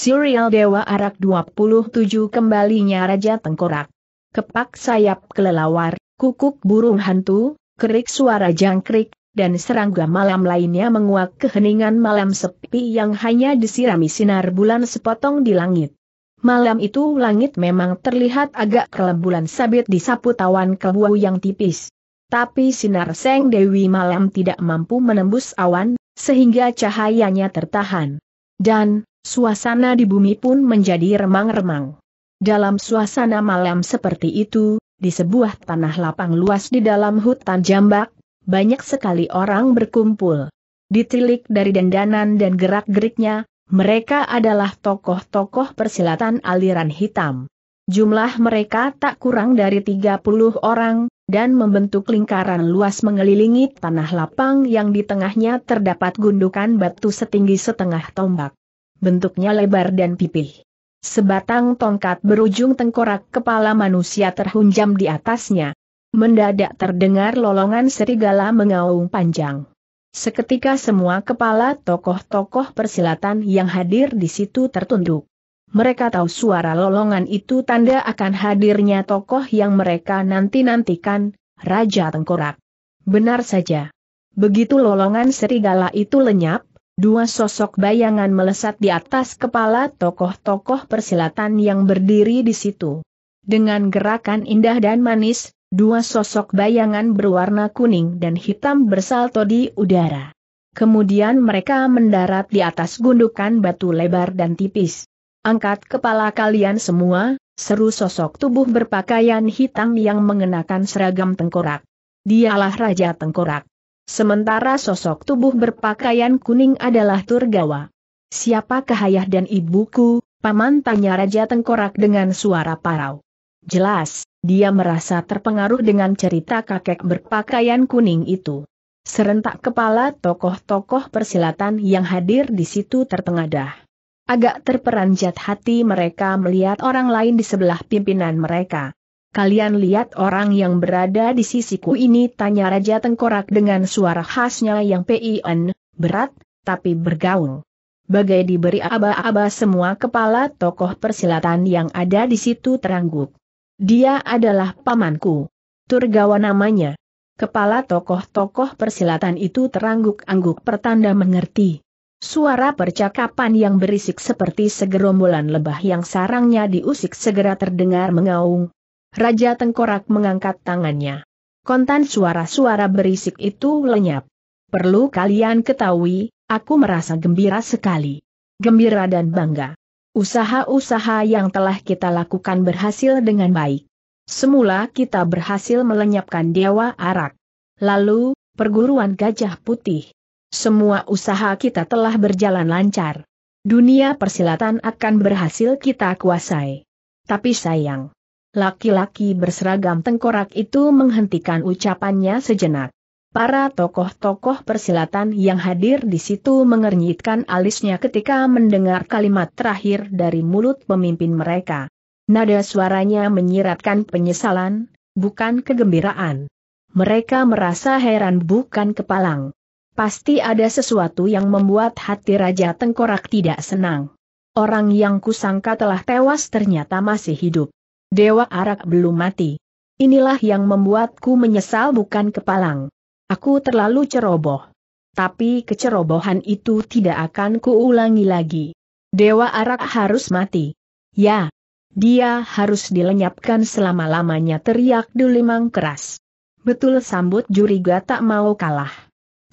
Serial Dewa Arak 27 kembalinya Raja Tengkorak. Kepak sayap kelelawar, kukuk burung hantu, kerik suara jangkrik, dan serangga malam lainnya menguak keheningan malam sepi yang hanya disirami sinar bulan sepotong di langit. Malam itu langit memang terlihat agak kelembulan sabit di sapu tawan kebu yang tipis. Tapi sinar Seng Dewi malam tidak mampu menembus awan, sehingga cahayanya tertahan. Dan, Suasana di bumi pun menjadi remang-remang. Dalam suasana malam seperti itu, di sebuah tanah lapang luas di dalam hutan jambak, banyak sekali orang berkumpul. Ditilik dari dandanan dan gerak-geriknya, mereka adalah tokoh-tokoh persilatan aliran hitam. Jumlah mereka tak kurang dari 30 orang, dan membentuk lingkaran luas mengelilingi tanah lapang yang di tengahnya terdapat gundukan batu setinggi setengah tombak bentuknya lebar dan pipih. Sebatang tongkat berujung tengkorak kepala manusia terhunjam di atasnya. Mendadak terdengar lolongan serigala mengaung panjang. Seketika semua kepala tokoh-tokoh persilatan yang hadir di situ tertunduk. Mereka tahu suara lolongan itu tanda akan hadirnya tokoh yang mereka nanti-nantikan, Raja Tengkorak. Benar saja. Begitu lolongan serigala itu lenyap, Dua sosok bayangan melesat di atas kepala tokoh-tokoh persilatan yang berdiri di situ. Dengan gerakan indah dan manis, dua sosok bayangan berwarna kuning dan hitam bersalto di udara. Kemudian mereka mendarat di atas gundukan batu lebar dan tipis. Angkat kepala kalian semua, seru sosok tubuh berpakaian hitam yang mengenakan seragam tengkorak. Dialah Raja Tengkorak. Sementara sosok tubuh berpakaian kuning adalah Turgawa. Siapa ayah dan ibuku? Paman tanya Raja Tengkorak dengan suara parau. Jelas, dia merasa terpengaruh dengan cerita kakek berpakaian kuning itu. Serentak kepala tokoh-tokoh persilatan yang hadir di situ tertengadah. Agak terperanjat hati mereka melihat orang lain di sebelah pimpinan mereka. Kalian lihat orang yang berada di sisiku ini tanya Raja Tengkorak dengan suara khasnya yang PIN, berat, tapi bergaung. Bagai diberi aba-aba semua kepala tokoh persilatan yang ada di situ terangguk. Dia adalah pamanku. Turgawa namanya. Kepala tokoh-tokoh persilatan itu terangguk-angguk pertanda mengerti. Suara percakapan yang berisik seperti segerombolan lebah yang sarangnya diusik segera terdengar mengaung. Raja Tengkorak mengangkat tangannya. Kontan suara-suara berisik itu lenyap. Perlu kalian ketahui, aku merasa gembira sekali. Gembira dan bangga. Usaha-usaha yang telah kita lakukan berhasil dengan baik. Semula kita berhasil melenyapkan Dewa Arak. Lalu, perguruan Gajah Putih. Semua usaha kita telah berjalan lancar. Dunia persilatan akan berhasil kita kuasai. Tapi sayang, Laki-laki berseragam tengkorak itu menghentikan ucapannya sejenak. Para tokoh-tokoh persilatan yang hadir di situ mengernyitkan alisnya ketika mendengar kalimat terakhir dari mulut pemimpin mereka. Nada suaranya menyiratkan penyesalan, bukan kegembiraan. Mereka merasa heran bukan kepalang. Pasti ada sesuatu yang membuat hati Raja Tengkorak tidak senang. Orang yang kusangka telah tewas ternyata masih hidup. Dewa Arak belum mati. Inilah yang membuatku menyesal bukan kepalang. Aku terlalu ceroboh. Tapi kecerobohan itu tidak akan kuulangi lagi. Dewa Arak harus mati. Ya, dia harus dilenyapkan selama-lamanya teriak Dulimang keras. Betul sambut Juriga tak mau kalah.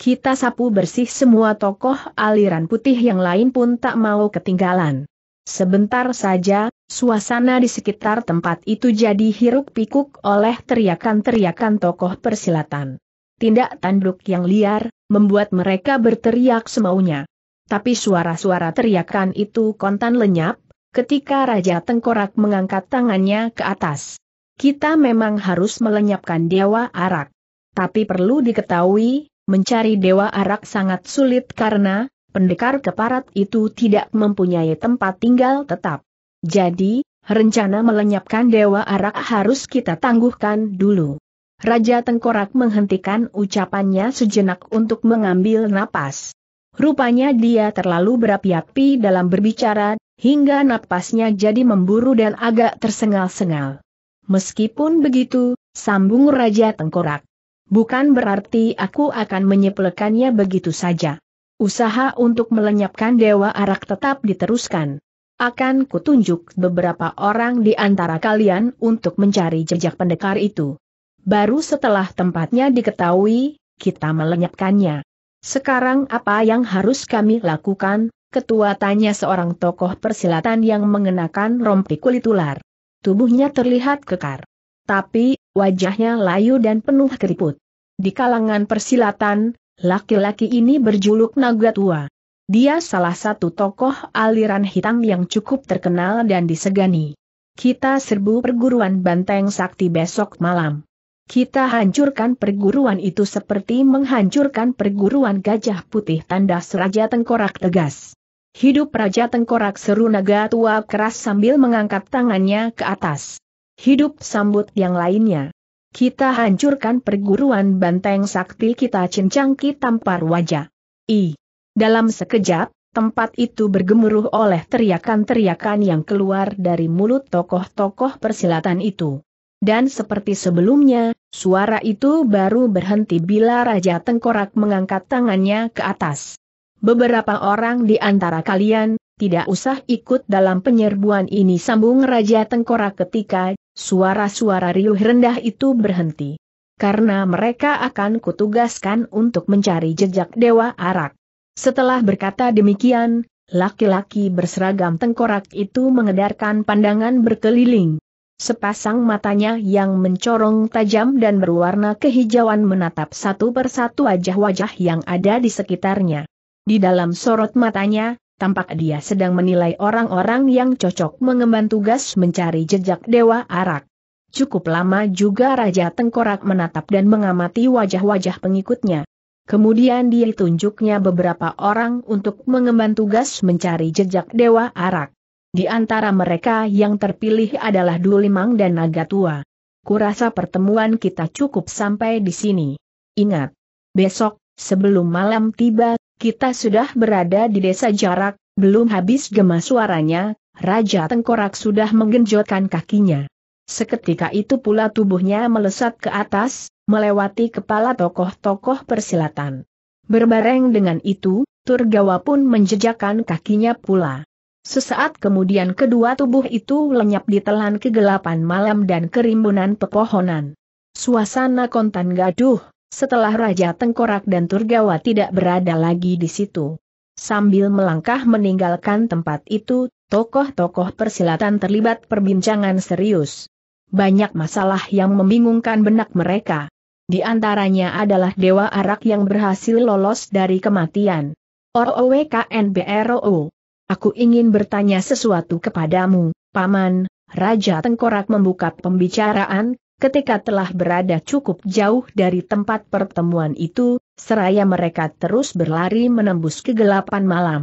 Kita sapu bersih semua tokoh aliran putih yang lain pun tak mau ketinggalan. Sebentar saja, Suasana di sekitar tempat itu jadi hiruk-pikuk oleh teriakan-teriakan tokoh persilatan. Tindak tanduk yang liar, membuat mereka berteriak semaunya. Tapi suara-suara teriakan itu kontan lenyap, ketika Raja Tengkorak mengangkat tangannya ke atas. Kita memang harus melenyapkan Dewa Arak. Tapi perlu diketahui, mencari Dewa Arak sangat sulit karena, pendekar keparat itu tidak mempunyai tempat tinggal tetap. Jadi, rencana melenyapkan Dewa Arak harus kita tangguhkan dulu. Raja Tengkorak menghentikan ucapannya sejenak untuk mengambil napas. Rupanya dia terlalu berapi-api dalam berbicara, hingga napasnya jadi memburu dan agak tersengal-sengal. Meskipun begitu, sambung Raja Tengkorak. Bukan berarti aku akan menyepelekannya begitu saja. Usaha untuk melenyapkan Dewa Arak tetap diteruskan. Akan kutunjuk beberapa orang di antara kalian untuk mencari jejak pendekar itu. Baru setelah tempatnya diketahui, kita melenyapkannya. Sekarang apa yang harus kami lakukan? Ketua tanya seorang tokoh persilatan yang mengenakan rompi kulit ular. Tubuhnya terlihat kekar. Tapi, wajahnya layu dan penuh keriput. Di kalangan persilatan, laki-laki ini berjuluk naga tua. Dia salah satu tokoh aliran hitam yang cukup terkenal dan disegani. Kita serbu perguruan banteng sakti besok malam. Kita hancurkan perguruan itu seperti menghancurkan perguruan gajah putih Tanda Raja Tengkorak tegas. Hidup Raja Tengkorak seru naga tua keras sambil mengangkat tangannya ke atas. Hidup sambut yang lainnya. Kita hancurkan perguruan banteng sakti kita cincang kita tampar wajah. I. Dalam sekejap, tempat itu bergemuruh oleh teriakan-teriakan yang keluar dari mulut tokoh-tokoh persilatan itu. Dan seperti sebelumnya, suara itu baru berhenti bila Raja Tengkorak mengangkat tangannya ke atas. Beberapa orang di antara kalian, tidak usah ikut dalam penyerbuan ini sambung Raja Tengkorak ketika suara-suara riuh rendah itu berhenti. Karena mereka akan kutugaskan untuk mencari jejak Dewa Arak. Setelah berkata demikian, laki-laki berseragam tengkorak itu mengedarkan pandangan berkeliling. Sepasang matanya yang mencorong tajam dan berwarna kehijauan menatap satu persatu wajah-wajah yang ada di sekitarnya. Di dalam sorot matanya, tampak dia sedang menilai orang-orang yang cocok mengemban tugas mencari jejak Dewa Arak. Cukup lama juga Raja Tengkorak menatap dan mengamati wajah-wajah pengikutnya. Kemudian dia tunjuknya beberapa orang untuk mengemban tugas mencari jejak Dewa Arak. Di antara mereka yang terpilih adalah Dulimang dan Naga Tua. Kurasa pertemuan kita cukup sampai di sini. Ingat, besok, sebelum malam tiba, kita sudah berada di desa jarak, belum habis gemas suaranya, Raja Tengkorak sudah menggenjotkan kakinya. Seketika itu pula tubuhnya melesat ke atas, melewati kepala tokoh-tokoh persilatan. Berbareng dengan itu, Turgawa pun menjejakkan kakinya pula. Sesaat kemudian kedua tubuh itu lenyap ditelan kegelapan malam dan kerimbunan pepohonan. Suasana kontan gaduh, setelah Raja Tengkorak dan Turgawa tidak berada lagi di situ. Sambil melangkah meninggalkan tempat itu, tokoh-tokoh persilatan terlibat perbincangan serius banyak masalah yang membingungkan benak mereka. Di antaranya adalah Dewa Arak yang berhasil lolos dari kematian. Oowknbroo, Aku ingin bertanya sesuatu kepadamu, Paman. Raja Tengkorak membuka pembicaraan, ketika telah berada cukup jauh dari tempat pertemuan itu, seraya mereka terus berlari menembus kegelapan malam.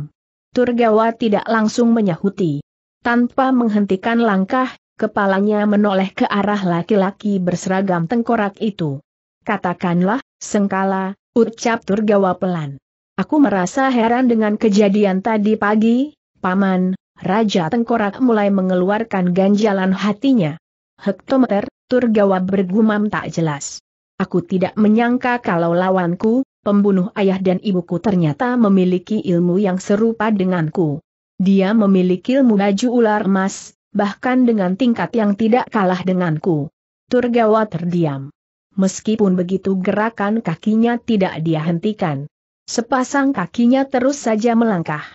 Turgawa tidak langsung menyahuti. Tanpa menghentikan langkah, kepalanya menoleh ke arah laki-laki berseragam tengkorak itu. Katakanlah, sengkala, ucap Turgawa pelan. Aku merasa heran dengan kejadian tadi pagi, Paman, Raja Tengkorak mulai mengeluarkan ganjalan hatinya. Hektometer, Turgawa bergumam tak jelas. Aku tidak menyangka kalau lawanku, pembunuh ayah dan ibuku ternyata memiliki ilmu yang serupa denganku. Dia memiliki ilmu baju ular emas, bahkan dengan tingkat yang tidak kalah denganku. Turgawa terdiam. Meskipun begitu gerakan kakinya tidak dia hentikan. Sepasang kakinya terus saja melangkah.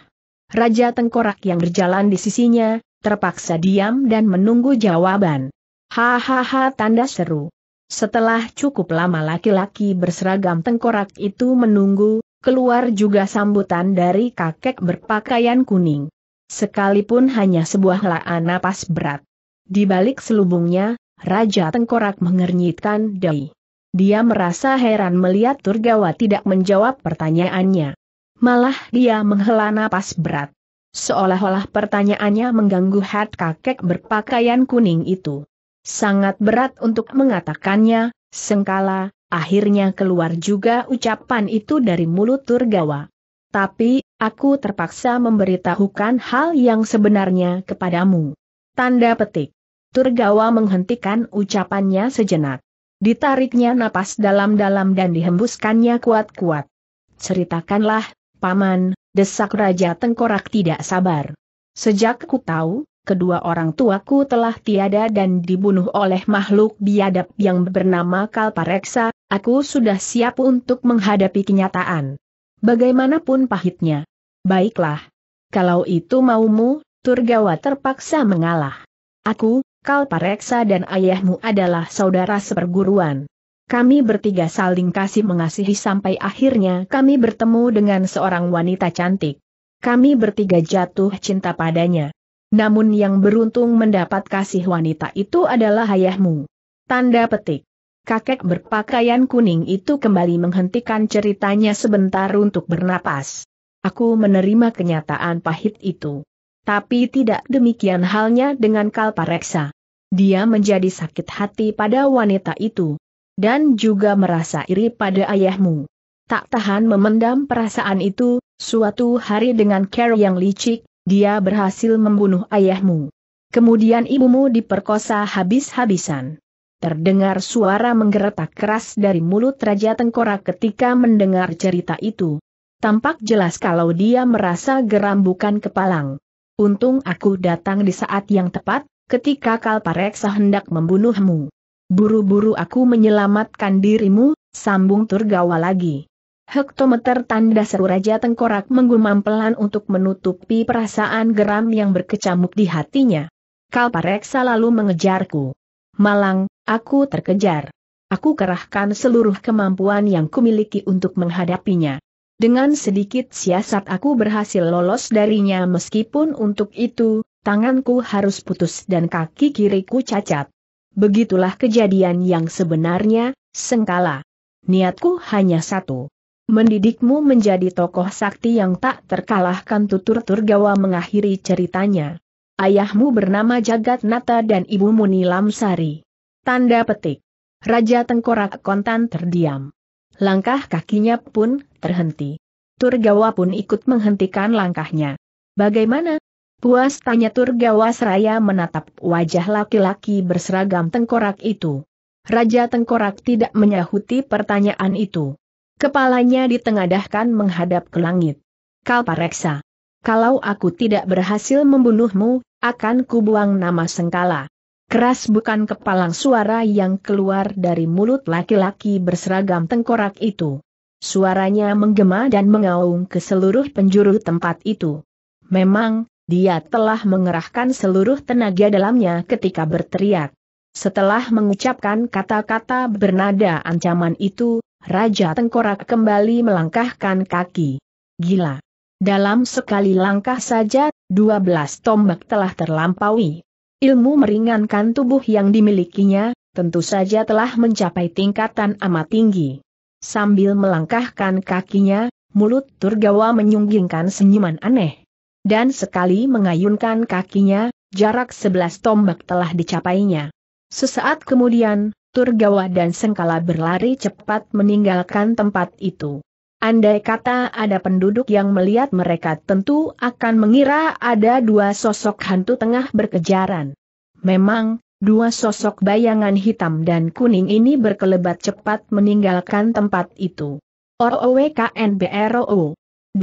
Raja Tengkorak yang berjalan di sisinya, terpaksa diam dan menunggu jawaban. Hahaha tanda seru. Setelah cukup lama laki-laki berseragam tengkorak itu menunggu, keluar juga sambutan dari kakek berpakaian kuning sekalipun hanya sebuah laa napas berat. Di balik selubungnya, Raja Tengkorak mengernyitkan dai. Dia merasa heran melihat Turgawa tidak menjawab pertanyaannya. Malah dia menghela napas berat. Seolah-olah pertanyaannya mengganggu hat kakek berpakaian kuning itu. Sangat berat untuk mengatakannya, sengkala, akhirnya keluar juga ucapan itu dari mulut Turgawa tapi aku terpaksa memberitahukan hal yang sebenarnya kepadamu. Tanda petik. Turgawa menghentikan ucapannya sejenak. Ditariknya napas dalam-dalam dan dihembuskannya kuat-kuat. Ceritakanlah, Paman, desak Raja Tengkorak tidak sabar. Sejak ku tahu, kedua orang tuaku telah tiada dan dibunuh oleh makhluk biadab yang bernama Kalpareksa, aku sudah siap untuk menghadapi kenyataan. Bagaimanapun pahitnya. Baiklah. Kalau itu maumu, Turgawa terpaksa mengalah. Aku, Kalpareksa dan ayahmu adalah saudara seperguruan. Kami bertiga saling kasih mengasihi sampai akhirnya kami bertemu dengan seorang wanita cantik. Kami bertiga jatuh cinta padanya. Namun yang beruntung mendapat kasih wanita itu adalah ayahmu. Tanda petik kakek berpakaian kuning itu kembali menghentikan ceritanya sebentar untuk bernapas. Aku menerima kenyataan pahit itu. Tapi tidak demikian halnya dengan Kalpareksa. Dia menjadi sakit hati pada wanita itu. Dan juga merasa iri pada ayahmu. Tak tahan memendam perasaan itu, suatu hari dengan care yang licik, dia berhasil membunuh ayahmu. Kemudian ibumu diperkosa habis-habisan. Terdengar suara menggeretak keras dari mulut Raja Tengkorak ketika mendengar cerita itu. Tampak jelas kalau dia merasa geram bukan kepalang. Untung aku datang di saat yang tepat, ketika Kalpareksa hendak membunuhmu. Buru-buru aku menyelamatkan dirimu, sambung Turgawa lagi. Hektometer tanda seru Raja Tengkorak menggumam pelan untuk menutupi perasaan geram yang berkecamuk di hatinya. Kalpareksa lalu mengejarku. Malang, Aku terkejar. Aku kerahkan seluruh kemampuan yang kumiliki untuk menghadapinya. Dengan sedikit siasat aku berhasil lolos darinya meskipun untuk itu, tanganku harus putus dan kaki kiriku cacat. Begitulah kejadian yang sebenarnya, sengkala. Niatku hanya satu. Mendidikmu menjadi tokoh sakti yang tak terkalahkan tutur Turgawa mengakhiri ceritanya. Ayahmu bernama Jagat Nata dan ibumu Nilam Sari. Tanda petik. Raja Tengkorak kontan terdiam. Langkah kakinya pun terhenti. Turgawa pun ikut menghentikan langkahnya. Bagaimana? Puas tanya Turgawa seraya menatap wajah laki-laki berseragam tengkorak itu. Raja Tengkorak tidak menyahuti pertanyaan itu. Kepalanya ditengadahkan menghadap ke langit. Kalpareksa. Kalau aku tidak berhasil membunuhmu, akan kubuang nama Sengkala. Keras bukan kepalang suara yang keluar dari mulut laki-laki berseragam tengkorak itu. Suaranya menggema dan mengaung ke seluruh penjuru tempat itu. Memang, dia telah mengerahkan seluruh tenaga dalamnya ketika berteriak. Setelah mengucapkan kata-kata bernada ancaman itu, Raja Tengkorak kembali melangkahkan kaki. Gila! Dalam sekali langkah saja, 12 tombak telah terlampaui. Ilmu meringankan tubuh yang dimilikinya, tentu saja telah mencapai tingkatan amat tinggi. Sambil melangkahkan kakinya, mulut Turgawa menyunggingkan senyuman aneh. Dan sekali mengayunkan kakinya, jarak sebelas tombak telah dicapainya. Sesaat kemudian, Turgawa dan Sengkala berlari cepat meninggalkan tempat itu. Andai kata ada penduduk yang melihat mereka tentu akan mengira ada dua sosok hantu tengah berkejaran. Memang, dua sosok bayangan hitam dan kuning ini berkelebat cepat meninggalkan tempat itu. ROWKNBROO 2.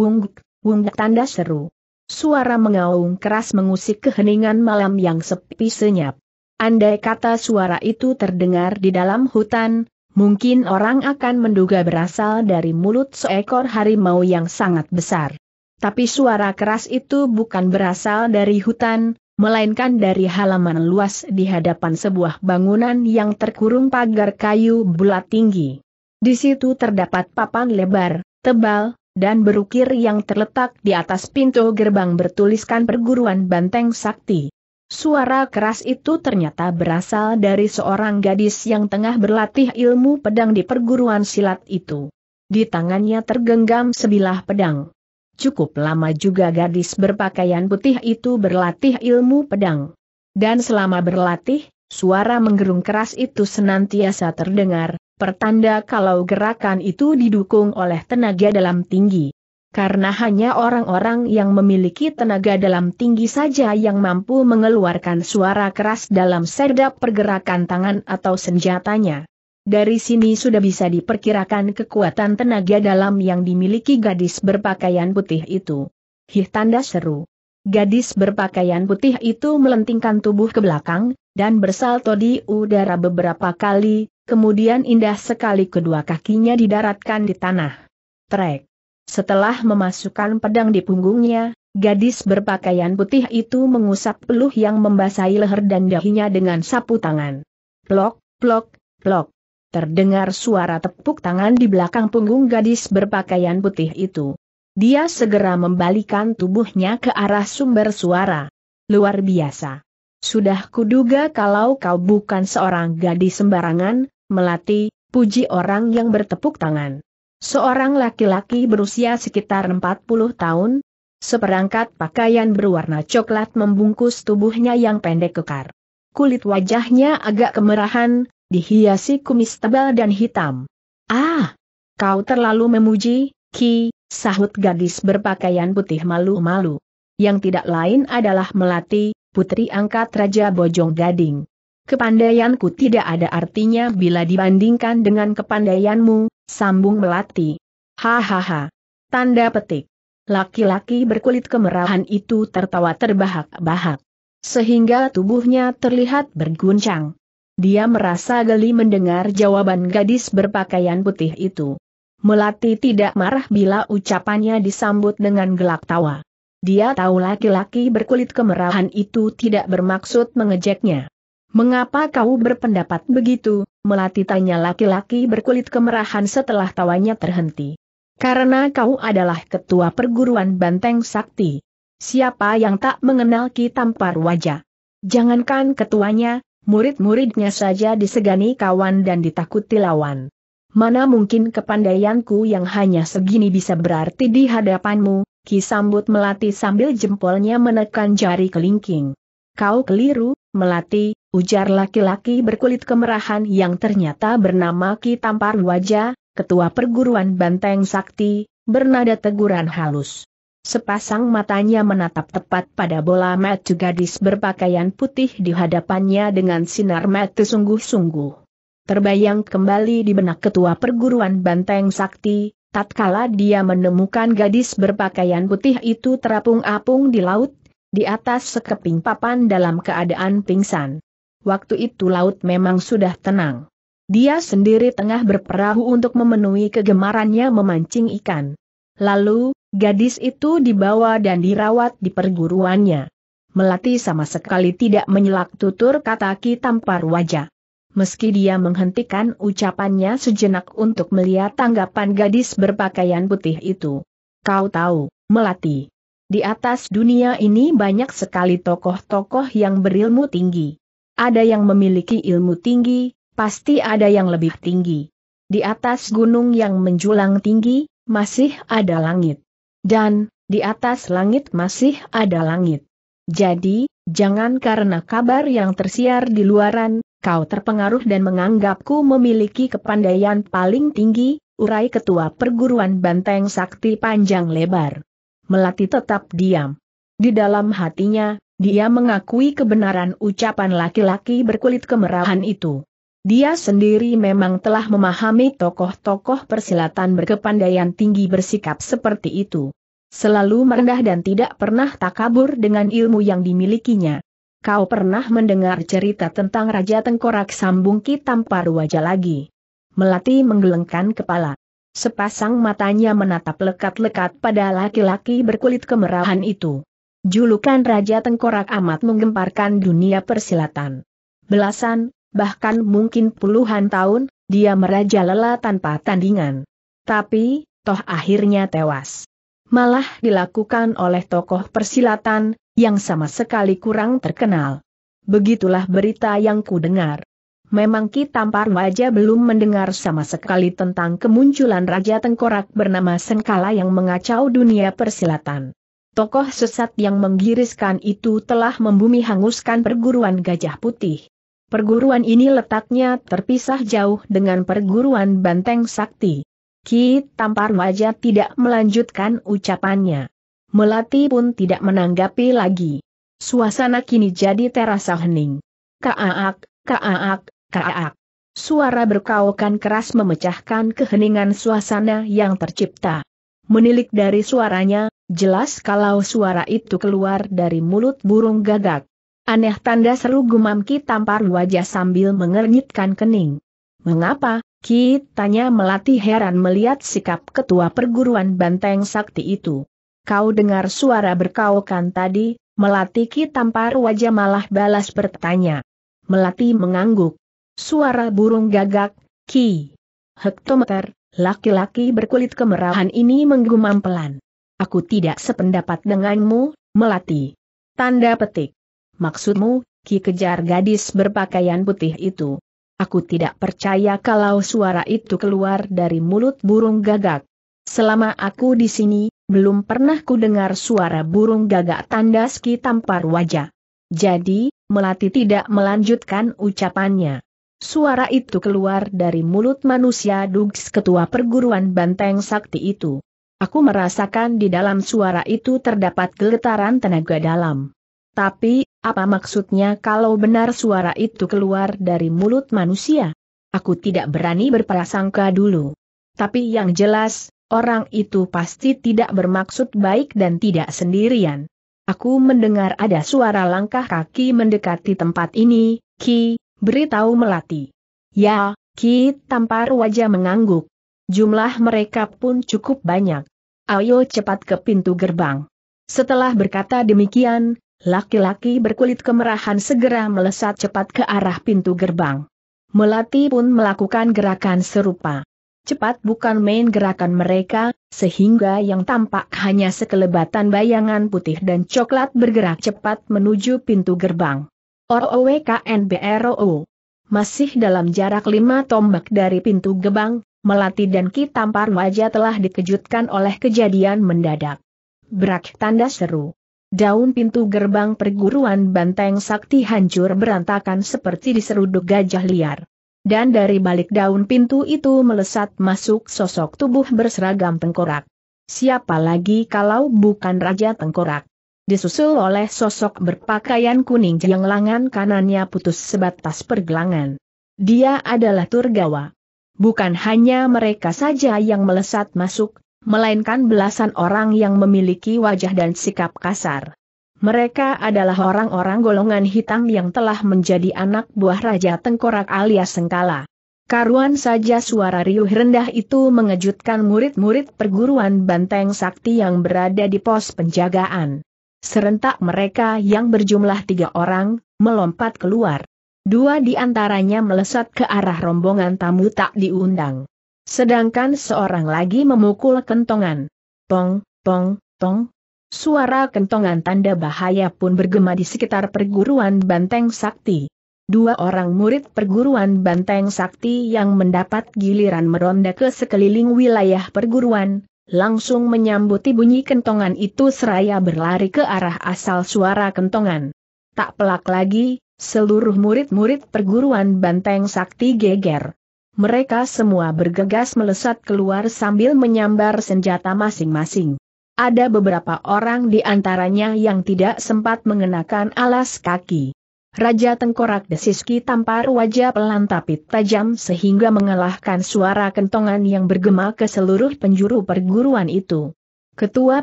Wungguk, wungguk tanda seru. Suara mengaung keras mengusik keheningan malam yang sepi senyap. Andai kata suara itu terdengar di dalam hutan, mungkin orang akan menduga berasal dari mulut seekor harimau yang sangat besar. Tapi suara keras itu bukan berasal dari hutan, melainkan dari halaman luas di hadapan sebuah bangunan yang terkurung pagar kayu bulat tinggi. Di situ terdapat papan lebar, tebal, dan berukir yang terletak di atas pintu gerbang bertuliskan perguruan banteng sakti. Suara keras itu ternyata berasal dari seorang gadis yang tengah berlatih ilmu pedang di perguruan silat itu. Di tangannya tergenggam sebilah pedang. Cukup lama juga gadis berpakaian putih itu berlatih ilmu pedang. Dan selama berlatih, suara menggerung keras itu senantiasa terdengar, pertanda kalau gerakan itu didukung oleh tenaga dalam tinggi karena hanya orang-orang yang memiliki tenaga dalam tinggi saja yang mampu mengeluarkan suara keras dalam sedap pergerakan tangan atau senjatanya. Dari sini sudah bisa diperkirakan kekuatan tenaga dalam yang dimiliki gadis berpakaian putih itu. Hih tanda seru. Gadis berpakaian putih itu melentingkan tubuh ke belakang, dan bersalto di udara beberapa kali, kemudian indah sekali kedua kakinya didaratkan di tanah. Trek. Setelah memasukkan pedang di punggungnya, gadis berpakaian putih itu mengusap peluh yang membasahi leher dan dahinya dengan sapu tangan. Plok, plok, plok. Terdengar suara tepuk tangan di belakang punggung gadis berpakaian putih itu. Dia segera membalikan tubuhnya ke arah sumber suara. Luar biasa. Sudah kuduga kalau kau bukan seorang gadis sembarangan, melati, puji orang yang bertepuk tangan. Seorang laki-laki berusia sekitar 40 tahun, seperangkat pakaian berwarna coklat membungkus tubuhnya yang pendek kekar. Kulit wajahnya agak kemerahan, dihiasi kumis tebal dan hitam. Ah! Kau terlalu memuji, Ki, sahut gadis berpakaian putih malu-malu. Yang tidak lain adalah Melati, putri angkat Raja Bojong Gading. Kepandaianku tidak ada artinya bila dibandingkan dengan kepandaianmu, Sambung melati. Hahaha. Tanda petik. Laki-laki berkulit kemerahan itu tertawa terbahak-bahak. Sehingga tubuhnya terlihat berguncang. Dia merasa geli mendengar jawaban gadis berpakaian putih itu. Melati tidak marah bila ucapannya disambut dengan gelak tawa. Dia tahu laki-laki berkulit kemerahan itu tidak bermaksud mengejeknya. Mengapa kau berpendapat begitu, Melati tanya laki-laki berkulit kemerahan setelah tawanya terhenti. Karena kau adalah ketua perguruan Banteng Sakti. Siapa yang tak mengenal Ki Tampar Wajah? Jangankan ketuanya, murid-muridnya saja disegani kawan dan ditakuti lawan. Mana mungkin kepandaianku yang hanya segini bisa berarti di hadapanmu, Ki sambut Melati sambil jempolnya menekan jari kelingking. Kau keliru, Melati, ujar laki-laki berkulit kemerahan yang ternyata bernama Ki Tampar Wajah, ketua perguruan Banteng Sakti, bernada teguran halus. Sepasang matanya menatap tepat pada bola mata gadis berpakaian putih di hadapannya dengan sinar mata sungguh-sungguh. Terbayang kembali di benak ketua perguruan Banteng Sakti, tatkala dia menemukan gadis berpakaian putih itu terapung-apung di laut, di atas sekeping papan dalam keadaan pingsan waktu itu laut memang sudah tenang. Dia sendiri tengah berperahu untuk memenuhi kegemarannya memancing ikan. Lalu, gadis itu dibawa dan dirawat di perguruannya. Melati sama sekali tidak menyelak tutur kata Ki tampar wajah. Meski dia menghentikan ucapannya sejenak untuk melihat tanggapan gadis berpakaian putih itu. Kau tahu, Melati. Di atas dunia ini banyak sekali tokoh-tokoh yang berilmu tinggi. Ada yang memiliki ilmu tinggi, pasti ada yang lebih tinggi. Di atas gunung yang menjulang tinggi, masih ada langit. Dan, di atas langit masih ada langit. Jadi, jangan karena kabar yang tersiar di luaran, kau terpengaruh dan menganggapku memiliki kepandaian paling tinggi, urai ketua perguruan banteng sakti panjang lebar. Melati tetap diam. Di dalam hatinya, dia mengakui kebenaran ucapan laki-laki berkulit kemerahan itu. Dia sendiri memang telah memahami tokoh-tokoh persilatan berkepandaian tinggi bersikap seperti itu. Selalu merendah dan tidak pernah takabur dengan ilmu yang dimilikinya. Kau pernah mendengar cerita tentang Raja Tengkorak Sambung Kitam wajah lagi. Melati menggelengkan kepala. Sepasang matanya menatap lekat-lekat pada laki-laki berkulit kemerahan itu. Julukan Raja Tengkorak amat menggemparkan dunia persilatan. Belasan, bahkan mungkin puluhan tahun, dia merajalela tanpa tandingan. Tapi, toh akhirnya tewas. Malah dilakukan oleh tokoh persilatan, yang sama sekali kurang terkenal. Begitulah berita yang ku dengar. Memang Ki Tampar Wajah belum mendengar sama sekali tentang kemunculan Raja Tengkorak bernama Sengkala yang mengacau dunia persilatan tokoh sesat yang menggiriskan itu telah membumi hanguskan perguruan Gajah Putih. Perguruan ini letaknya terpisah jauh dengan perguruan Banteng Sakti. Ki tampar wajah tidak melanjutkan ucapannya. Melati pun tidak menanggapi lagi. Suasana kini jadi terasa hening. Kaak, kaak, kaak. Suara berkaukan keras memecahkan keheningan suasana yang tercipta. Menilik dari suaranya, Jelas kalau suara itu keluar dari mulut burung gagak. Aneh tanda seru gumam Ki tampar wajah sambil mengernyitkan kening. Mengapa? Ki tanya melati heran melihat sikap ketua perguruan banteng sakti itu. Kau dengar suara berkaukan tadi, melati Ki tampar wajah malah balas bertanya. Melati mengangguk. Suara burung gagak, Ki. Hektometer, laki-laki berkulit kemerahan ini menggumam pelan. Aku tidak sependapat denganmu, Melati. Tanda petik. Maksudmu, Ki kejar gadis berpakaian putih itu. Aku tidak percaya kalau suara itu keluar dari mulut burung gagak. Selama aku di sini, belum pernah ku dengar suara burung gagak tanda ski tampar wajah. Jadi, Melati tidak melanjutkan ucapannya. Suara itu keluar dari mulut manusia Dugs ketua perguruan banteng sakti itu. Aku merasakan di dalam suara itu terdapat geletaran tenaga dalam. Tapi, apa maksudnya kalau benar suara itu keluar dari mulut manusia? Aku tidak berani berprasangka dulu. Tapi yang jelas, orang itu pasti tidak bermaksud baik dan tidak sendirian. Aku mendengar ada suara langkah kaki mendekati tempat ini, Ki, beritahu Melati. Ya, Ki tampar wajah mengangguk. Jumlah mereka pun cukup banyak. Ayo cepat ke pintu gerbang. Setelah berkata demikian, laki-laki berkulit kemerahan segera melesat cepat ke arah pintu gerbang. Melati pun melakukan gerakan serupa. Cepat bukan main gerakan mereka, sehingga yang tampak hanya sekelebatan bayangan putih dan coklat bergerak cepat menuju pintu gerbang. OOWKNBROO. Masih dalam jarak lima tombak dari pintu gerbang. Melati dan Ki Tampar wajah telah dikejutkan oleh kejadian mendadak. Berak tanda seru. Daun pintu gerbang perguruan banteng sakti hancur berantakan seperti diseruduk gajah liar. Dan dari balik daun pintu itu melesat masuk sosok tubuh berseragam tengkorak. Siapa lagi kalau bukan Raja Tengkorak? Disusul oleh sosok berpakaian kuning yang lengan kanannya putus sebatas pergelangan. Dia adalah Turgawa. Bukan hanya mereka saja yang melesat masuk, melainkan belasan orang yang memiliki wajah dan sikap kasar. Mereka adalah orang-orang golongan hitam yang telah menjadi anak buah Raja Tengkorak alias Sengkala. Karuan saja suara riuh rendah itu mengejutkan murid-murid perguruan Banteng Sakti yang berada di pos penjagaan. Serentak mereka yang berjumlah tiga orang, melompat keluar. Dua di antaranya melesat ke arah rombongan tamu tak diundang. Sedangkan seorang lagi memukul kentongan. Tong, tong, tong. Suara kentongan tanda bahaya pun bergema di sekitar perguruan Banteng Sakti. Dua orang murid perguruan Banteng Sakti yang mendapat giliran meronda ke sekeliling wilayah perguruan, langsung menyambuti bunyi kentongan itu seraya berlari ke arah asal suara kentongan. Tak pelak lagi, Seluruh murid-murid perguruan Banteng Sakti geger. Mereka semua bergegas melesat keluar sambil menyambar senjata masing-masing. Ada beberapa orang di antaranya yang tidak sempat mengenakan alas kaki. Raja Tengkorak Desiski tampar wajah pelan tapi tajam sehingga mengalahkan suara kentongan yang bergema ke seluruh penjuru perguruan itu. Ketua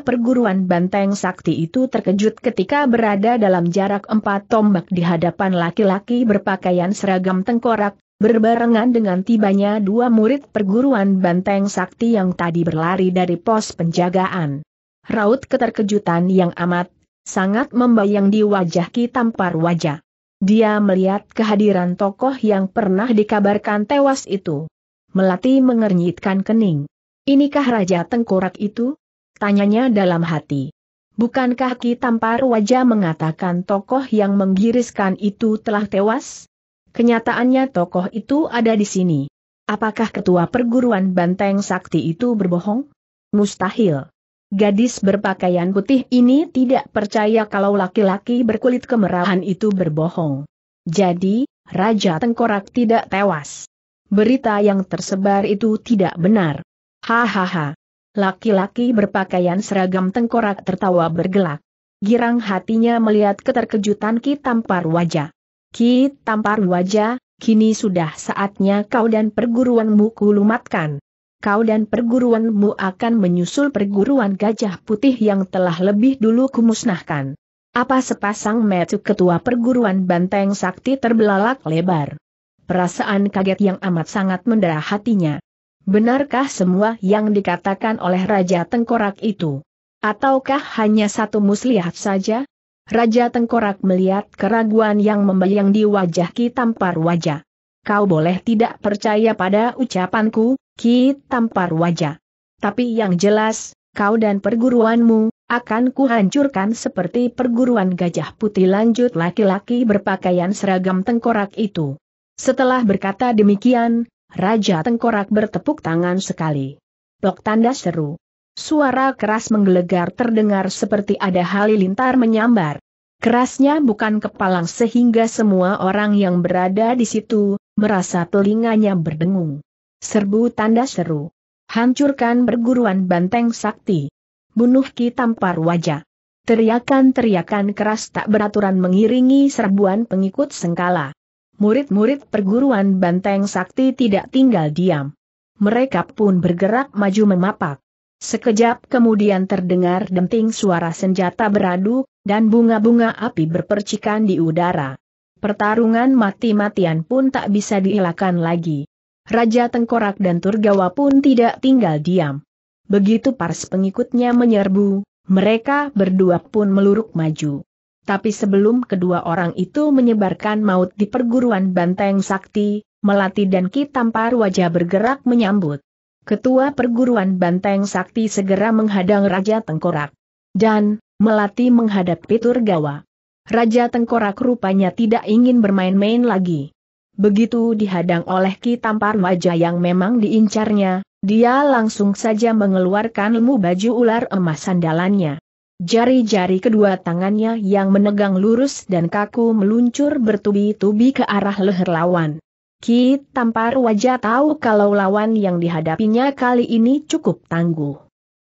perguruan banteng sakti itu terkejut ketika berada dalam jarak empat tombak di hadapan laki-laki berpakaian seragam tengkorak, berbarengan dengan tibanya dua murid perguruan banteng sakti yang tadi berlari dari pos penjagaan. Raut keterkejutan yang amat, sangat membayang di wajah Ki Tampar wajah. Dia melihat kehadiran tokoh yang pernah dikabarkan tewas itu. Melati mengernyitkan kening. Inikah Raja Tengkorak itu? Tanyanya dalam hati. Bukankah Ki Tampar Wajah mengatakan tokoh yang menggiriskan itu telah tewas? Kenyataannya tokoh itu ada di sini. Apakah ketua perguruan Banteng Sakti itu berbohong? Mustahil. Gadis berpakaian putih ini tidak percaya kalau laki-laki berkulit kemerahan itu berbohong. Jadi, Raja Tengkorak tidak tewas. Berita yang tersebar itu tidak benar. Hahaha. Laki-laki berpakaian seragam tengkorak tertawa bergelak. Girang hatinya melihat keterkejutan Ki Tampar Wajah. Ki Tampar Wajah, kini sudah saatnya kau dan perguruanmu kulumatkan. Kau dan perguruanmu akan menyusul perguruan gajah putih yang telah lebih dulu kumusnahkan. Apa sepasang metu ketua perguruan banteng sakti terbelalak lebar. Perasaan kaget yang amat sangat mendera hatinya. Benarkah semua yang dikatakan oleh Raja Tengkorak itu? Ataukah hanya satu muslihat saja? Raja Tengkorak melihat keraguan yang membayang di wajah Ki Tampar Wajah. Kau boleh tidak percaya pada ucapanku, Ki Tampar Wajah. Tapi yang jelas, kau dan perguruanmu, akan kuhancurkan seperti perguruan gajah putih lanjut laki-laki berpakaian seragam tengkorak itu. Setelah berkata demikian, Raja Tengkorak bertepuk tangan sekali. Tok tanda seru. Suara keras menggelegar terdengar seperti ada halilintar menyambar. Kerasnya bukan kepalang sehingga semua orang yang berada di situ, merasa telinganya berdengung. Serbu tanda seru. Hancurkan perguruan banteng sakti. Bunuh ki tampar wajah. Teriakan-teriakan keras tak beraturan mengiringi serbuan pengikut sengkala murid-murid perguruan Banteng Sakti tidak tinggal diam. Mereka pun bergerak maju memapak. Sekejap kemudian terdengar denting suara senjata beradu, dan bunga-bunga api berpercikan di udara. Pertarungan mati-matian pun tak bisa dielakkan lagi. Raja Tengkorak dan Turgawa pun tidak tinggal diam. Begitu pars pengikutnya menyerbu, mereka berdua pun meluruk maju. Tapi sebelum kedua orang itu menyebarkan maut di perguruan Banteng Sakti, Melati dan Ki Tampar wajah bergerak menyambut. Ketua perguruan Banteng Sakti segera menghadang Raja Tengkorak. Dan, Melati menghadap Piturgawa. Raja Tengkorak rupanya tidak ingin bermain-main lagi. Begitu dihadang oleh Ki Tampar wajah yang memang diincarnya, dia langsung saja mengeluarkan ilmu baju ular emas sandalannya. Jari-jari kedua tangannya yang menegang lurus dan kaku meluncur bertubi-tubi ke arah leher lawan. Ki tampar wajah tahu kalau lawan yang dihadapinya kali ini cukup tangguh.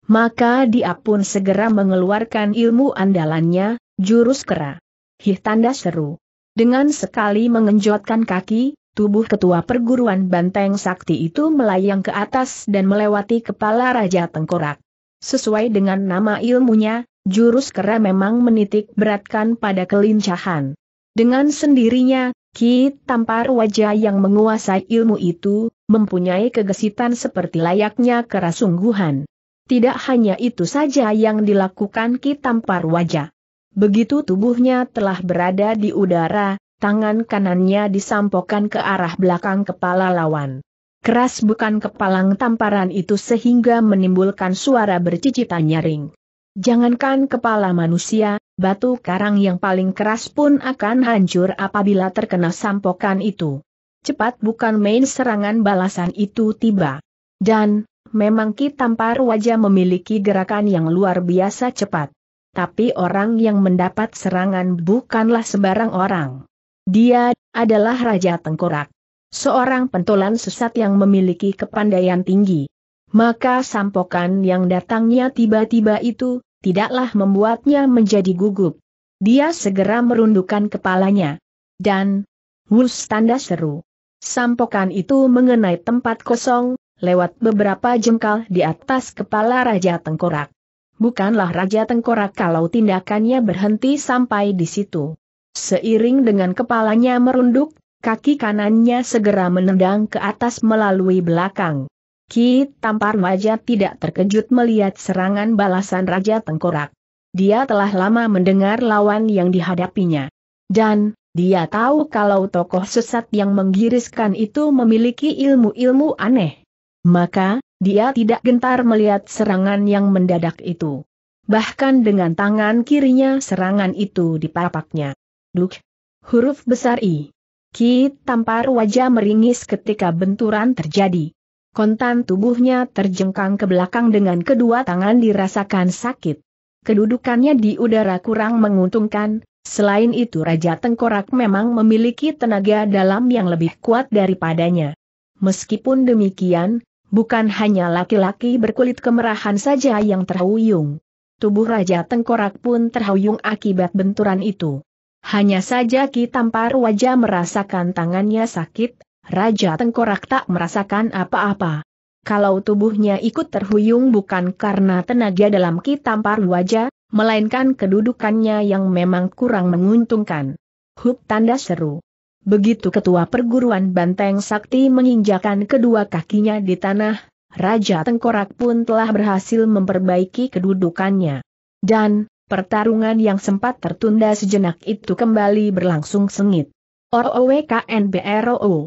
Maka dia pun segera mengeluarkan ilmu andalannya, jurus kera. Hih tanda seru. Dengan sekali mengenjotkan kaki, tubuh ketua perguruan banteng sakti itu melayang ke atas dan melewati kepala Raja Tengkorak. Sesuai dengan nama ilmunya, Jurus kera memang menitik beratkan pada kelincahan. Dengan sendirinya, Ki tampar wajah yang menguasai ilmu itu, mempunyai kegesitan seperti layaknya kera sungguhan. Tidak hanya itu saja yang dilakukan Ki tampar wajah. Begitu tubuhnya telah berada di udara, tangan kanannya disampokan ke arah belakang kepala lawan. Keras bukan kepalang tamparan itu sehingga menimbulkan suara bercicitan nyaring. Jangankan kepala manusia, batu karang yang paling keras pun akan hancur apabila terkena sampokan itu. Cepat bukan main serangan balasan itu tiba. Dan, memang Ki Tampar wajah memiliki gerakan yang luar biasa cepat. Tapi orang yang mendapat serangan bukanlah sebarang orang. Dia adalah Raja Tengkorak. Seorang pentolan sesat yang memiliki kepandaian tinggi maka sampokan yang datangnya tiba-tiba itu, tidaklah membuatnya menjadi gugup. Dia segera merundukkan kepalanya. Dan, wus tanda seru. Sampokan itu mengenai tempat kosong, lewat beberapa jengkal di atas kepala Raja Tengkorak. Bukanlah Raja Tengkorak kalau tindakannya berhenti sampai di situ. Seiring dengan kepalanya merunduk, kaki kanannya segera menendang ke atas melalui belakang. Ki Tampar Maja tidak terkejut melihat serangan balasan Raja Tengkorak. Dia telah lama mendengar lawan yang dihadapinya. Dan, dia tahu kalau tokoh sesat yang menggiriskan itu memiliki ilmu-ilmu aneh. Maka, dia tidak gentar melihat serangan yang mendadak itu. Bahkan dengan tangan kirinya serangan itu dipapaknya. Duk! Huruf besar I. Ki tampar wajah meringis ketika benturan terjadi. Kontan tubuhnya terjengkang ke belakang dengan kedua tangan dirasakan sakit. Kedudukannya di udara kurang menguntungkan, selain itu Raja Tengkorak memang memiliki tenaga dalam yang lebih kuat daripadanya. Meskipun demikian, bukan hanya laki-laki berkulit kemerahan saja yang terhuyung. Tubuh Raja Tengkorak pun terhuyung akibat benturan itu. Hanya saja Ki Tampar wajah merasakan tangannya sakit, Raja Tengkorak tak merasakan apa-apa. Kalau tubuhnya ikut terhuyung bukan karena tenaga dalam kitampar wajah, melainkan kedudukannya yang memang kurang menguntungkan. Hup tanda seru. Begitu ketua perguruan Banteng Sakti menginjakan kedua kakinya di tanah, Raja Tengkorak pun telah berhasil memperbaiki kedudukannya. Dan, pertarungan yang sempat tertunda sejenak itu kembali berlangsung sengit. OOWKNBROO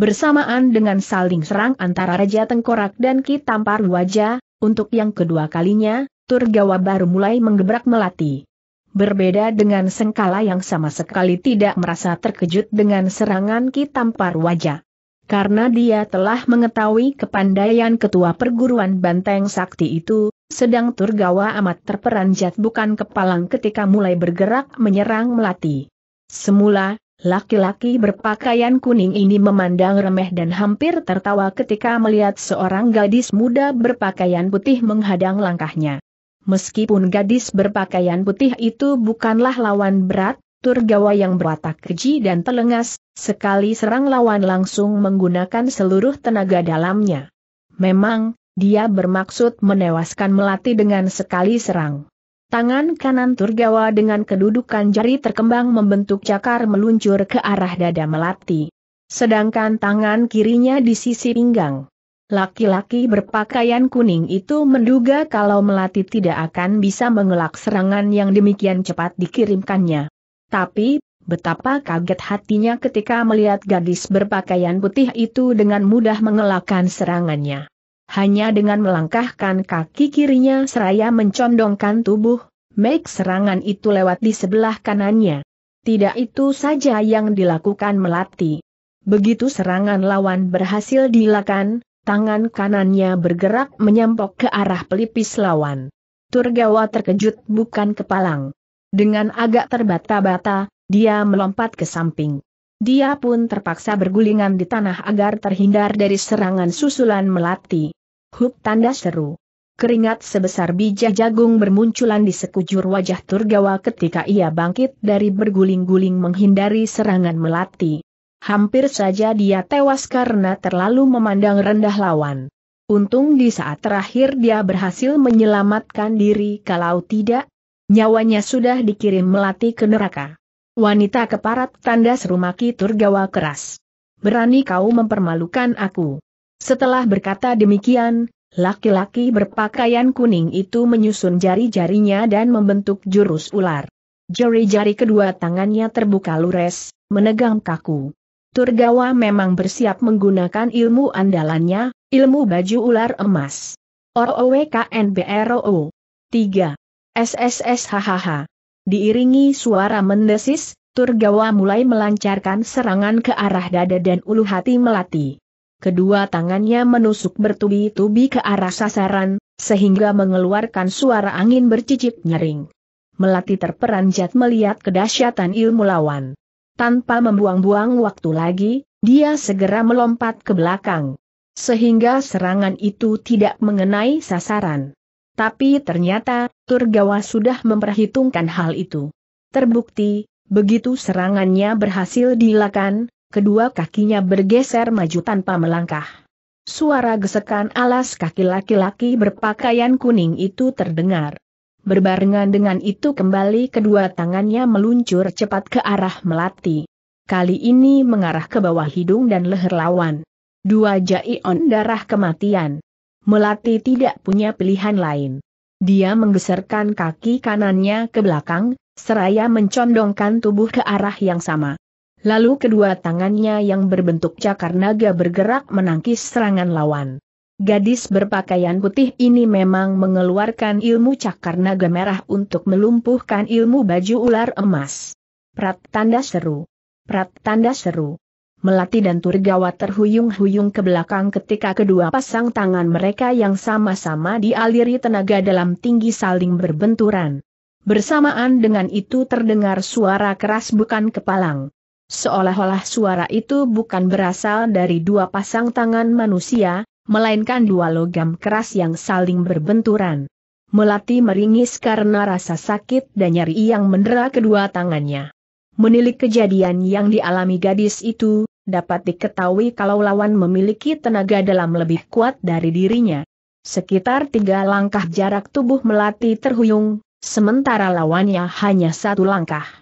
bersamaan dengan saling serang antara Raja Tengkorak dan Ki Tampar Wajah, untuk yang kedua kalinya, Turgawa baru mulai menggebrak Melati. Berbeda dengan Sengkala yang sama sekali tidak merasa terkejut dengan serangan Ki Tampar Wajah, Karena dia telah mengetahui kepandaian ketua perguruan Banteng Sakti itu, sedang Turgawa amat terperanjat bukan kepalang ketika mulai bergerak menyerang Melati. Semula, Laki-laki berpakaian kuning ini memandang remeh dan hampir tertawa ketika melihat seorang gadis muda berpakaian putih menghadang langkahnya. Meskipun gadis berpakaian putih itu bukanlah lawan berat, Turgawa yang berwatak keji dan telengas, sekali serang lawan langsung menggunakan seluruh tenaga dalamnya. Memang, dia bermaksud menewaskan Melati dengan sekali serang. Tangan kanan Turgawa dengan kedudukan jari terkembang membentuk cakar meluncur ke arah dada Melati. Sedangkan tangan kirinya di sisi pinggang. Laki-laki berpakaian kuning itu menduga kalau Melati tidak akan bisa mengelak serangan yang demikian cepat dikirimkannya. Tapi, betapa kaget hatinya ketika melihat gadis berpakaian putih itu dengan mudah mengelakkan serangannya. Hanya dengan melangkahkan kaki kirinya seraya mencondongkan tubuh, make serangan itu lewat di sebelah kanannya. Tidak itu saja yang dilakukan Melati. Begitu serangan lawan berhasil dilakukan, tangan kanannya bergerak menyampok ke arah pelipis lawan. Turgawa terkejut bukan kepalang. Dengan agak terbata-bata, dia melompat ke samping. Dia pun terpaksa bergulingan di tanah agar terhindar dari serangan susulan melati. Hup tanda seru. Keringat sebesar biji jagung bermunculan di sekujur wajah Turgawa ketika ia bangkit dari berguling-guling menghindari serangan melati. Hampir saja dia tewas karena terlalu memandang rendah lawan. Untung di saat terakhir dia berhasil menyelamatkan diri kalau tidak, nyawanya sudah dikirim melati ke neraka. Wanita keparat tanda serumaki Turgawa keras. Berani kau mempermalukan aku. Setelah berkata demikian, laki-laki berpakaian kuning itu menyusun jari-jarinya dan membentuk jurus ular. Jari-jari kedua tangannya terbuka lures, menegang kaku. Turgawa memang bersiap menggunakan ilmu andalannya, ilmu baju ular emas. OOWKNBROO 3. SSSHHH Diiringi suara mendesis, Turgawa mulai melancarkan serangan ke arah dada dan ulu hati melati kedua tangannya menusuk bertubi-tubi ke arah sasaran, sehingga mengeluarkan suara angin bercicit nyering. Melati terperanjat melihat kedahsyatan ilmu lawan. Tanpa membuang-buang waktu lagi, dia segera melompat ke belakang. Sehingga serangan itu tidak mengenai sasaran. Tapi ternyata, Turgawa sudah memperhitungkan hal itu. Terbukti, begitu serangannya berhasil dilakukan, kedua kakinya bergeser maju tanpa melangkah. Suara gesekan alas kaki laki-laki berpakaian kuning itu terdengar. Berbarengan dengan itu kembali kedua tangannya meluncur cepat ke arah Melati. Kali ini mengarah ke bawah hidung dan leher lawan. Dua jai on darah kematian. Melati tidak punya pilihan lain. Dia menggeserkan kaki kanannya ke belakang, seraya mencondongkan tubuh ke arah yang sama. Lalu kedua tangannya yang berbentuk cakar naga bergerak menangkis serangan lawan. Gadis berpakaian putih ini memang mengeluarkan ilmu cakar naga merah untuk melumpuhkan ilmu baju ular emas. Prat tanda seru. Prat tanda seru. Melati dan Turgawa terhuyung-huyung ke belakang ketika kedua pasang tangan mereka yang sama-sama dialiri tenaga dalam tinggi saling berbenturan. Bersamaan dengan itu terdengar suara keras bukan kepalang. Seolah-olah suara itu bukan berasal dari dua pasang tangan manusia, melainkan dua logam keras yang saling berbenturan. Melati meringis karena rasa sakit dan nyeri yang mendera kedua tangannya. Menilik kejadian yang dialami gadis itu, dapat diketahui kalau lawan memiliki tenaga dalam lebih kuat dari dirinya. Sekitar tiga langkah jarak tubuh Melati terhuyung, sementara lawannya hanya satu langkah.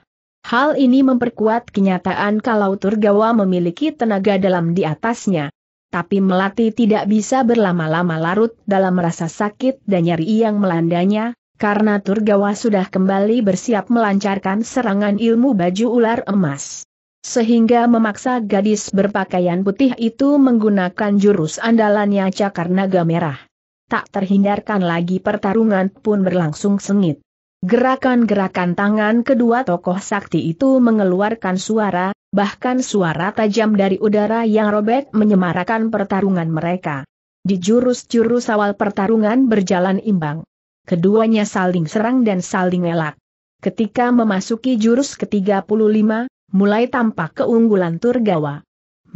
Hal ini memperkuat kenyataan kalau Turgawa memiliki tenaga dalam di atasnya. Tapi Melati tidak bisa berlama-lama larut dalam rasa sakit dan nyeri yang melandanya, karena Turgawa sudah kembali bersiap melancarkan serangan ilmu baju ular emas. Sehingga memaksa gadis berpakaian putih itu menggunakan jurus andalannya cakar naga merah. Tak terhindarkan lagi pertarungan pun berlangsung sengit. Gerakan-gerakan tangan kedua tokoh sakti itu mengeluarkan suara, bahkan suara tajam dari udara yang robek menyemarakan pertarungan mereka. Di jurus-jurus awal pertarungan berjalan imbang. Keduanya saling serang dan saling elak. Ketika memasuki jurus ke-35, mulai tampak keunggulan Turgawa.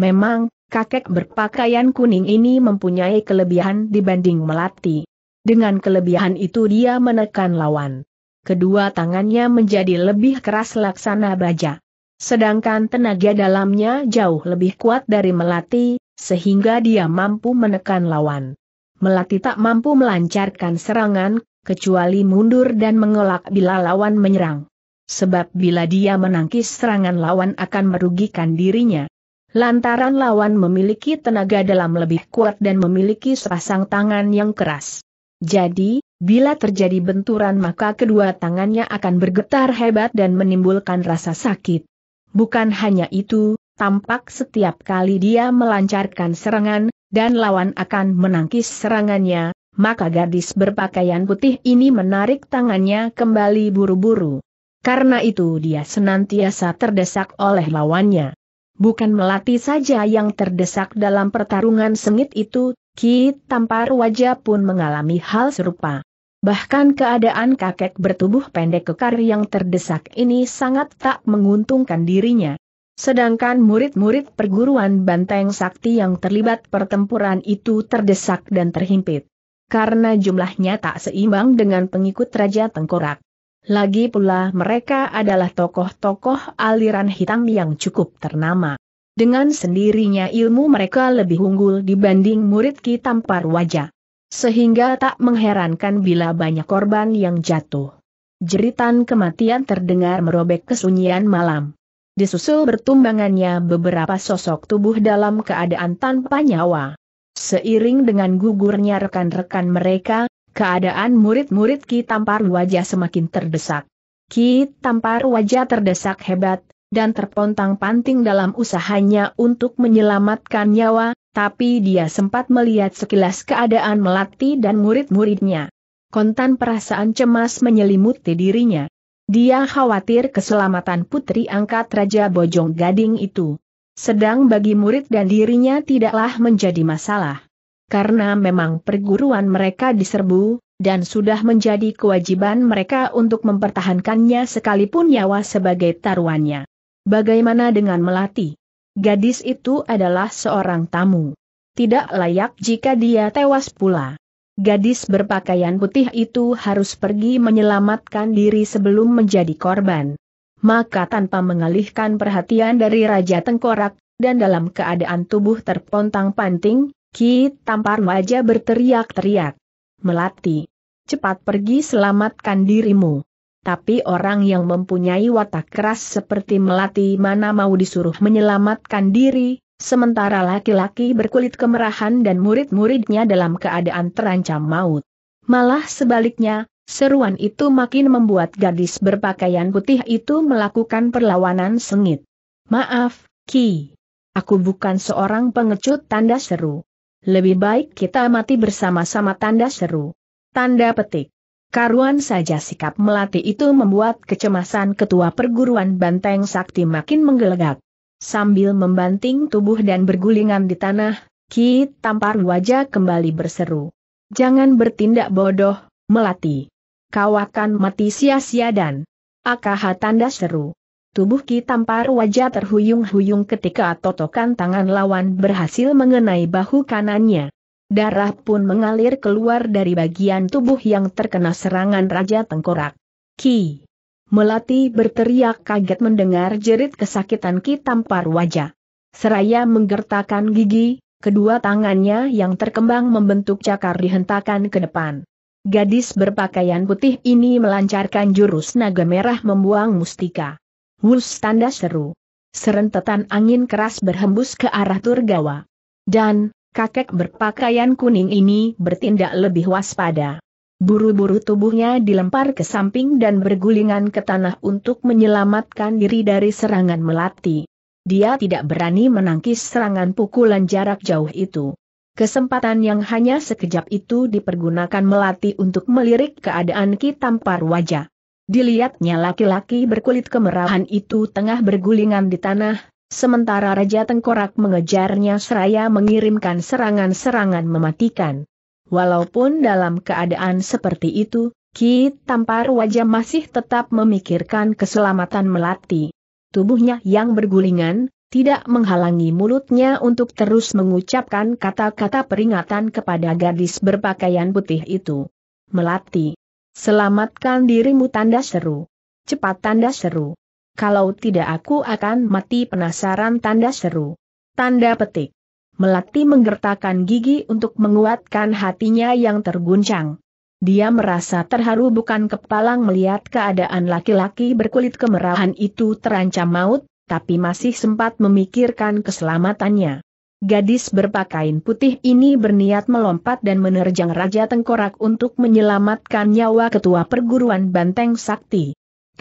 Memang, kakek berpakaian kuning ini mempunyai kelebihan dibanding Melati. Dengan kelebihan itu dia menekan lawan kedua tangannya menjadi lebih keras laksana baja. Sedangkan tenaga dalamnya jauh lebih kuat dari Melati, sehingga dia mampu menekan lawan. Melati tak mampu melancarkan serangan, kecuali mundur dan mengelak bila lawan menyerang. Sebab bila dia menangkis serangan lawan akan merugikan dirinya. Lantaran lawan memiliki tenaga dalam lebih kuat dan memiliki sepasang tangan yang keras. Jadi, Bila terjadi benturan maka kedua tangannya akan bergetar hebat dan menimbulkan rasa sakit. Bukan hanya itu, tampak setiap kali dia melancarkan serangan, dan lawan akan menangkis serangannya, maka gadis berpakaian putih ini menarik tangannya kembali buru-buru. Karena itu dia senantiasa terdesak oleh lawannya. Bukan melatih saja yang terdesak dalam pertarungan sengit itu, Ki tampar wajah pun mengalami hal serupa. Bahkan keadaan kakek bertubuh pendek kekar yang terdesak ini sangat tak menguntungkan dirinya. Sedangkan murid-murid perguruan Banteng Sakti yang terlibat pertempuran itu terdesak dan terhimpit. Karena jumlahnya tak seimbang dengan pengikut Raja Tengkorak. Lagi pula mereka adalah tokoh-tokoh aliran hitam yang cukup ternama. Dengan sendirinya ilmu mereka lebih unggul dibanding murid Ki Tampar Wajah. Sehingga tak mengherankan bila banyak korban yang jatuh. Jeritan kematian terdengar merobek kesunyian malam. Disusul bertumbangannya beberapa sosok tubuh dalam keadaan tanpa nyawa. Seiring dengan gugurnya rekan-rekan mereka, keadaan murid-murid Ki Tampar wajah semakin terdesak. Ki Tampar wajah terdesak hebat, dan terpontang-panting dalam usahanya untuk menyelamatkan nyawa, tapi dia sempat melihat sekilas keadaan Melati dan murid-muridnya. Kontan perasaan cemas menyelimuti dirinya. Dia khawatir keselamatan putri angkat Raja Bojong Gading itu. Sedang bagi murid dan dirinya tidaklah menjadi masalah. Karena memang perguruan mereka diserbu, dan sudah menjadi kewajiban mereka untuk mempertahankannya sekalipun nyawa sebagai taruhannya. Bagaimana dengan Melati? Gadis itu adalah seorang tamu. Tidak layak jika dia tewas pula. Gadis berpakaian putih itu harus pergi menyelamatkan diri sebelum menjadi korban. Maka tanpa mengalihkan perhatian dari Raja Tengkorak, dan dalam keadaan tubuh terpontang-panting, Ki tampar wajah berteriak-teriak. Melati, cepat pergi selamatkan dirimu tapi orang yang mempunyai watak keras seperti Melati mana mau disuruh menyelamatkan diri, sementara laki-laki berkulit kemerahan dan murid-muridnya dalam keadaan terancam maut. Malah sebaliknya, seruan itu makin membuat gadis berpakaian putih itu melakukan perlawanan sengit. Maaf, Ki. Aku bukan seorang pengecut tanda seru. Lebih baik kita mati bersama-sama tanda seru. Tanda petik. Karuan saja sikap melati itu membuat kecemasan ketua perguruan banteng sakti makin menggelegak. Sambil membanting tubuh dan bergulingan di tanah, Ki tampar wajah kembali berseru. Jangan bertindak bodoh, melati. Kau akan mati sia-sia dan Akah tanda seru. Tubuh Ki tampar wajah terhuyung-huyung ketika totokan tangan lawan berhasil mengenai bahu kanannya. Darah pun mengalir keluar dari bagian tubuh yang terkena serangan Raja Tengkorak. Ki! Melati berteriak kaget mendengar jerit kesakitan Ki tampar wajah. Seraya menggertakkan gigi, kedua tangannya yang terkembang membentuk cakar dihentakan ke depan. Gadis berpakaian putih ini melancarkan jurus naga merah membuang mustika. Wus tanda seru. Serentetan angin keras berhembus ke arah Turgawa. Dan, kakek berpakaian kuning ini bertindak lebih waspada. Buru-buru tubuhnya dilempar ke samping dan bergulingan ke tanah untuk menyelamatkan diri dari serangan melati. Dia tidak berani menangkis serangan pukulan jarak jauh itu. Kesempatan yang hanya sekejap itu dipergunakan melati untuk melirik keadaan Ki Tampar wajah. Dilihatnya laki-laki berkulit kemerahan itu tengah bergulingan di tanah, Sementara Raja Tengkorak mengejarnya seraya mengirimkan serangan-serangan mematikan. Walaupun dalam keadaan seperti itu, Ki Tampar wajah masih tetap memikirkan keselamatan Melati. Tubuhnya yang bergulingan, tidak menghalangi mulutnya untuk terus mengucapkan kata-kata peringatan kepada gadis berpakaian putih itu. Melati. Selamatkan dirimu tanda seru. Cepat tanda seru. Kalau tidak aku akan mati penasaran tanda seru. Tanda petik. Melati menggertakkan gigi untuk menguatkan hatinya yang terguncang. Dia merasa terharu bukan kepalang melihat keadaan laki-laki berkulit kemerahan itu terancam maut, tapi masih sempat memikirkan keselamatannya. Gadis berpakaian putih ini berniat melompat dan menerjang Raja Tengkorak untuk menyelamatkan nyawa ketua perguruan Banteng Sakti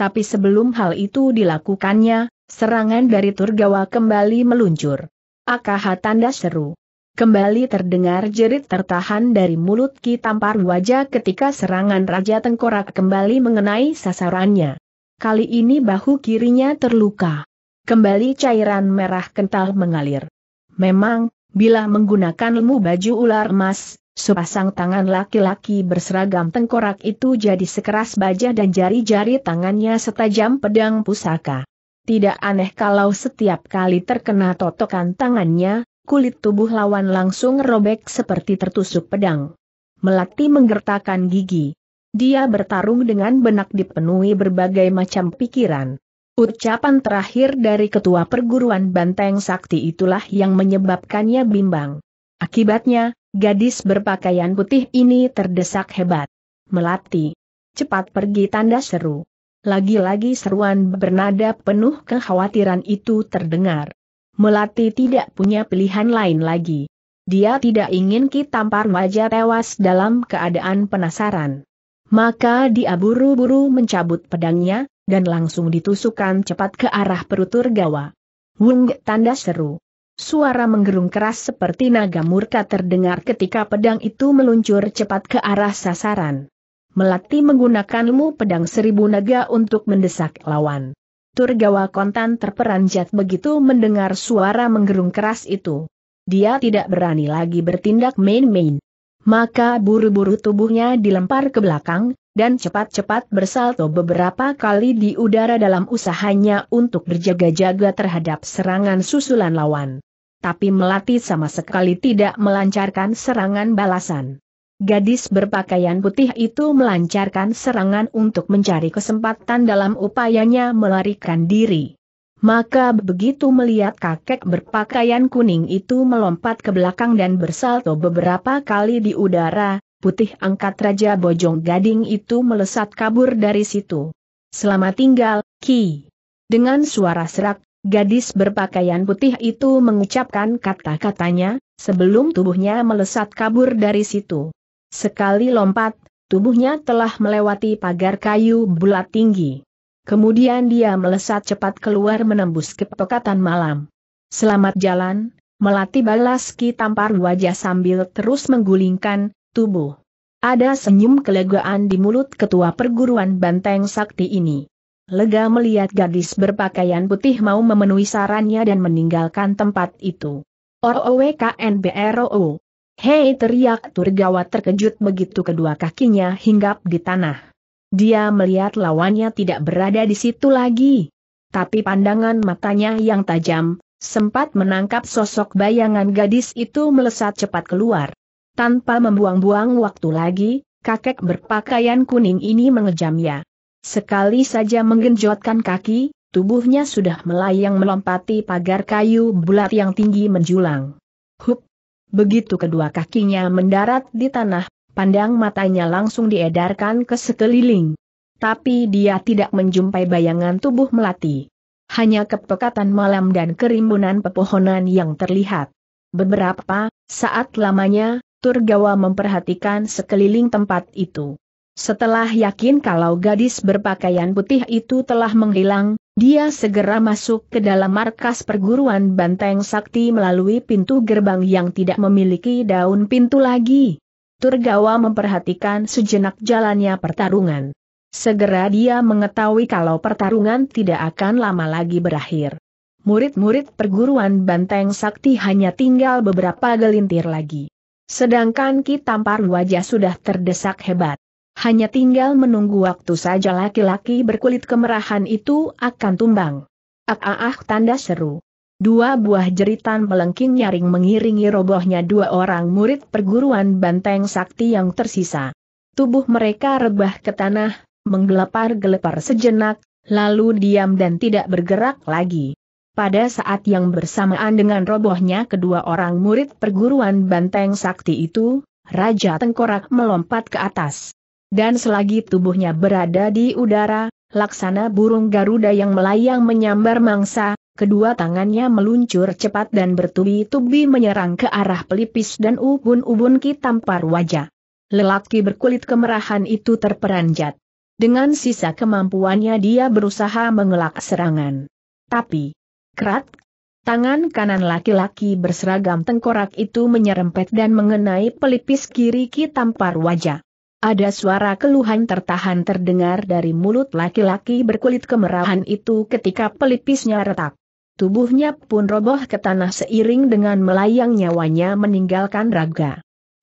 tapi sebelum hal itu dilakukannya, serangan dari Turgawa kembali meluncur. Akaha tanda seru. Kembali terdengar jerit tertahan dari mulut Ki Tampar wajah ketika serangan Raja Tengkorak kembali mengenai sasarannya. Kali ini bahu kirinya terluka. Kembali cairan merah kental mengalir. Memang, bila menggunakan ilmu baju ular emas, Sepasang tangan laki-laki berseragam tengkorak itu jadi sekeras baja dan jari-jari tangannya setajam pedang pusaka. Tidak aneh kalau setiap kali terkena totokan tangannya, kulit tubuh lawan langsung robek seperti tertusuk pedang. Melati menggertakkan gigi. Dia bertarung dengan benak dipenuhi berbagai macam pikiran. Ucapan terakhir dari ketua perguruan Banteng Sakti itulah yang menyebabkannya bimbang. Akibatnya, Gadis berpakaian putih ini terdesak hebat. Melati. Cepat pergi tanda seru. Lagi-lagi seruan bernada penuh kekhawatiran itu terdengar. Melati tidak punya pilihan lain lagi. Dia tidak ingin kitampar wajah tewas dalam keadaan penasaran. Maka dia buru-buru mencabut pedangnya, dan langsung ditusukkan cepat ke arah perutur gawa. Wung tanda seru. Suara menggerung keras seperti naga murka terdengar ketika pedang itu meluncur cepat ke arah sasaran. Melati menggunakan ilmu pedang seribu naga untuk mendesak lawan. Turgawa kontan terperanjat begitu mendengar suara menggerung keras itu. Dia tidak berani lagi bertindak main-main. Maka buru-buru tubuhnya dilempar ke belakang, dan cepat-cepat bersalto beberapa kali di udara dalam usahanya untuk berjaga-jaga terhadap serangan susulan lawan. Tapi Melati sama sekali tidak melancarkan serangan balasan. Gadis berpakaian putih itu melancarkan serangan untuk mencari kesempatan dalam upayanya melarikan diri. Maka begitu melihat kakek berpakaian kuning itu melompat ke belakang dan bersalto beberapa kali di udara, putih angkat Raja Bojong Gading itu melesat kabur dari situ. Selama tinggal, Ki. Dengan suara serak, gadis berpakaian putih itu mengucapkan kata-katanya, sebelum tubuhnya melesat kabur dari situ. Sekali lompat, tubuhnya telah melewati pagar kayu bulat tinggi. Kemudian dia melesat cepat keluar menembus kepekatan malam. Selamat jalan, Melati balas ki tampar wajah sambil terus menggulingkan, tubuh. Ada senyum kelegaan di mulut ketua perguruan banteng sakti ini. Lega melihat gadis berpakaian putih mau memenuhi sarannya dan meninggalkan tempat itu. ROWKNBROO. Hei teriak Turgawa terkejut begitu kedua kakinya hinggap di tanah. Dia melihat lawannya tidak berada di situ lagi. Tapi pandangan matanya yang tajam, sempat menangkap sosok bayangan gadis itu melesat cepat keluar. Tanpa membuang-buang waktu lagi, kakek berpakaian kuning ini mengejamnya. Sekali saja menggenjotkan kaki, tubuhnya sudah melayang melompati pagar kayu bulat yang tinggi menjulang. Hup! Begitu kedua kakinya mendarat di tanah, pandang matanya langsung diedarkan ke sekeliling. Tapi dia tidak menjumpai bayangan tubuh melati. Hanya kepekatan malam dan kerimbunan pepohonan yang terlihat. Beberapa saat lamanya, Turgawa memperhatikan sekeliling tempat itu. Setelah yakin kalau gadis berpakaian putih itu telah menghilang, dia segera masuk ke dalam markas perguruan Banteng Sakti melalui pintu gerbang yang tidak memiliki daun pintu lagi. Turgawa memperhatikan sejenak jalannya pertarungan. Segera dia mengetahui kalau pertarungan tidak akan lama lagi berakhir. Murid-murid perguruan Banteng Sakti hanya tinggal beberapa gelintir lagi. Sedangkan Ki Tampar wajah sudah terdesak hebat. Hanya tinggal menunggu waktu saja laki-laki berkulit kemerahan itu akan tumbang. Ah, ah ah tanda seru. Dua buah jeritan melengking nyaring mengiringi robohnya dua orang murid perguruan banteng sakti yang tersisa. Tubuh mereka rebah ke tanah, menggelepar-gelepar sejenak, lalu diam dan tidak bergerak lagi. Pada saat yang bersamaan dengan robohnya kedua orang murid perguruan banteng sakti itu, Raja Tengkorak melompat ke atas. Dan selagi tubuhnya berada di udara, laksana burung Garuda yang melayang menyambar mangsa, kedua tangannya meluncur cepat dan bertubi-tubi menyerang ke arah pelipis dan ubun-ubun tampar wajah. Lelaki berkulit kemerahan itu terperanjat. Dengan sisa kemampuannya dia berusaha mengelak serangan. Tapi, Krat, tangan kanan laki-laki berseragam tengkorak itu menyerempet dan mengenai pelipis kiri Ki tampar wajah. Ada suara keluhan tertahan terdengar dari mulut laki-laki berkulit kemerahan itu ketika pelipisnya retak. Tubuhnya pun roboh ke tanah seiring dengan melayang nyawanya meninggalkan raga.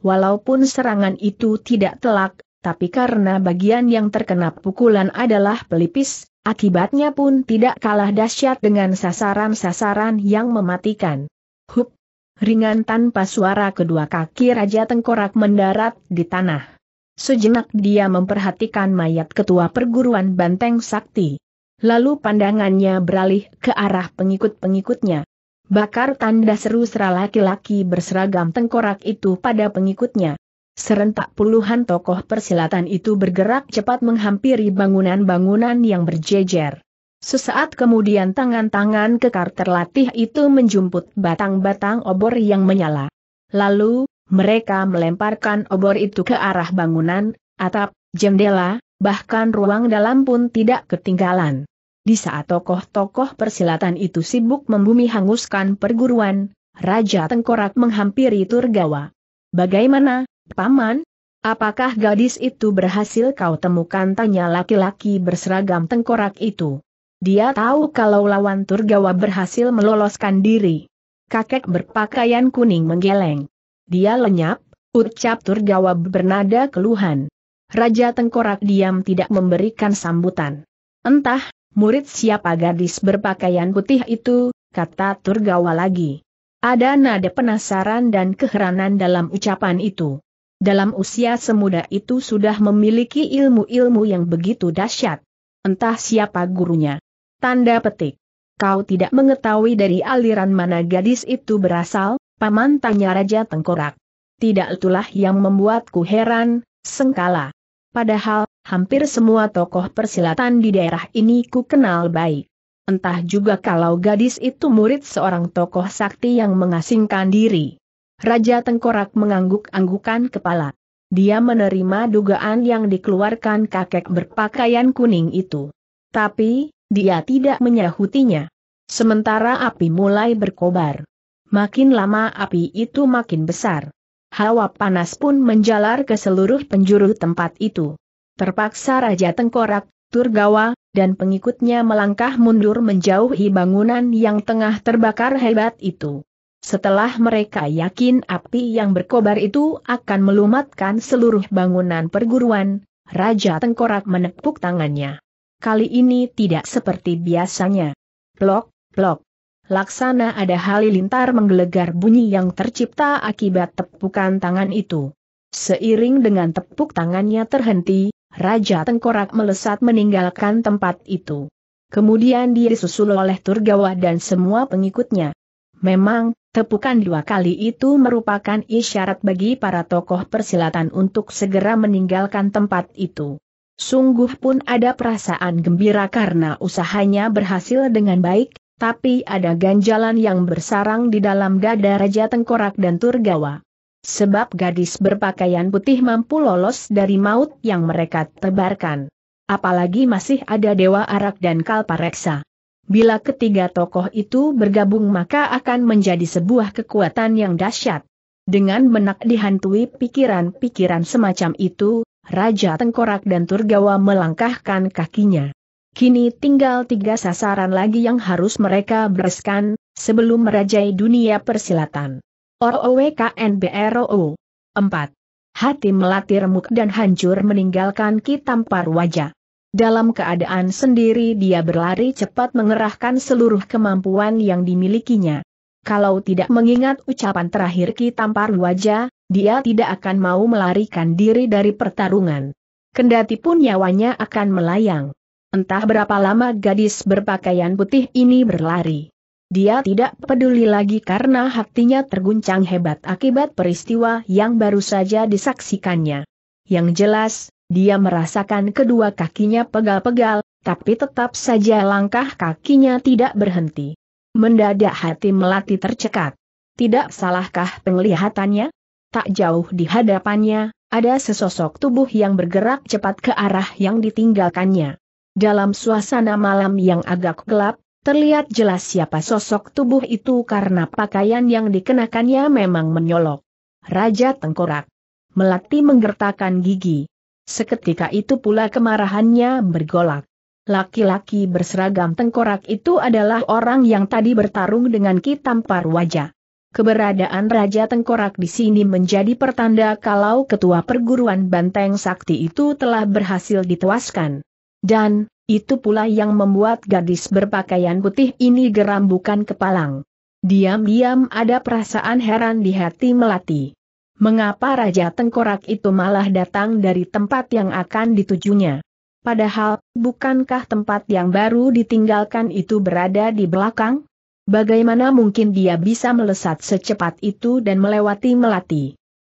Walaupun serangan itu tidak telak, tapi karena bagian yang terkena pukulan adalah pelipis, Akibatnya pun tidak kalah dahsyat dengan sasaran-sasaran yang mematikan. Hup! Ringan tanpa suara kedua kaki Raja Tengkorak mendarat di tanah. Sejenak dia memperhatikan mayat ketua perguruan Banteng Sakti. Lalu pandangannya beralih ke arah pengikut-pengikutnya. Bakar tanda seru serah laki-laki berseragam tengkorak itu pada pengikutnya. Serentak puluhan tokoh persilatan itu bergerak cepat menghampiri bangunan-bangunan yang berjejer. Sesaat kemudian tangan-tangan kekar terlatih itu menjumput batang-batang obor yang menyala. Lalu, mereka melemparkan obor itu ke arah bangunan, atap, jendela, bahkan ruang dalam pun tidak ketinggalan. Di saat tokoh-tokoh persilatan itu sibuk membumi hanguskan perguruan, Raja Tengkorak menghampiri Turgawa. Bagaimana, Paman, apakah gadis itu berhasil kau temukan? Tanya laki-laki berseragam tengkorak itu. Dia tahu kalau lawan Turgawa berhasil meloloskan diri. Kakek berpakaian kuning menggeleng. Dia lenyap, ucap Turgawa bernada keluhan. Raja Tengkorak diam tidak memberikan sambutan. Entah, murid siapa gadis berpakaian putih itu, kata Turgawa lagi. Ada nada penasaran dan keheranan dalam ucapan itu dalam usia semuda itu sudah memiliki ilmu-ilmu yang begitu dahsyat. Entah siapa gurunya. Tanda petik. Kau tidak mengetahui dari aliran mana gadis itu berasal, paman tanya Raja Tengkorak. Tidak itulah yang membuatku heran, sengkala. Padahal, hampir semua tokoh persilatan di daerah ini ku kenal baik. Entah juga kalau gadis itu murid seorang tokoh sakti yang mengasingkan diri. Raja Tengkorak mengangguk-anggukan kepala. Dia menerima dugaan yang dikeluarkan kakek berpakaian kuning itu. Tapi, dia tidak menyahutinya. Sementara api mulai berkobar. Makin lama api itu makin besar. Hawa panas pun menjalar ke seluruh penjuru tempat itu. Terpaksa Raja Tengkorak, Turgawa, dan pengikutnya melangkah mundur menjauhi bangunan yang tengah terbakar hebat itu. Setelah mereka yakin api yang berkobar itu akan melumatkan seluruh bangunan perguruan, Raja Tengkorak menepuk tangannya. Kali ini tidak seperti biasanya. Plok, plok. Laksana ada halilintar menggelegar bunyi yang tercipta akibat tepukan tangan itu. Seiring dengan tepuk tangannya terhenti, Raja Tengkorak melesat meninggalkan tempat itu. Kemudian dia disusul oleh Turgawa dan semua pengikutnya. Memang, tepukan dua kali itu merupakan isyarat bagi para tokoh persilatan untuk segera meninggalkan tempat itu. Sungguh pun ada perasaan gembira karena usahanya berhasil dengan baik, tapi ada ganjalan yang bersarang di dalam dada Raja Tengkorak dan Turgawa. Sebab gadis berpakaian putih mampu lolos dari maut yang mereka tebarkan. Apalagi masih ada Dewa Arak dan Kalpareksa. Bila ketiga tokoh itu bergabung maka akan menjadi sebuah kekuatan yang dahsyat. Dengan benak dihantui pikiran-pikiran semacam itu, Raja Tengkorak dan Turgawa melangkahkan kakinya. Kini tinggal tiga sasaran lagi yang harus mereka bereskan, sebelum merajai dunia persilatan. ROWKNBROO 4. Hati melatih remuk dan hancur meninggalkan kitampar wajah. Dalam keadaan sendiri dia berlari cepat mengerahkan seluruh kemampuan yang dimilikinya. Kalau tidak mengingat ucapan terakhir Ki Tampar wajah, dia tidak akan mau melarikan diri dari pertarungan. Kendati pun nyawanya akan melayang. Entah berapa lama gadis berpakaian putih ini berlari. Dia tidak peduli lagi karena hatinya terguncang hebat akibat peristiwa yang baru saja disaksikannya. Yang jelas, dia merasakan kedua kakinya pegal-pegal, tapi tetap saja langkah kakinya tidak berhenti. Mendadak hati melati tercekat. Tidak salahkah penglihatannya? Tak jauh di hadapannya, ada sesosok tubuh yang bergerak cepat ke arah yang ditinggalkannya. Dalam suasana malam yang agak gelap, terlihat jelas siapa sosok tubuh itu karena pakaian yang dikenakannya memang menyolok. Raja Tengkorak. Melati menggertakkan gigi. Seketika itu pula kemarahannya bergolak. Laki-laki berseragam tengkorak itu adalah orang yang tadi bertarung dengan Kitampar wajah. Keberadaan Raja Tengkorak di sini menjadi pertanda kalau ketua perguruan Banteng Sakti itu telah berhasil dituaskan. Dan, itu pula yang membuat gadis berpakaian putih ini geram bukan kepalang. Diam-diam ada perasaan heran di hati Melati. Mengapa Raja Tengkorak itu malah datang dari tempat yang akan ditujunya? Padahal, bukankah tempat yang baru ditinggalkan itu berada di belakang? Bagaimana mungkin dia bisa melesat secepat itu dan melewati melati?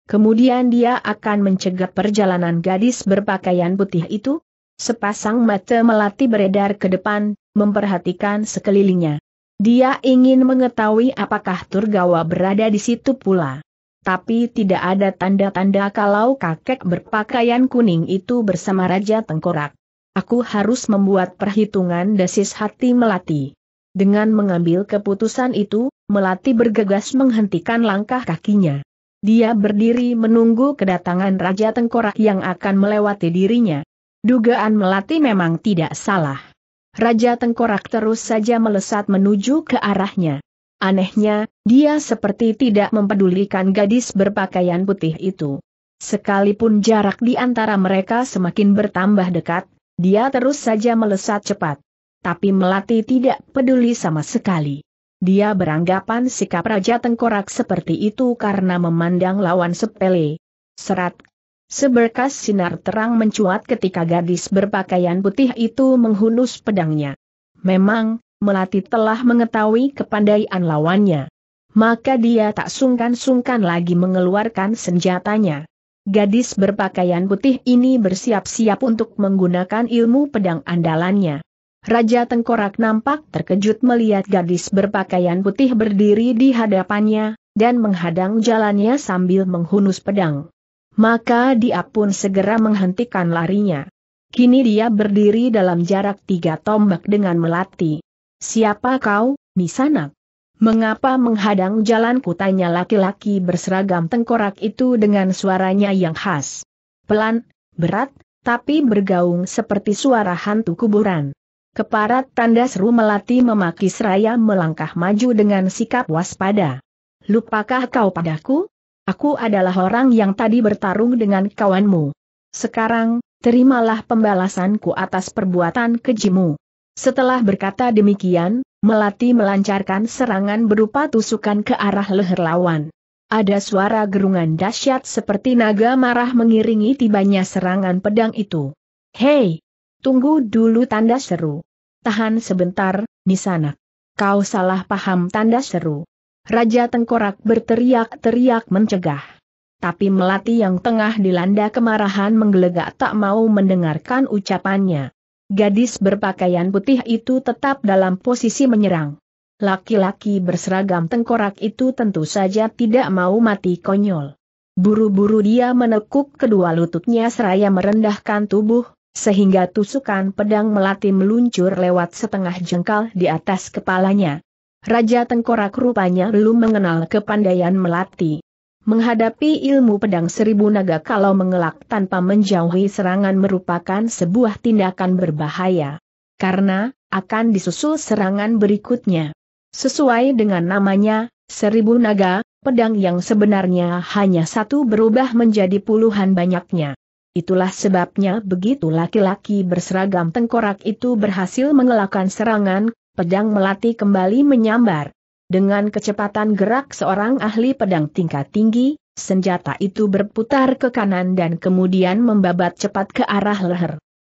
Kemudian dia akan mencegat perjalanan gadis berpakaian putih itu? Sepasang mata melati beredar ke depan, memperhatikan sekelilingnya. Dia ingin mengetahui apakah Turgawa berada di situ pula tapi tidak ada tanda-tanda kalau kakek berpakaian kuning itu bersama Raja Tengkorak. Aku harus membuat perhitungan desis hati Melati. Dengan mengambil keputusan itu, Melati bergegas menghentikan langkah kakinya. Dia berdiri menunggu kedatangan Raja Tengkorak yang akan melewati dirinya. Dugaan Melati memang tidak salah. Raja Tengkorak terus saja melesat menuju ke arahnya. Anehnya, dia seperti tidak mempedulikan gadis berpakaian putih itu. Sekalipun jarak di antara mereka semakin bertambah dekat, dia terus saja melesat cepat. Tapi Melati tidak peduli sama sekali. Dia beranggapan sikap Raja Tengkorak seperti itu karena memandang lawan sepele. Serat Seberkas sinar terang mencuat ketika gadis berpakaian putih itu menghunus pedangnya. Memang, Melati telah mengetahui kepandaian lawannya. Maka dia tak sungkan-sungkan lagi mengeluarkan senjatanya. Gadis berpakaian putih ini bersiap-siap untuk menggunakan ilmu pedang andalannya. Raja Tengkorak nampak terkejut melihat gadis berpakaian putih berdiri di hadapannya, dan menghadang jalannya sambil menghunus pedang. Maka dia pun segera menghentikan larinya. Kini dia berdiri dalam jarak tiga tombak dengan melati. Siapa kau, Nisanak? Mengapa menghadang jalan kutanya laki-laki berseragam tengkorak itu dengan suaranya yang khas. Pelan, berat, tapi bergaung seperti suara hantu kuburan. Keparat tanda seru melati memaki seraya melangkah maju dengan sikap waspada. Lupakah kau padaku? Aku adalah orang yang tadi bertarung dengan kawanmu. Sekarang, terimalah pembalasanku atas perbuatan kejimu. Setelah berkata demikian, Melati melancarkan serangan berupa tusukan ke arah leher lawan. Ada suara gerungan dahsyat seperti naga marah mengiringi tibanya serangan pedang itu. Hei! Tunggu dulu tanda seru. Tahan sebentar, Nisanak. Kau salah paham tanda seru. Raja Tengkorak berteriak-teriak mencegah. Tapi Melati yang tengah dilanda kemarahan menggelegak tak mau mendengarkan ucapannya. Gadis berpakaian putih itu tetap dalam posisi menyerang. Laki-laki berseragam tengkorak itu tentu saja tidak mau mati konyol. Buru-buru dia menekuk kedua lututnya seraya merendahkan tubuh, sehingga tusukan pedang melati meluncur lewat setengah jengkal di atas kepalanya. Raja Tengkorak rupanya belum mengenal kepandaian melati. Menghadapi ilmu pedang seribu naga kalau mengelak tanpa menjauhi serangan merupakan sebuah tindakan berbahaya. Karena, akan disusul serangan berikutnya. Sesuai dengan namanya, seribu naga, pedang yang sebenarnya hanya satu berubah menjadi puluhan banyaknya. Itulah sebabnya begitu laki-laki berseragam tengkorak itu berhasil mengelakkan serangan, pedang melati kembali menyambar. Dengan kecepatan gerak seorang ahli pedang tingkat tinggi, senjata itu berputar ke kanan dan kemudian membabat cepat ke arah leher.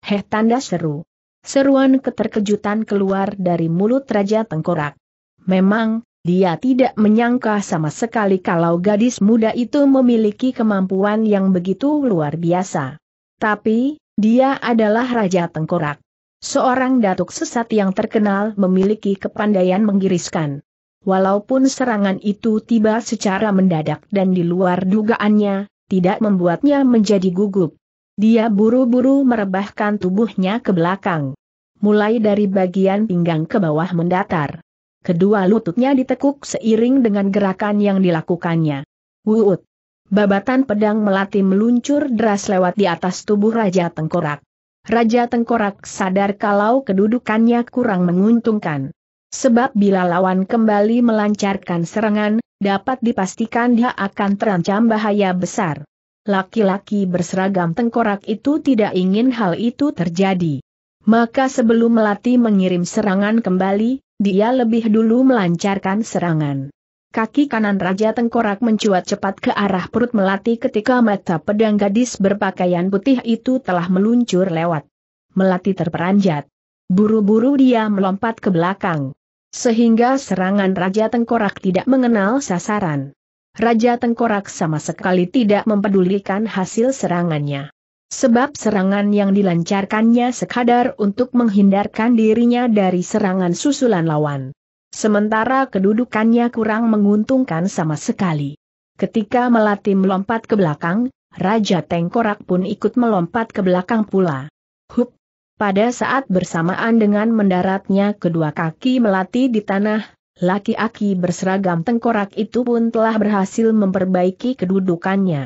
Heh tanda seru. Seruan keterkejutan keluar dari mulut Raja Tengkorak. Memang, dia tidak menyangka sama sekali kalau gadis muda itu memiliki kemampuan yang begitu luar biasa. Tapi, dia adalah Raja Tengkorak. Seorang datuk sesat yang terkenal memiliki kepandaian menggiriskan. Walaupun serangan itu tiba secara mendadak dan di luar dugaannya, tidak membuatnya menjadi gugup. Dia buru-buru merebahkan tubuhnya ke belakang. Mulai dari bagian pinggang ke bawah mendatar. Kedua lututnya ditekuk seiring dengan gerakan yang dilakukannya. Wuut. Babatan pedang melati meluncur deras lewat di atas tubuh Raja Tengkorak. Raja Tengkorak sadar kalau kedudukannya kurang menguntungkan. Sebab bila lawan kembali melancarkan serangan, dapat dipastikan dia akan terancam bahaya besar. Laki-laki berseragam tengkorak itu tidak ingin hal itu terjadi. Maka sebelum Melati mengirim serangan kembali, dia lebih dulu melancarkan serangan. Kaki kanan Raja Tengkorak mencuat cepat ke arah perut Melati ketika mata pedang gadis berpakaian putih itu telah meluncur lewat. Melati terperanjat. Buru-buru dia melompat ke belakang. Sehingga serangan Raja Tengkorak tidak mengenal sasaran. Raja Tengkorak sama sekali tidak mempedulikan hasil serangannya. Sebab serangan yang dilancarkannya sekadar untuk menghindarkan dirinya dari serangan susulan lawan. Sementara kedudukannya kurang menguntungkan sama sekali. Ketika melatih melompat ke belakang, Raja Tengkorak pun ikut melompat ke belakang pula. Hup! Pada saat bersamaan dengan mendaratnya kedua kaki melati di tanah, laki-laki berseragam tengkorak itu pun telah berhasil memperbaiki kedudukannya.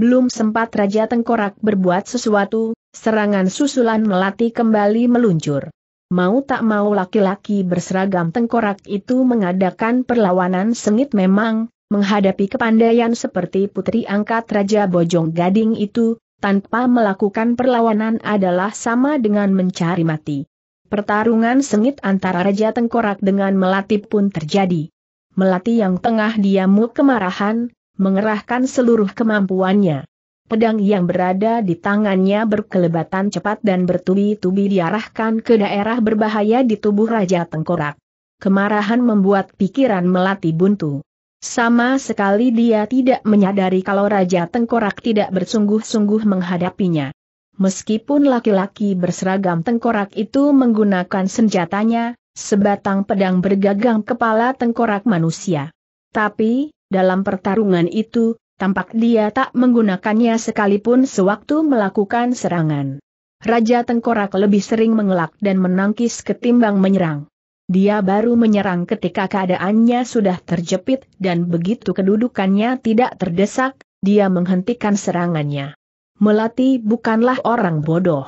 Belum sempat Raja Tengkorak berbuat sesuatu, serangan susulan melati kembali meluncur. Mau tak mau laki-laki berseragam tengkorak itu mengadakan perlawanan sengit memang, menghadapi kepandaian seperti putri angkat Raja Bojong Gading itu, tanpa melakukan perlawanan adalah sama dengan mencari mati. Pertarungan sengit antara Raja Tengkorak dengan Melati pun terjadi. Melati yang tengah diamuk kemarahan, mengerahkan seluruh kemampuannya. Pedang yang berada di tangannya berkelebatan cepat dan bertubi-tubi diarahkan ke daerah berbahaya di tubuh Raja Tengkorak. Kemarahan membuat pikiran Melati buntu. Sama sekali dia tidak menyadari kalau Raja Tengkorak tidak bersungguh-sungguh menghadapinya. Meskipun laki-laki berseragam tengkorak itu menggunakan senjatanya, sebatang pedang bergagang kepala tengkorak manusia. Tapi, dalam pertarungan itu, tampak dia tak menggunakannya sekalipun sewaktu melakukan serangan. Raja Tengkorak lebih sering mengelak dan menangkis ketimbang menyerang. Dia baru menyerang ketika keadaannya sudah terjepit dan begitu kedudukannya tidak terdesak, dia menghentikan serangannya. Melati bukanlah orang bodoh.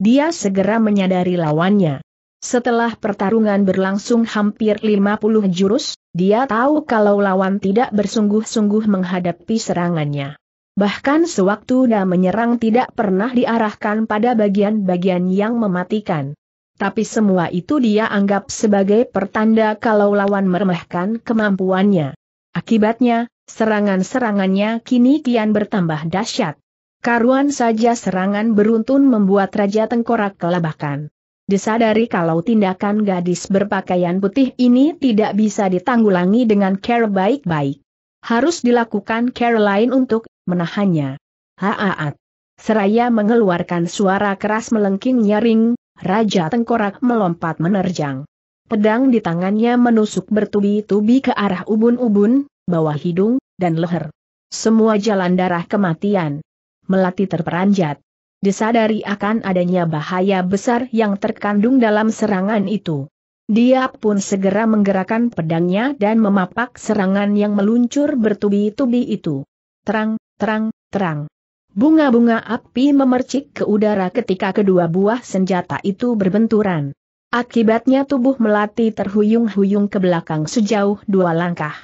Dia segera menyadari lawannya. Setelah pertarungan berlangsung hampir 50 jurus, dia tahu kalau lawan tidak bersungguh-sungguh menghadapi serangannya. Bahkan sewaktu dia menyerang tidak pernah diarahkan pada bagian-bagian yang mematikan tapi semua itu dia anggap sebagai pertanda kalau lawan meremehkan kemampuannya. Akibatnya, serangan-serangannya kini kian bertambah dahsyat. Karuan saja serangan beruntun membuat Raja Tengkorak kelabakan. Disadari kalau tindakan gadis berpakaian putih ini tidak bisa ditanggulangi dengan care baik-baik. Harus dilakukan care lain untuk menahannya. Haaat. Seraya mengeluarkan suara keras melengking nyaring, Raja Tengkorak melompat menerjang. Pedang di tangannya menusuk bertubi-tubi ke arah ubun-ubun, bawah hidung, dan leher. Semua jalan darah kematian. Melati terperanjat. Disadari akan adanya bahaya besar yang terkandung dalam serangan itu. Dia pun segera menggerakkan pedangnya dan memapak serangan yang meluncur bertubi-tubi itu. Terang, terang, terang. Bunga-bunga api memercik ke udara ketika kedua buah senjata itu berbenturan. Akibatnya tubuh Melati terhuyung-huyung ke belakang sejauh dua langkah.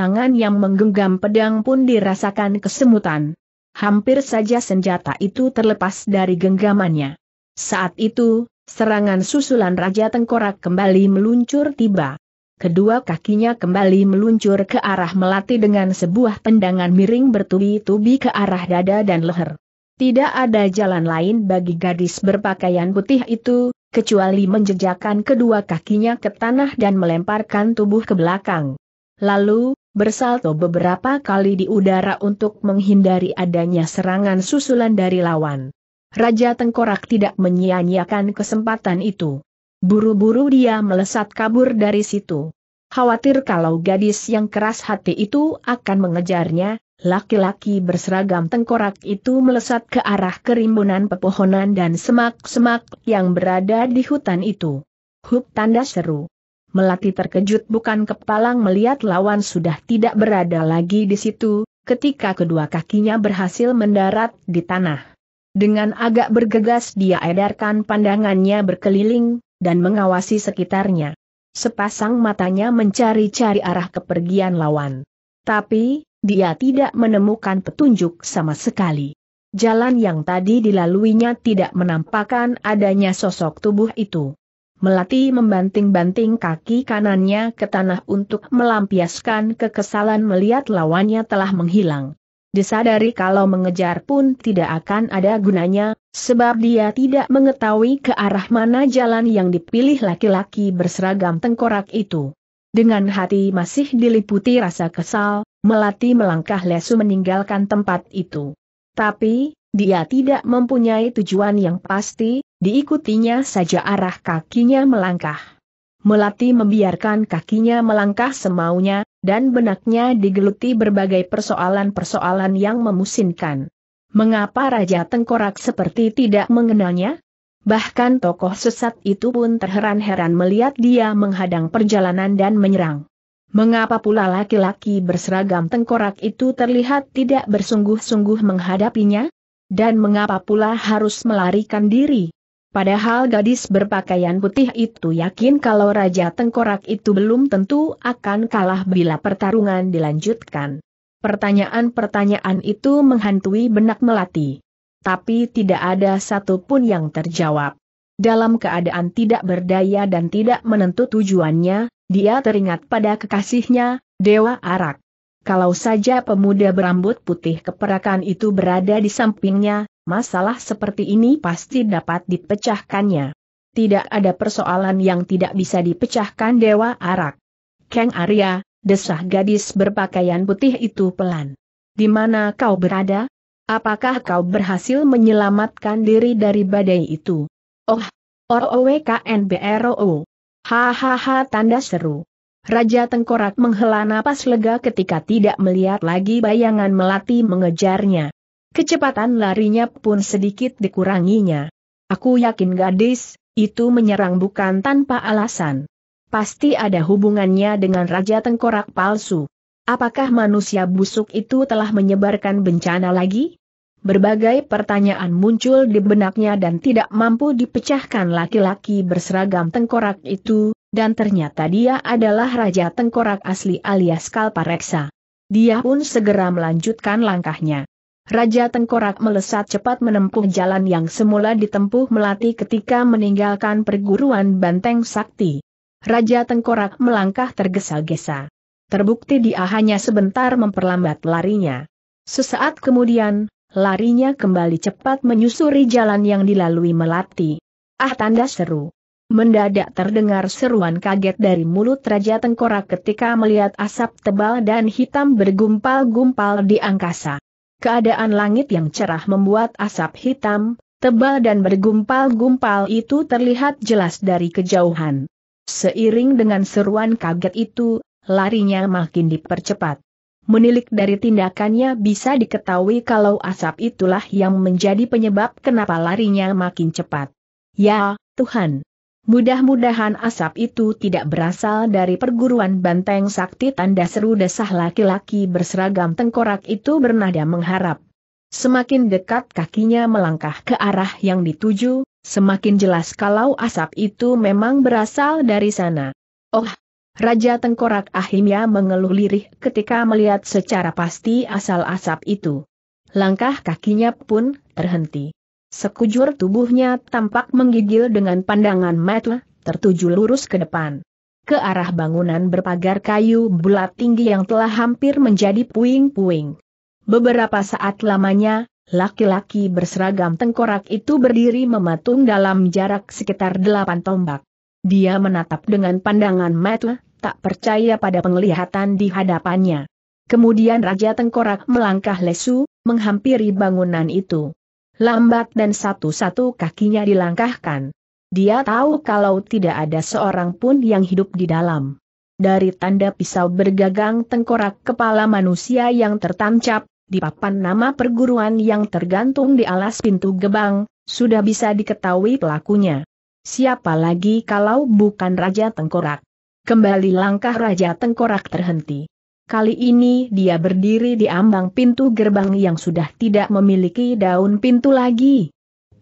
Tangan yang menggenggam pedang pun dirasakan kesemutan. Hampir saja senjata itu terlepas dari genggamannya. Saat itu, serangan susulan Raja Tengkorak kembali meluncur tiba kedua kakinya kembali meluncur ke arah melati dengan sebuah tendangan miring bertubi-tubi ke arah dada dan leher. Tidak ada jalan lain bagi gadis berpakaian putih itu, kecuali menjejakkan kedua kakinya ke tanah dan melemparkan tubuh ke belakang. Lalu, bersalto beberapa kali di udara untuk menghindari adanya serangan susulan dari lawan. Raja Tengkorak tidak menyia-nyiakan kesempatan itu. Buru-buru dia melesat kabur dari situ. Khawatir kalau gadis yang keras hati itu akan mengejarnya, laki-laki berseragam tengkorak itu melesat ke arah kerimbunan pepohonan dan semak-semak yang berada di hutan itu. Hup tanda seru. Melati terkejut bukan kepalang melihat lawan sudah tidak berada lagi di situ, ketika kedua kakinya berhasil mendarat di tanah. Dengan agak bergegas dia edarkan pandangannya berkeliling, dan mengawasi sekitarnya. Sepasang matanya mencari-cari arah kepergian lawan. Tapi, dia tidak menemukan petunjuk sama sekali. Jalan yang tadi dilaluinya tidak menampakkan adanya sosok tubuh itu. Melati membanting-banting kaki kanannya ke tanah untuk melampiaskan kekesalan melihat lawannya telah menghilang disadari kalau mengejar pun tidak akan ada gunanya, sebab dia tidak mengetahui ke arah mana jalan yang dipilih laki-laki berseragam tengkorak itu. Dengan hati masih diliputi rasa kesal, Melati melangkah lesu meninggalkan tempat itu. Tapi, dia tidak mempunyai tujuan yang pasti, diikutinya saja arah kakinya melangkah. Melati membiarkan kakinya melangkah semaunya, dan benaknya digeluti berbagai persoalan-persoalan yang memusinkan. Mengapa Raja Tengkorak seperti tidak mengenalnya? Bahkan tokoh sesat itu pun terheran-heran melihat dia menghadang perjalanan dan menyerang. Mengapa pula laki-laki berseragam tengkorak itu terlihat tidak bersungguh-sungguh menghadapinya? Dan mengapa pula harus melarikan diri? Padahal gadis berpakaian putih itu yakin kalau Raja Tengkorak itu belum tentu akan kalah bila pertarungan dilanjutkan. Pertanyaan-pertanyaan itu menghantui benak Melati. Tapi tidak ada satupun yang terjawab. Dalam keadaan tidak berdaya dan tidak menentu tujuannya, dia teringat pada kekasihnya, Dewa Arak. Kalau saja pemuda berambut putih keperakan itu berada di sampingnya, masalah seperti ini pasti dapat dipecahkannya. Tidak ada persoalan yang tidak bisa dipecahkan Dewa Arak. Kang Arya, desah gadis berpakaian putih itu pelan. Di mana kau berada? Apakah kau berhasil menyelamatkan diri dari badai itu? Oh, -O. Hahaha tanda seru. Raja Tengkorak menghela napas lega ketika tidak melihat lagi bayangan melati mengejarnya. Kecepatan larinya pun sedikit dikuranginya. Aku yakin gadis, itu menyerang bukan tanpa alasan. Pasti ada hubungannya dengan Raja Tengkorak palsu. Apakah manusia busuk itu telah menyebarkan bencana lagi? Berbagai pertanyaan muncul di benaknya dan tidak mampu dipecahkan laki-laki berseragam tengkorak itu, dan ternyata dia adalah Raja Tengkorak asli alias Kalpareksa. Dia pun segera melanjutkan langkahnya. Raja Tengkorak melesat cepat menempuh jalan yang semula ditempuh Melati ketika meninggalkan perguruan Banteng Sakti. Raja Tengkorak melangkah tergesa-gesa. Terbukti dia hanya sebentar memperlambat larinya. Sesaat kemudian, larinya kembali cepat menyusuri jalan yang dilalui Melati. Ah tanda seru. Mendadak terdengar seruan kaget dari mulut Raja Tengkorak ketika melihat asap tebal dan hitam bergumpal-gumpal di angkasa. Keadaan langit yang cerah membuat asap hitam, tebal dan bergumpal-gumpal itu terlihat jelas dari kejauhan. Seiring dengan seruan kaget itu, larinya makin dipercepat. Menilik dari tindakannya bisa diketahui kalau asap itulah yang menjadi penyebab kenapa larinya makin cepat. Ya, Tuhan, Mudah-mudahan asap itu tidak berasal dari perguruan banteng sakti tanda seru desah laki-laki berseragam tengkorak itu bernada mengharap. Semakin dekat kakinya melangkah ke arah yang dituju, semakin jelas kalau asap itu memang berasal dari sana. Oh, Raja Tengkorak akhirnya mengeluh lirih ketika melihat secara pasti asal asap itu. Langkah kakinya pun terhenti. Sekujur tubuhnya tampak menggigil dengan pandangan mata, tertuju lurus ke depan. Ke arah bangunan berpagar kayu bulat tinggi yang telah hampir menjadi puing-puing. Beberapa saat lamanya, laki-laki berseragam tengkorak itu berdiri mematung dalam jarak sekitar delapan tombak. Dia menatap dengan pandangan mata, tak percaya pada penglihatan di hadapannya. Kemudian Raja Tengkorak melangkah lesu, menghampiri bangunan itu lambat dan satu-satu kakinya dilangkahkan. Dia tahu kalau tidak ada seorang pun yang hidup di dalam. Dari tanda pisau bergagang tengkorak kepala manusia yang tertancap, di papan nama perguruan yang tergantung di alas pintu gebang, sudah bisa diketahui pelakunya. Siapa lagi kalau bukan Raja Tengkorak? Kembali langkah Raja Tengkorak terhenti. Kali ini dia berdiri di ambang pintu gerbang yang sudah tidak memiliki daun pintu lagi.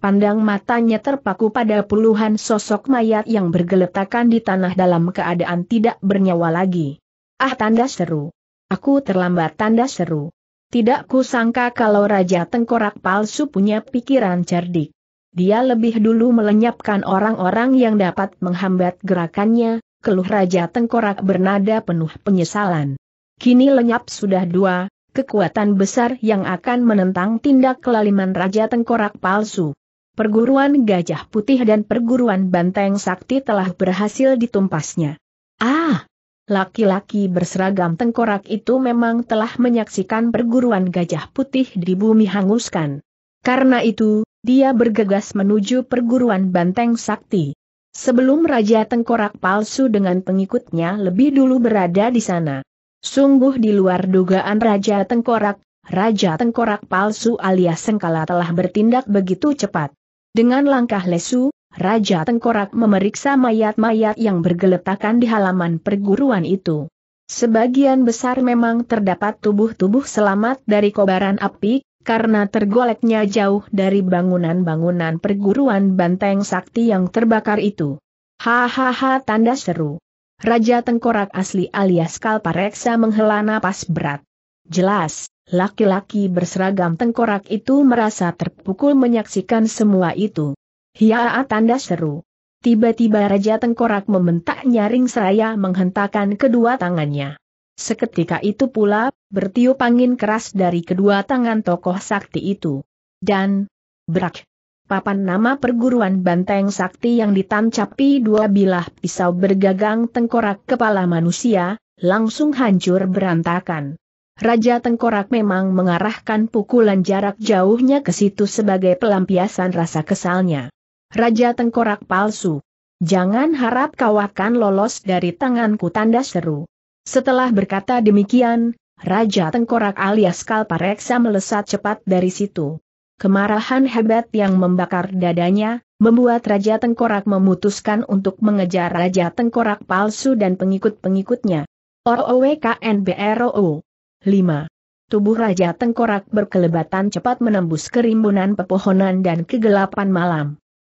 Pandang matanya terpaku pada puluhan sosok mayat yang bergeletakan di tanah dalam keadaan tidak bernyawa lagi. Ah tanda seru. Aku terlambat tanda seru. Tidak kusangka kalau Raja Tengkorak palsu punya pikiran cerdik. Dia lebih dulu melenyapkan orang-orang yang dapat menghambat gerakannya, keluh Raja Tengkorak bernada penuh penyesalan. Kini lenyap sudah dua, kekuatan besar yang akan menentang tindak kelaliman Raja Tengkorak palsu. Perguruan Gajah Putih dan perguruan Banteng Sakti telah berhasil ditumpasnya. Ah! Laki-laki berseragam tengkorak itu memang telah menyaksikan perguruan Gajah Putih di bumi hanguskan. Karena itu, dia bergegas menuju perguruan Banteng Sakti. Sebelum Raja Tengkorak palsu dengan pengikutnya lebih dulu berada di sana. Sungguh di luar dugaan Raja Tengkorak, Raja Tengkorak palsu alias Sengkala telah bertindak begitu cepat. Dengan langkah lesu, Raja Tengkorak memeriksa mayat-mayat yang bergeletakan di halaman perguruan itu. Sebagian besar memang terdapat tubuh-tubuh selamat dari kobaran api, karena tergoleknya jauh dari bangunan-bangunan perguruan banteng sakti yang terbakar itu. Hahaha tanda seru. Raja Tengkorak asli alias Kalpareksa menghela napas berat. Jelas, laki-laki berseragam Tengkorak itu merasa terpukul menyaksikan semua itu. Hiaa tanda seru. Tiba-tiba Raja Tengkorak membentak nyaring seraya menghentakkan kedua tangannya. Seketika itu pula, bertiup angin keras dari kedua tangan tokoh sakti itu. Dan, berak, papan nama perguruan banteng sakti yang ditancapi dua bilah pisau bergagang tengkorak kepala manusia, langsung hancur berantakan. Raja Tengkorak memang mengarahkan pukulan jarak jauhnya ke situ sebagai pelampiasan rasa kesalnya. Raja Tengkorak palsu. Jangan harap kau akan lolos dari tanganku tanda seru. Setelah berkata demikian, Raja Tengkorak alias Kalpareksa melesat cepat dari situ. Kemarahan hebat yang membakar dadanya, membuat Raja Tengkorak memutuskan untuk mengejar Raja Tengkorak palsu dan pengikut-pengikutnya. ROWKNBROO 5. Tubuh Raja Tengkorak berkelebatan cepat menembus kerimbunan pepohonan dan kegelapan malam.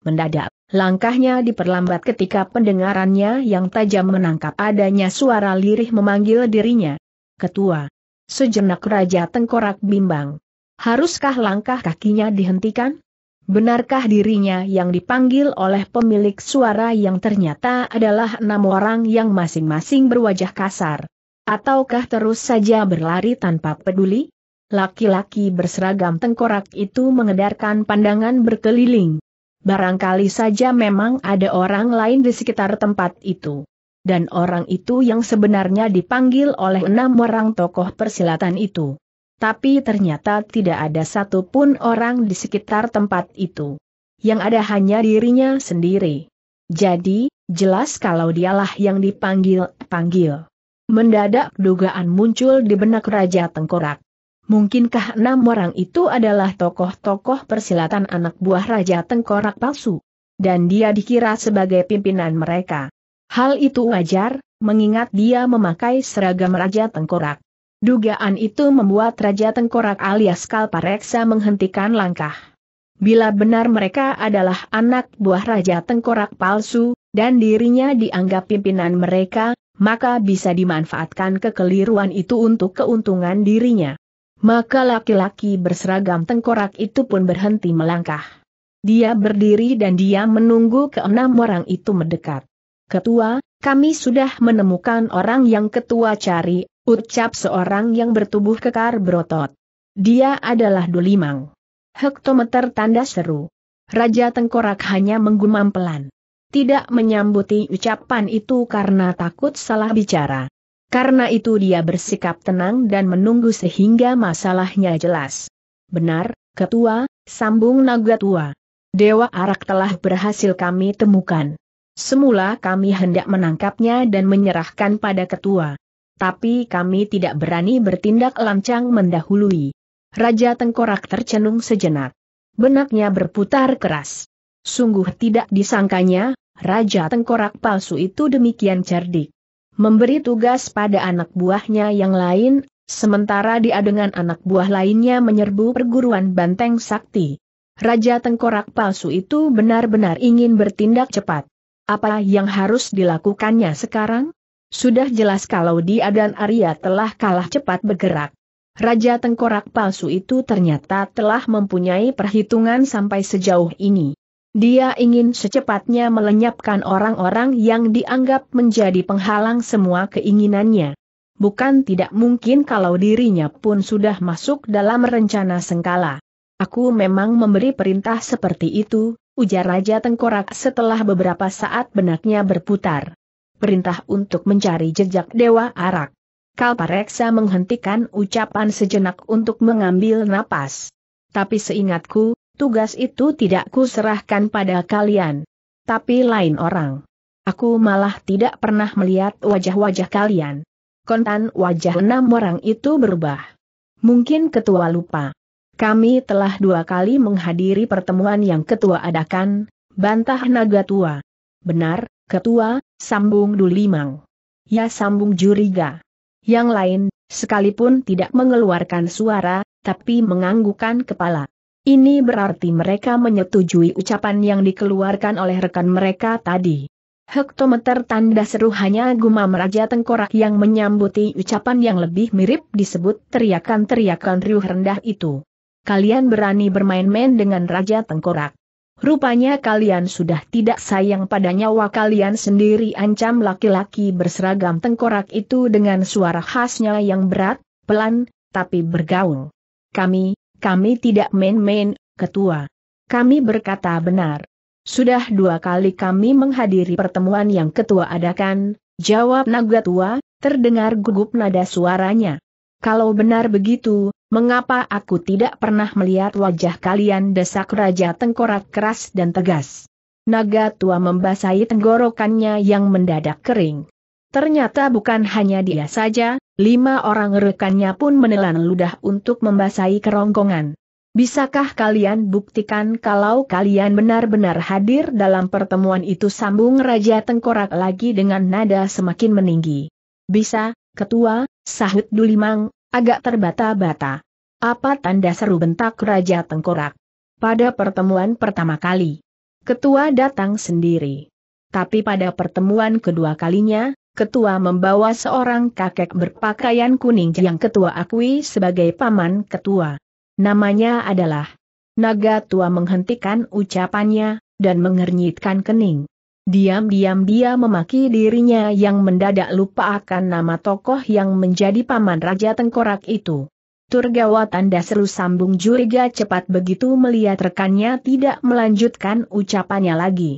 Mendadak, langkahnya diperlambat ketika pendengarannya yang tajam menangkap adanya suara lirih memanggil dirinya. Ketua. Sejenak Raja Tengkorak bimbang. Haruskah langkah kakinya dihentikan? Benarkah dirinya yang dipanggil oleh pemilik suara yang ternyata adalah enam orang yang masing-masing berwajah kasar? Ataukah terus saja berlari tanpa peduli? Laki-laki berseragam tengkorak itu mengedarkan pandangan berkeliling. Barangkali saja memang ada orang lain di sekitar tempat itu. Dan orang itu yang sebenarnya dipanggil oleh enam orang tokoh persilatan itu tapi ternyata tidak ada satu pun orang di sekitar tempat itu. Yang ada hanya dirinya sendiri. Jadi, jelas kalau dialah yang dipanggil-panggil. Mendadak dugaan muncul di benak Raja Tengkorak. Mungkinkah enam orang itu adalah tokoh-tokoh persilatan anak buah Raja Tengkorak palsu? Dan dia dikira sebagai pimpinan mereka. Hal itu wajar, mengingat dia memakai seragam Raja Tengkorak. Dugaan itu membuat Raja Tengkorak alias Kalpareksa menghentikan langkah. Bila benar mereka adalah anak buah Raja Tengkorak palsu, dan dirinya dianggap pimpinan mereka, maka bisa dimanfaatkan kekeliruan itu untuk keuntungan dirinya. Maka laki-laki berseragam tengkorak itu pun berhenti melangkah. Dia berdiri dan dia menunggu keenam orang itu mendekat. Ketua, kami sudah menemukan orang yang ketua cari, Ucap seorang yang bertubuh kekar berotot. Dia adalah Dulimang. Hektometer tanda seru. Raja Tengkorak hanya menggumam pelan. Tidak menyambuti ucapan itu karena takut salah bicara. Karena itu dia bersikap tenang dan menunggu sehingga masalahnya jelas. Benar, Ketua, sambung naga tua. Dewa Arak telah berhasil kami temukan. Semula kami hendak menangkapnya dan menyerahkan pada ketua tapi kami tidak berani bertindak lancang mendahului. Raja Tengkorak tercenung sejenak. Benaknya berputar keras. Sungguh tidak disangkanya, Raja Tengkorak palsu itu demikian cerdik. Memberi tugas pada anak buahnya yang lain, sementara dia dengan anak buah lainnya menyerbu perguruan banteng sakti. Raja Tengkorak palsu itu benar-benar ingin bertindak cepat. Apa yang harus dilakukannya sekarang? Sudah jelas kalau dia dan Arya telah kalah cepat bergerak. Raja Tengkorak palsu itu ternyata telah mempunyai perhitungan sampai sejauh ini. Dia ingin secepatnya melenyapkan orang-orang yang dianggap menjadi penghalang semua keinginannya. Bukan tidak mungkin kalau dirinya pun sudah masuk dalam rencana sengkala. Aku memang memberi perintah seperti itu, ujar Raja Tengkorak setelah beberapa saat benaknya berputar perintah untuk mencari jejak Dewa Arak. Kalpareksa menghentikan ucapan sejenak untuk mengambil napas. Tapi seingatku, tugas itu tidak kuserahkan pada kalian. Tapi lain orang. Aku malah tidak pernah melihat wajah-wajah kalian. Kontan wajah enam orang itu berubah. Mungkin ketua lupa. Kami telah dua kali menghadiri pertemuan yang ketua adakan, bantah naga tua. Benar, ketua, sambung Dulimang. Ya sambung Juriga. Yang lain, sekalipun tidak mengeluarkan suara, tapi menganggukan kepala. Ini berarti mereka menyetujui ucapan yang dikeluarkan oleh rekan mereka tadi. Hektometer tanda seru hanya gumam Raja Tengkorak yang menyambuti ucapan yang lebih mirip disebut teriakan-teriakan riuh rendah itu. Kalian berani bermain-main dengan Raja Tengkorak. Rupanya kalian sudah tidak sayang pada nyawa kalian sendiri ancam laki-laki berseragam tengkorak itu dengan suara khasnya yang berat, pelan, tapi bergaung. Kami, kami tidak main-main, ketua. Kami berkata benar. Sudah dua kali kami menghadiri pertemuan yang ketua adakan, jawab naga tua, terdengar gugup nada suaranya. Kalau benar begitu, Mengapa aku tidak pernah melihat wajah kalian desak Raja Tengkorak keras dan tegas? Naga tua membasahi tenggorokannya yang mendadak kering. Ternyata bukan hanya dia saja, lima orang rekannya pun menelan ludah untuk membasahi kerongkongan. Bisakah kalian buktikan kalau kalian benar-benar hadir dalam pertemuan itu sambung Raja Tengkorak lagi dengan nada semakin meninggi. Bisa, Ketua, sahut Dulimang, Agak terbata-bata. Apa tanda seru bentak Raja Tengkorak? Pada pertemuan pertama kali, ketua datang sendiri. Tapi pada pertemuan kedua kalinya, ketua membawa seorang kakek berpakaian kuning yang ketua akui sebagai paman ketua. Namanya adalah Naga tua menghentikan ucapannya, dan mengernyitkan kening. Diam-diam dia memaki dirinya yang mendadak lupa akan nama tokoh yang menjadi paman Raja Tengkorak itu. Turgawa tanda seru sambung curiga cepat begitu melihat rekannya tidak melanjutkan ucapannya lagi.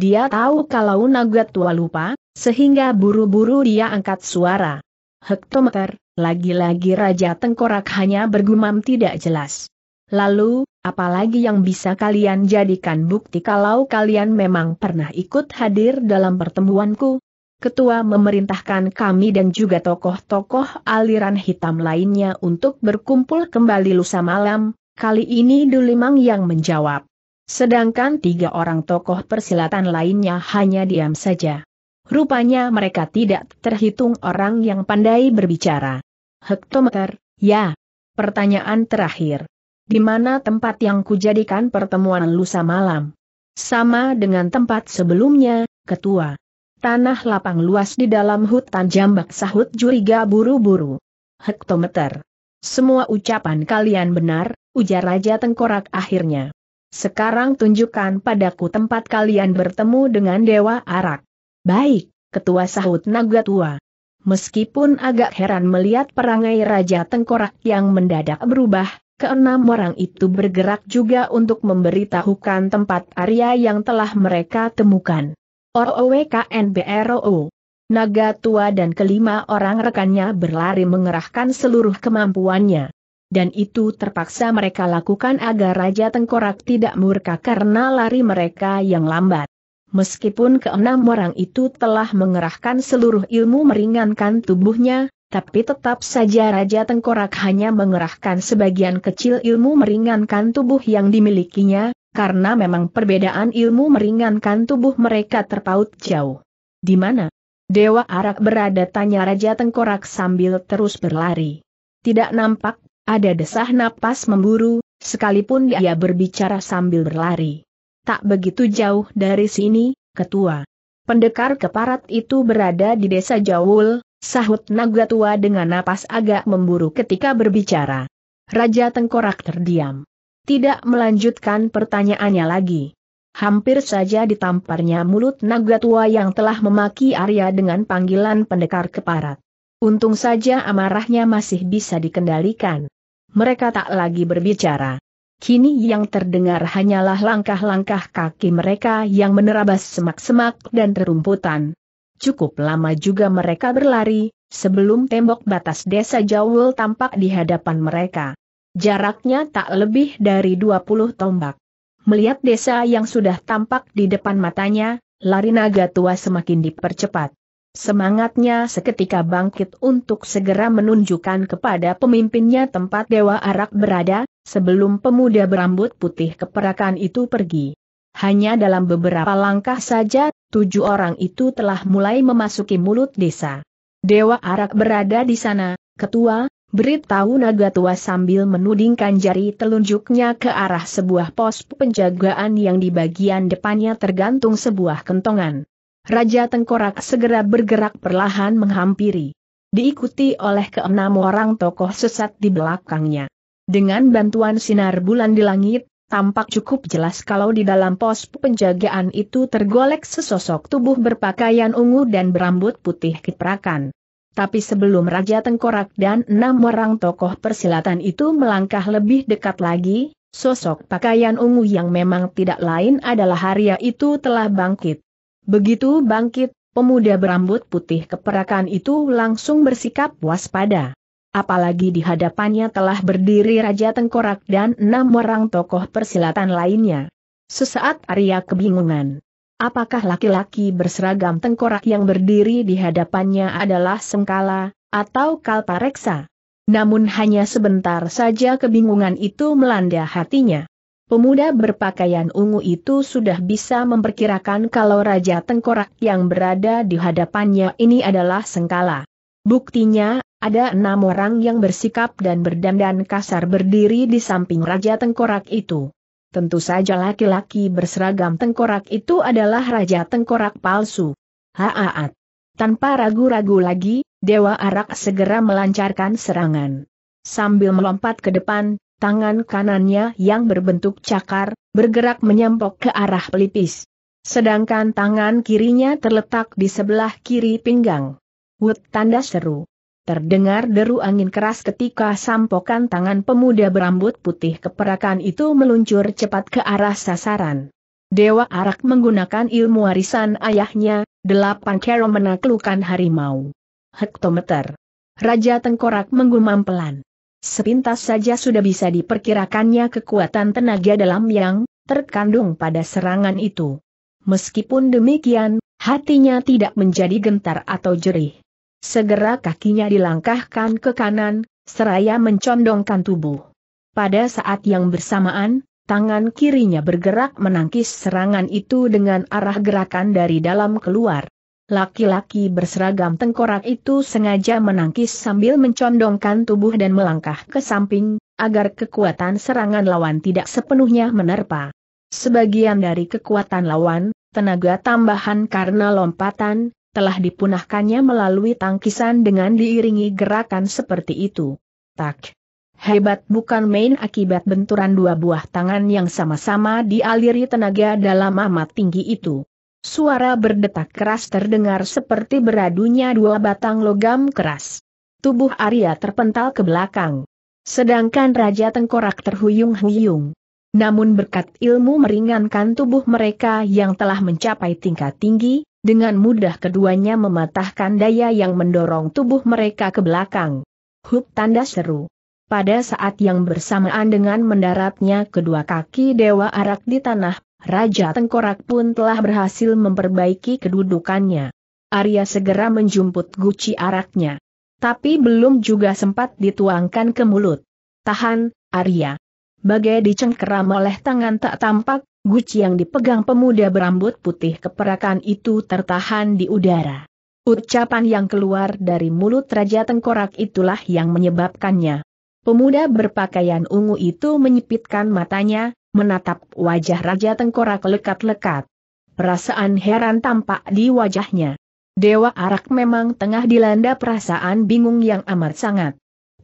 Dia tahu kalau naga tua lupa, sehingga buru-buru dia angkat suara. Hektometer, lagi-lagi Raja Tengkorak hanya bergumam tidak jelas. Lalu, apalagi yang bisa kalian jadikan bukti kalau kalian memang pernah ikut hadir dalam pertemuanku? Ketua memerintahkan kami dan juga tokoh-tokoh aliran hitam lainnya untuk berkumpul kembali lusa malam, kali ini Dulimang yang menjawab. Sedangkan tiga orang tokoh persilatan lainnya hanya diam saja. Rupanya mereka tidak terhitung orang yang pandai berbicara. Hektometer, ya. Pertanyaan terakhir di mana tempat yang kujadikan pertemuan lusa malam. Sama dengan tempat sebelumnya, ketua. Tanah lapang luas di dalam hutan jambak sahut juriga buru-buru. Hektometer. Semua ucapan kalian benar, ujar Raja Tengkorak akhirnya. Sekarang tunjukkan padaku tempat kalian bertemu dengan Dewa Arak. Baik, ketua sahut naga tua. Meskipun agak heran melihat perangai Raja Tengkorak yang mendadak berubah, Keenam orang itu bergerak juga untuk memberitahukan tempat Arya yang telah mereka temukan. OOWKNBRO Naga tua dan kelima orang rekannya berlari mengerahkan seluruh kemampuannya. Dan itu terpaksa mereka lakukan agar Raja Tengkorak tidak murka karena lari mereka yang lambat. Meskipun keenam orang itu telah mengerahkan seluruh ilmu meringankan tubuhnya, tapi tetap saja Raja Tengkorak hanya mengerahkan sebagian kecil ilmu meringankan tubuh yang dimilikinya, karena memang perbedaan ilmu meringankan tubuh mereka terpaut jauh. Di mana? Dewa Arak berada tanya Raja Tengkorak sambil terus berlari. Tidak nampak, ada desah napas memburu, sekalipun dia berbicara sambil berlari. Tak begitu jauh dari sini, ketua. Pendekar keparat itu berada di desa Jawul, Sahut naga tua dengan napas agak memburu ketika berbicara. Raja Tengkorak terdiam. Tidak melanjutkan pertanyaannya lagi. Hampir saja ditamparnya mulut naga tua yang telah memaki Arya dengan panggilan pendekar keparat. Untung saja amarahnya masih bisa dikendalikan. Mereka tak lagi berbicara. Kini yang terdengar hanyalah langkah-langkah kaki mereka yang menerabas semak-semak dan rerumputan. Cukup lama juga mereka berlari, sebelum tembok batas desa Jawul tampak di hadapan mereka. Jaraknya tak lebih dari 20 tombak. Melihat desa yang sudah tampak di depan matanya, lari naga tua semakin dipercepat. Semangatnya seketika bangkit untuk segera menunjukkan kepada pemimpinnya tempat Dewa Arak berada, sebelum pemuda berambut putih keperakan itu pergi. Hanya dalam beberapa langkah saja, tujuh orang itu telah mulai memasuki mulut desa. Dewa Arak berada di sana, ketua, beritahu naga tua sambil menudingkan jari telunjuknya ke arah sebuah pos penjagaan yang di bagian depannya tergantung sebuah kentongan. Raja Tengkorak segera bergerak perlahan menghampiri. Diikuti oleh keenam orang tokoh sesat di belakangnya. Dengan bantuan sinar bulan di langit, Tampak cukup jelas kalau di dalam pos penjagaan itu tergolek sesosok tubuh berpakaian ungu dan berambut putih keperakan. Tapi sebelum Raja Tengkorak dan enam orang tokoh persilatan itu melangkah lebih dekat lagi, sosok pakaian ungu yang memang tidak lain adalah Haria itu telah bangkit. Begitu bangkit, pemuda berambut putih keperakan itu langsung bersikap waspada. Apalagi di hadapannya telah berdiri Raja Tengkorak dan enam orang tokoh persilatan lainnya. Sesaat Arya kebingungan. Apakah laki-laki berseragam tengkorak yang berdiri di hadapannya adalah Sengkala, atau Kalpareksa? Namun hanya sebentar saja kebingungan itu melanda hatinya. Pemuda berpakaian ungu itu sudah bisa memperkirakan kalau Raja Tengkorak yang berada di hadapannya ini adalah Sengkala. Buktinya, ada enam orang yang bersikap dan berdandan kasar berdiri di samping Raja Tengkorak itu. Tentu saja laki-laki berseragam tengkorak itu adalah Raja Tengkorak palsu. Haaat. Tanpa ragu-ragu lagi, Dewa Arak segera melancarkan serangan. Sambil melompat ke depan, tangan kanannya yang berbentuk cakar, bergerak menyampok ke arah pelipis. Sedangkan tangan kirinya terletak di sebelah kiri pinggang. Wut tanda seru. Terdengar deru angin keras ketika sampokan tangan pemuda berambut putih keperakan itu meluncur cepat ke arah sasaran. Dewa Arak menggunakan ilmu warisan ayahnya, delapan kero menaklukkan harimau. Hektometer. Raja Tengkorak menggumam pelan. Sepintas saja sudah bisa diperkirakannya kekuatan tenaga dalam yang terkandung pada serangan itu. Meskipun demikian, hatinya tidak menjadi gentar atau jerih. Segera kakinya dilangkahkan ke kanan, seraya mencondongkan tubuh. Pada saat yang bersamaan, tangan kirinya bergerak menangkis serangan itu dengan arah gerakan dari dalam keluar. Laki-laki berseragam tengkorak itu sengaja menangkis sambil mencondongkan tubuh dan melangkah ke samping, agar kekuatan serangan lawan tidak sepenuhnya menerpa. Sebagian dari kekuatan lawan, tenaga tambahan karena lompatan, telah dipunahkannya melalui tangkisan dengan diiringi gerakan seperti itu. Tak. Hebat bukan main akibat benturan dua buah tangan yang sama-sama dialiri tenaga dalam amat tinggi itu. Suara berdetak keras terdengar seperti beradunya dua batang logam keras. Tubuh Arya terpental ke belakang. Sedangkan Raja Tengkorak terhuyung-huyung. Namun berkat ilmu meringankan tubuh mereka yang telah mencapai tingkat tinggi, dengan mudah keduanya mematahkan daya yang mendorong tubuh mereka ke belakang. Hup tanda seru. Pada saat yang bersamaan dengan mendaratnya kedua kaki Dewa Arak di tanah, Raja Tengkorak pun telah berhasil memperbaiki kedudukannya. Arya segera menjumput guci araknya. Tapi belum juga sempat dituangkan ke mulut. Tahan, Arya. Bagai dicengkeram oleh tangan tak tampak, guci yang dipegang pemuda berambut putih keperakan itu tertahan di udara. Ucapan yang keluar dari mulut Raja Tengkorak itulah yang menyebabkannya. Pemuda berpakaian ungu itu menyipitkan matanya, menatap wajah Raja Tengkorak lekat-lekat. Perasaan heran tampak di wajahnya. Dewa Arak memang tengah dilanda perasaan bingung yang amat sangat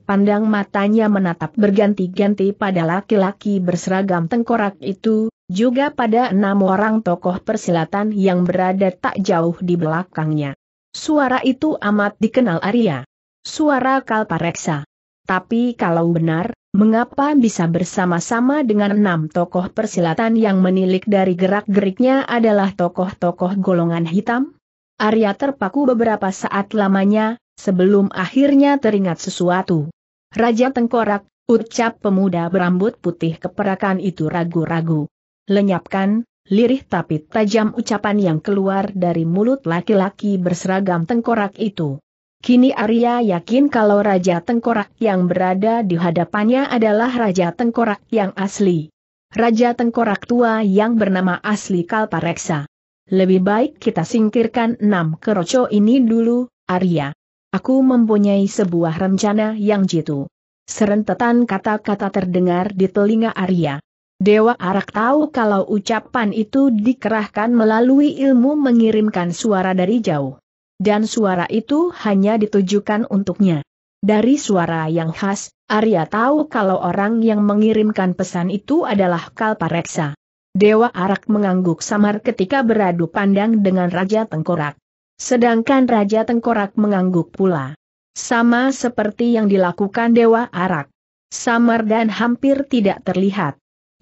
pandang matanya menatap berganti-ganti pada laki-laki berseragam tengkorak itu, juga pada enam orang tokoh persilatan yang berada tak jauh di belakangnya. Suara itu amat dikenal Arya. Suara Kalpareksa. Tapi kalau benar, mengapa bisa bersama-sama dengan enam tokoh persilatan yang menilik dari gerak-geriknya adalah tokoh-tokoh golongan hitam? Arya terpaku beberapa saat lamanya, sebelum akhirnya teringat sesuatu. Raja Tengkorak, ucap pemuda berambut putih keperakan itu ragu-ragu. Lenyapkan, lirih tapi tajam ucapan yang keluar dari mulut laki-laki berseragam Tengkorak itu. Kini Arya yakin kalau Raja Tengkorak yang berada di hadapannya adalah Raja Tengkorak yang asli. Raja Tengkorak tua yang bernama asli Kalpareksa. Lebih baik kita singkirkan enam keroco ini dulu, Arya. Aku mempunyai sebuah rencana yang jitu. Serentetan kata-kata terdengar di telinga Arya. Dewa Arak tahu kalau ucapan itu dikerahkan melalui ilmu mengirimkan suara dari jauh. Dan suara itu hanya ditujukan untuknya. Dari suara yang khas, Arya tahu kalau orang yang mengirimkan pesan itu adalah Kalpareksa. Dewa Arak mengangguk samar ketika beradu pandang dengan Raja Tengkorak. Sedangkan Raja Tengkorak mengangguk pula. Sama seperti yang dilakukan Dewa Arak. Samar dan hampir tidak terlihat.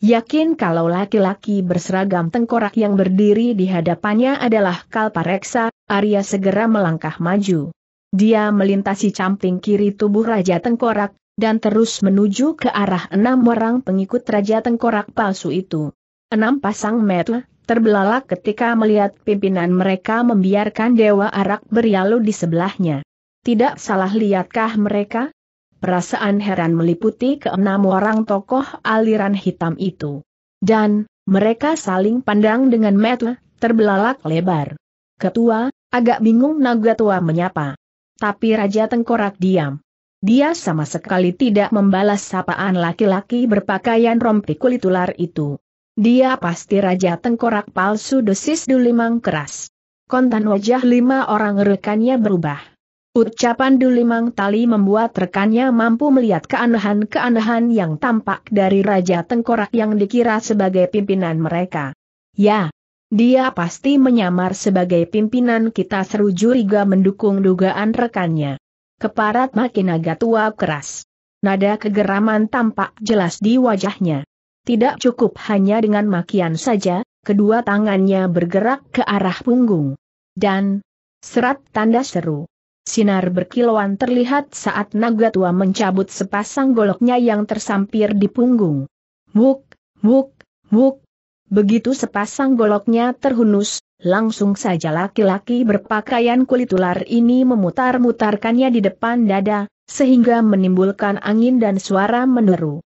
Yakin kalau laki-laki berseragam tengkorak yang berdiri di hadapannya adalah Kalpareksa, Arya segera melangkah maju. Dia melintasi camping kiri tubuh Raja Tengkorak, dan terus menuju ke arah enam orang pengikut Raja Tengkorak palsu itu. Enam pasang mata terbelalak ketika melihat pimpinan mereka membiarkan Dewa Arak berlalu di sebelahnya. Tidak salah lihatkah mereka? Perasaan heran meliputi keenam orang tokoh aliran hitam itu. Dan, mereka saling pandang dengan mata, terbelalak lebar. Ketua, agak bingung naga tua menyapa. Tapi Raja Tengkorak diam. Dia sama sekali tidak membalas sapaan laki-laki berpakaian rompi kulit ular itu. Dia pasti Raja Tengkorak palsu desis Dulimang keras. Kontan wajah lima orang rekannya berubah. Ucapan Dulimang Tali membuat rekannya mampu melihat keanehan-keanehan yang tampak dari Raja Tengkorak yang dikira sebagai pimpinan mereka. Ya, dia pasti menyamar sebagai pimpinan kita seru Juriga mendukung dugaan rekannya. Keparat makin agak tua keras. Nada kegeraman tampak jelas di wajahnya. Tidak cukup hanya dengan makian saja, kedua tangannya bergerak ke arah punggung. Dan, serat tanda seru. Sinar berkilauan terlihat saat naga tua mencabut sepasang goloknya yang tersampir di punggung. Muk, muk, muk. Begitu sepasang goloknya terhunus, langsung saja laki-laki berpakaian kulit ular ini memutar-mutarkannya di depan dada, sehingga menimbulkan angin dan suara meneru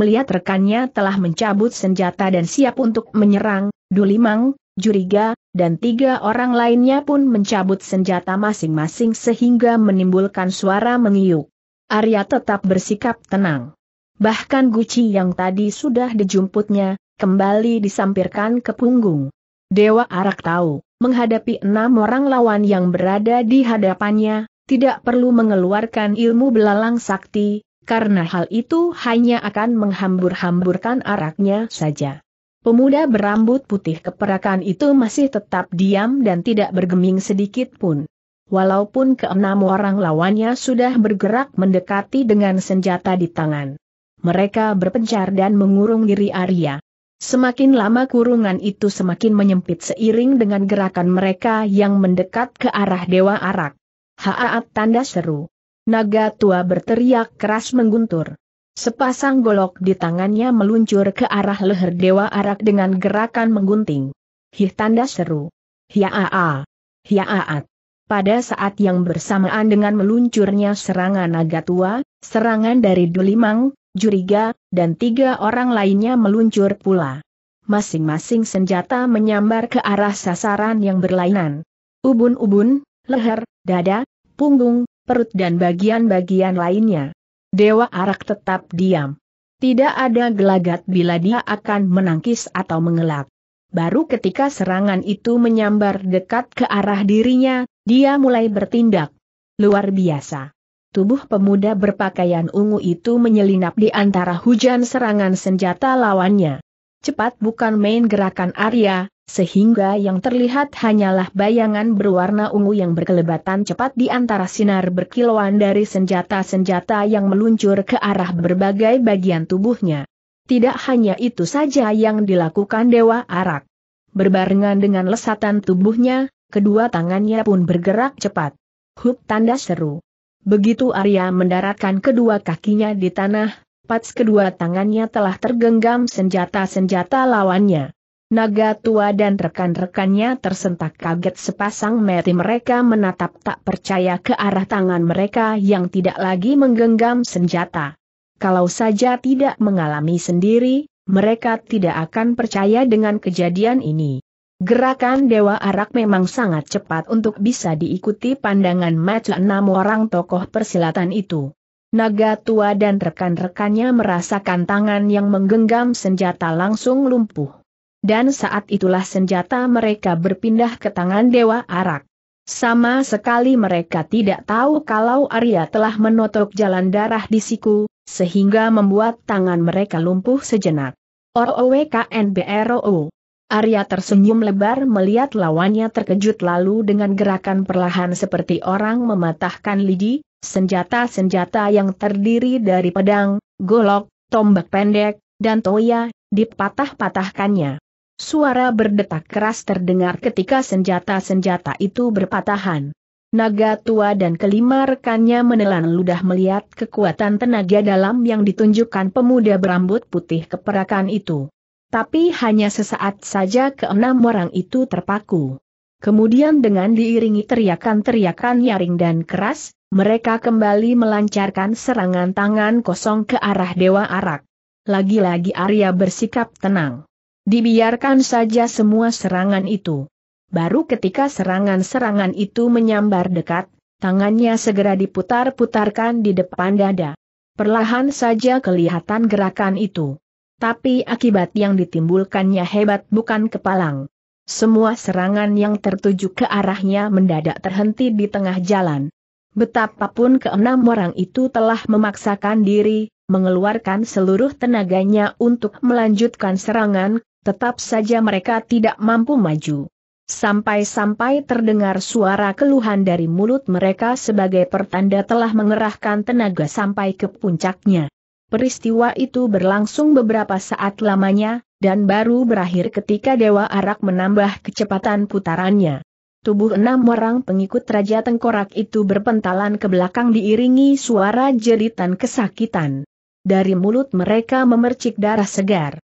melihat rekannya telah mencabut senjata dan siap untuk menyerang, Dulimang, Juriga, dan tiga orang lainnya pun mencabut senjata masing-masing sehingga menimbulkan suara mengiuk. Arya tetap bersikap tenang. Bahkan guci yang tadi sudah dijumputnya, kembali disampirkan ke punggung. Dewa Arak tahu, menghadapi enam orang lawan yang berada di hadapannya, tidak perlu mengeluarkan ilmu belalang sakti, karena hal itu hanya akan menghambur-hamburkan araknya saja. Pemuda berambut putih keperakan itu masih tetap diam dan tidak bergeming sedikit pun. Walaupun keenam orang lawannya sudah bergerak mendekati dengan senjata di tangan. Mereka berpencar dan mengurung diri Arya. Semakin lama kurungan itu semakin menyempit seiring dengan gerakan mereka yang mendekat ke arah Dewa Arak. Haat tanda seru. Naga tua berteriak keras mengguntur. Sepasang golok di tangannya meluncur ke arah leher Dewa Arak dengan gerakan menggunting. Hih tanda seru. Hiaa. Hiaat. Pada saat yang bersamaan dengan meluncurnya serangan naga tua, serangan dari Dulimang, Juriga, dan tiga orang lainnya meluncur pula. Masing-masing senjata menyambar ke arah sasaran yang berlainan. Ubun-ubun, leher, dada, punggung, perut dan bagian-bagian lainnya. Dewa Arak tetap diam. Tidak ada gelagat bila dia akan menangkis atau mengelak. Baru ketika serangan itu menyambar dekat ke arah dirinya, dia mulai bertindak. Luar biasa. Tubuh pemuda berpakaian ungu itu menyelinap di antara hujan serangan senjata lawannya. Cepat bukan main gerakan Arya, sehingga yang terlihat hanyalah bayangan berwarna ungu yang berkelebatan cepat di antara sinar berkilauan dari senjata-senjata yang meluncur ke arah berbagai bagian tubuhnya. Tidak hanya itu saja yang dilakukan Dewa Arak. Berbarengan dengan lesatan tubuhnya, kedua tangannya pun bergerak cepat. Hup tanda seru. Begitu Arya mendaratkan kedua kakinya di tanah, pats kedua tangannya telah tergenggam senjata-senjata lawannya. Naga tua dan rekan-rekannya tersentak kaget sepasang mati mereka menatap tak percaya ke arah tangan mereka yang tidak lagi menggenggam senjata. Kalau saja tidak mengalami sendiri, mereka tidak akan percaya dengan kejadian ini. Gerakan Dewa Arak memang sangat cepat untuk bisa diikuti pandangan mata enam orang tokoh persilatan itu. Naga tua dan rekan-rekannya merasakan tangan yang menggenggam senjata langsung lumpuh. Dan saat itulah senjata mereka berpindah ke tangan Dewa Arak. Sama sekali mereka tidak tahu kalau Arya telah menotok jalan darah di siku, sehingga membuat tangan mereka lumpuh sejenak. OOWKNBROO. Arya tersenyum lebar melihat lawannya terkejut lalu dengan gerakan perlahan seperti orang mematahkan lidi, senjata-senjata yang terdiri dari pedang, golok, tombak pendek, dan toya, dipatah-patahkannya. Suara berdetak keras terdengar ketika senjata-senjata itu berpatahan. Naga tua dan kelima rekannya menelan ludah melihat kekuatan tenaga dalam yang ditunjukkan pemuda berambut putih keperakan itu. Tapi hanya sesaat saja keenam orang itu terpaku. Kemudian dengan diiringi teriakan-teriakan nyaring dan keras, mereka kembali melancarkan serangan tangan kosong ke arah Dewa Arak. Lagi-lagi Arya bersikap tenang. Dibiarkan saja semua serangan itu. Baru ketika serangan-serangan itu menyambar dekat, tangannya segera diputar-putarkan di depan dada. Perlahan saja kelihatan gerakan itu. Tapi akibat yang ditimbulkannya hebat bukan kepalang. Semua serangan yang tertuju ke arahnya mendadak terhenti di tengah jalan. Betapapun keenam orang itu telah memaksakan diri, mengeluarkan seluruh tenaganya untuk melanjutkan serangan, tetap saja mereka tidak mampu maju. Sampai-sampai terdengar suara keluhan dari mulut mereka sebagai pertanda telah mengerahkan tenaga sampai ke puncaknya. Peristiwa itu berlangsung beberapa saat lamanya, dan baru berakhir ketika Dewa Arak menambah kecepatan putarannya. Tubuh enam orang pengikut Raja Tengkorak itu berpentalan ke belakang diiringi suara jeritan kesakitan. Dari mulut mereka memercik darah segar.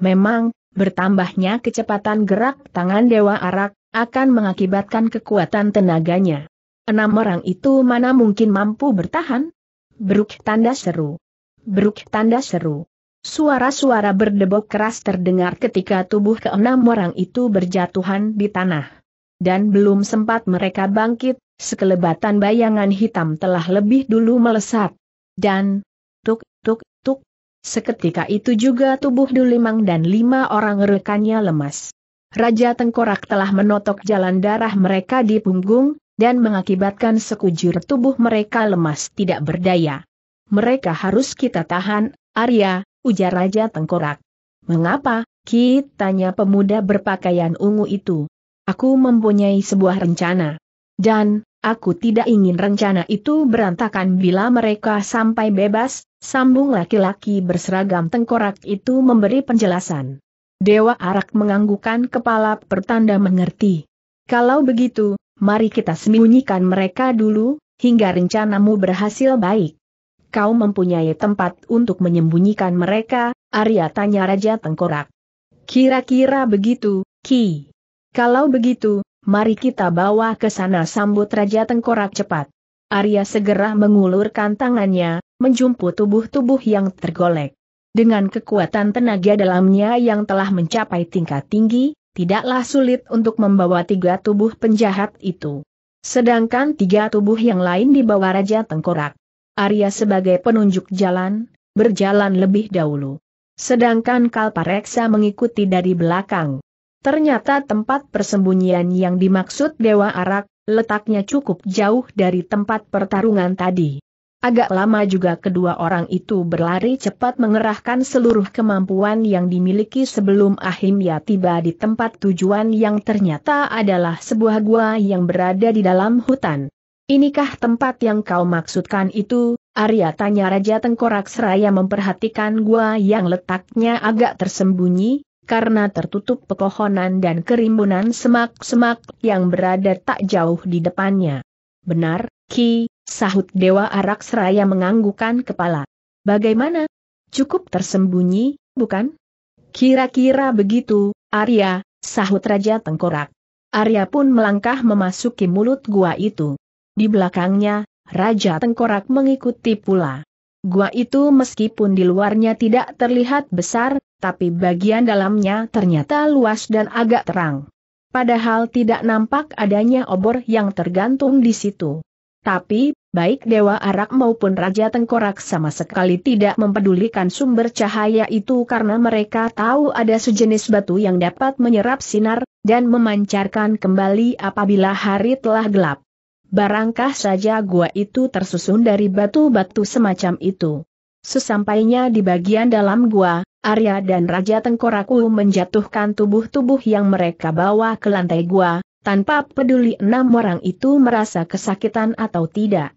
Memang, Bertambahnya kecepatan gerak tangan Dewa Arak, akan mengakibatkan kekuatan tenaganya. Enam orang itu mana mungkin mampu bertahan? Beruk tanda seru. Beruk tanda seru. Suara-suara berdebok keras terdengar ketika tubuh keenam orang itu berjatuhan di tanah. Dan belum sempat mereka bangkit, sekelebatan bayangan hitam telah lebih dulu melesat. Dan, tuk, tuk, Seketika itu juga tubuh Dulimang dan lima orang rekannya lemas. Raja Tengkorak telah menotok jalan darah mereka di punggung, dan mengakibatkan sekujur tubuh mereka lemas tidak berdaya. Mereka harus kita tahan, Arya, ujar Raja Tengkorak. Mengapa, Ki, tanya pemuda berpakaian ungu itu. Aku mempunyai sebuah rencana. Dan, Aku tidak ingin rencana itu berantakan bila mereka sampai bebas, sambung laki-laki berseragam tengkorak itu memberi penjelasan. Dewa Arak menganggukkan kepala pertanda mengerti. Kalau begitu, mari kita sembunyikan mereka dulu, hingga rencanamu berhasil baik. Kau mempunyai tempat untuk menyembunyikan mereka, Arya tanya Raja Tengkorak. Kira-kira begitu, Ki. Kalau begitu, Mari kita bawa ke sana sambut Raja Tengkorak cepat. Arya segera mengulurkan tangannya, menjumpu tubuh-tubuh yang tergolek. Dengan kekuatan tenaga dalamnya yang telah mencapai tingkat tinggi, tidaklah sulit untuk membawa tiga tubuh penjahat itu. Sedangkan tiga tubuh yang lain dibawa Raja Tengkorak. Arya sebagai penunjuk jalan, berjalan lebih dahulu. Sedangkan Kalpareksa mengikuti dari belakang. Ternyata tempat persembunyian yang dimaksud Dewa Arak, letaknya cukup jauh dari tempat pertarungan tadi. Agak lama juga kedua orang itu berlari cepat mengerahkan seluruh kemampuan yang dimiliki sebelum Ahimya tiba di tempat tujuan yang ternyata adalah sebuah gua yang berada di dalam hutan. Inikah tempat yang kau maksudkan itu, Arya tanya Raja Tengkorak Seraya memperhatikan gua yang letaknya agak tersembunyi, karena tertutup pepohonan dan kerimbunan semak-semak yang berada tak jauh di depannya. Benar, Ki, sahut Dewa Arak Seraya menganggukan kepala. Bagaimana? Cukup tersembunyi, bukan? Kira-kira begitu, Arya, sahut Raja Tengkorak. Arya pun melangkah memasuki mulut gua itu. Di belakangnya, Raja Tengkorak mengikuti pula. Gua itu meskipun di luarnya tidak terlihat besar, tapi bagian dalamnya ternyata luas dan agak terang. Padahal tidak nampak adanya obor yang tergantung di situ. Tapi, baik Dewa Arak maupun Raja Tengkorak sama sekali tidak mempedulikan sumber cahaya itu karena mereka tahu ada sejenis batu yang dapat menyerap sinar, dan memancarkan kembali apabila hari telah gelap. Barangkah saja gua itu tersusun dari batu-batu semacam itu. Sesampainya di bagian dalam gua, Arya dan Raja Tengkoraku menjatuhkan tubuh-tubuh yang mereka bawa ke lantai gua, tanpa peduli enam orang itu merasa kesakitan atau tidak.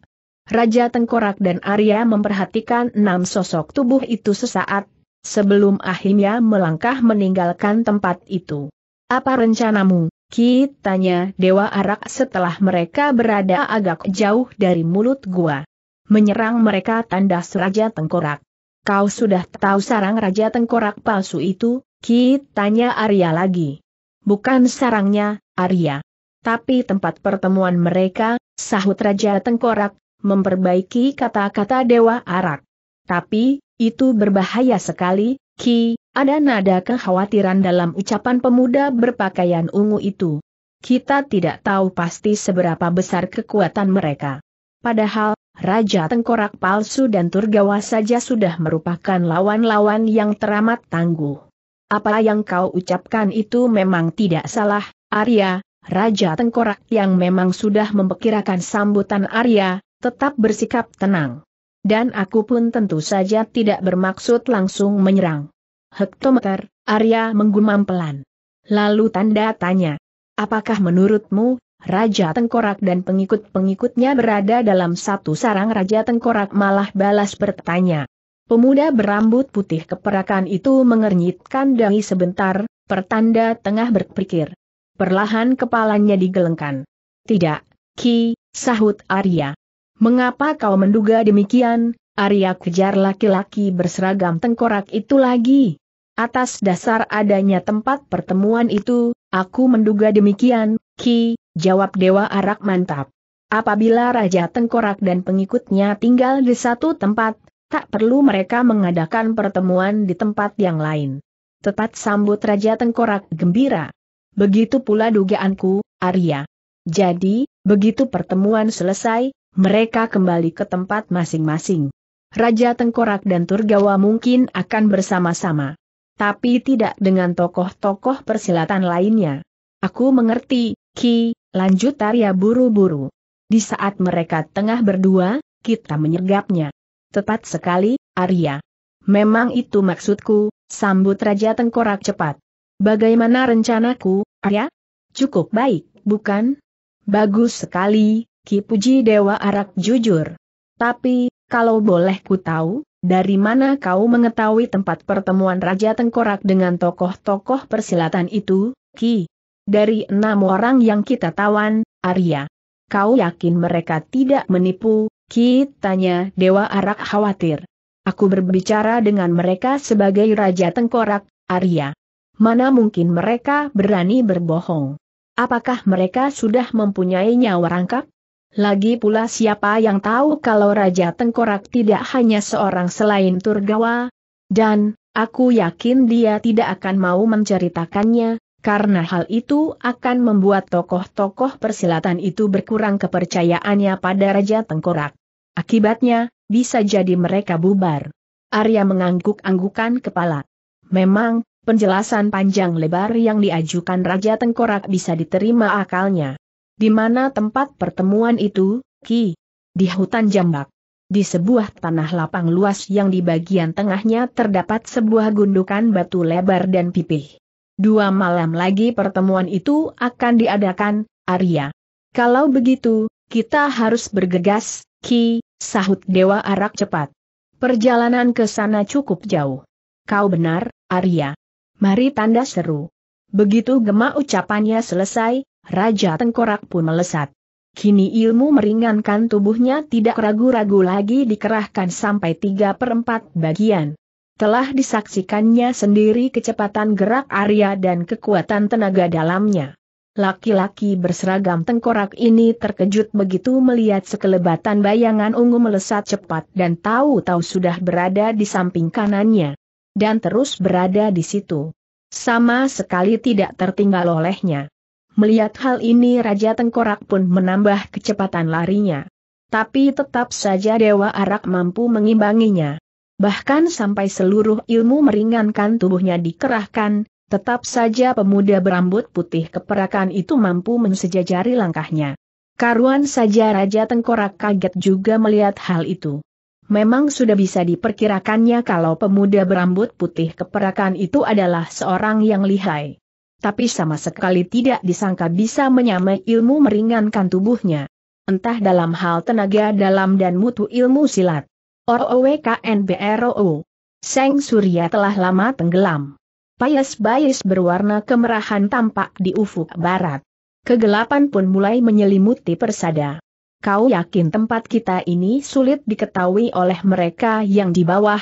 Raja Tengkorak dan Arya memperhatikan enam sosok tubuh itu sesaat, sebelum akhirnya melangkah meninggalkan tempat itu. Apa rencanamu? Ki tanya Dewa Arak setelah mereka berada agak jauh dari mulut gua. Menyerang mereka tandas Raja Tengkorak. Kau sudah tahu sarang Raja Tengkorak palsu itu? Ki tanya Arya lagi. Bukan sarangnya, Arya. Tapi tempat pertemuan mereka, sahut Raja Tengkorak, memperbaiki kata-kata Dewa Arak. Tapi, itu berbahaya sekali, Ki, ada nada kekhawatiran dalam ucapan pemuda berpakaian ungu itu. Kita tidak tahu pasti seberapa besar kekuatan mereka. Padahal, Raja Tengkorak Palsu dan Turgawa saja sudah merupakan lawan-lawan yang teramat tangguh. Apa yang kau ucapkan itu memang tidak salah, Arya, Raja Tengkorak yang memang sudah memperkirakan sambutan Arya, tetap bersikap tenang. Dan aku pun tentu saja tidak bermaksud langsung menyerang. Hektometer, Arya menggumam pelan. Lalu tanda tanya. Apakah menurutmu, Raja Tengkorak dan pengikut-pengikutnya berada dalam satu sarang Raja Tengkorak malah balas bertanya. Pemuda berambut putih keperakan itu mengernyitkan dahi sebentar, pertanda tengah berpikir. Perlahan kepalanya digelengkan. Tidak, Ki, sahut Arya. Mengapa kau menduga demikian, Arya kejar laki-laki berseragam tengkorak itu lagi. Atas dasar adanya tempat pertemuan itu, aku menduga demikian, Ki, Jawab Dewa Arak mantap. Apabila Raja Tengkorak dan pengikutnya tinggal di satu tempat, tak perlu mereka mengadakan pertemuan di tempat yang lain. Tepat sambut Raja Tengkorak gembira. Begitu pula dugaanku, Arya. Jadi, begitu pertemuan selesai, mereka kembali ke tempat masing-masing. Raja Tengkorak dan Turgawa mungkin akan bersama-sama. Tapi tidak dengan tokoh-tokoh persilatan lainnya. Aku mengerti, Ki, lanjut Arya buru-buru. Di saat mereka tengah berdua, kita menyergapnya. Tepat sekali, Arya. Memang itu maksudku, sambut Raja Tengkorak cepat. Bagaimana rencanaku, Arya? Cukup baik, bukan? Bagus sekali, Ki Puji Dewa Arak jujur. Tapi, kalau boleh ku tahu, dari mana kau mengetahui tempat pertemuan Raja Tengkorak dengan tokoh-tokoh persilatan itu, Ki? Dari enam orang yang kita tawan, Arya. Kau yakin mereka tidak menipu? Kitanya Dewa Arak khawatir. Aku berbicara dengan mereka sebagai Raja Tengkorak, Arya. Mana mungkin mereka berani berbohong? Apakah mereka sudah mempunyai nyawa rangkap? Lagi pula siapa yang tahu kalau Raja Tengkorak tidak hanya seorang selain Turgawa? Dan, aku yakin dia tidak akan mau menceritakannya, karena hal itu akan membuat tokoh-tokoh persilatan itu berkurang kepercayaannya pada Raja Tengkorak. Akibatnya, bisa jadi mereka bubar. Arya mengangguk-anggukan kepala. Memang, penjelasan panjang lebar yang diajukan Raja Tengkorak bisa diterima akalnya. Di mana tempat pertemuan itu, Ki? Di hutan jambak. Di sebuah tanah lapang luas yang di bagian tengahnya terdapat sebuah gundukan batu lebar dan pipih. Dua malam lagi pertemuan itu akan diadakan, Arya. Kalau begitu, kita harus bergegas, Ki, sahut Dewa Arak cepat. Perjalanan ke sana cukup jauh. Kau benar, Arya. Mari tanda seru. Begitu gemak ucapannya selesai, Raja Tengkorak pun melesat. Kini ilmu meringankan tubuhnya tidak ragu-ragu lagi dikerahkan sampai tiga perempat bagian. Telah disaksikannya sendiri kecepatan gerak Arya dan kekuatan tenaga dalamnya. Laki-laki berseragam tengkorak ini terkejut begitu melihat sekelebatan bayangan ungu melesat cepat dan tahu-tahu sudah berada di samping kanannya. Dan terus berada di situ. Sama sekali tidak tertinggal olehnya. Melihat hal ini Raja Tengkorak pun menambah kecepatan larinya. Tapi tetap saja Dewa Arak mampu mengimbanginya bahkan sampai seluruh ilmu meringankan tubuhnya dikerahkan, tetap saja pemuda berambut putih keperakan itu mampu mensejajari langkahnya. Karuan saja Raja Tengkorak kaget juga melihat hal itu. Memang sudah bisa diperkirakannya kalau pemuda berambut putih keperakan itu adalah seorang yang lihai. Tapi sama sekali tidak disangka bisa menyamai ilmu meringankan tubuhnya. Entah dalam hal tenaga dalam dan mutu ilmu silat. OOWKNBROO. Seng Surya telah lama tenggelam. Payas-bayas berwarna kemerahan tampak di ufuk barat. Kegelapan pun mulai menyelimuti persada. Kau yakin tempat kita ini sulit diketahui oleh mereka yang di bawah?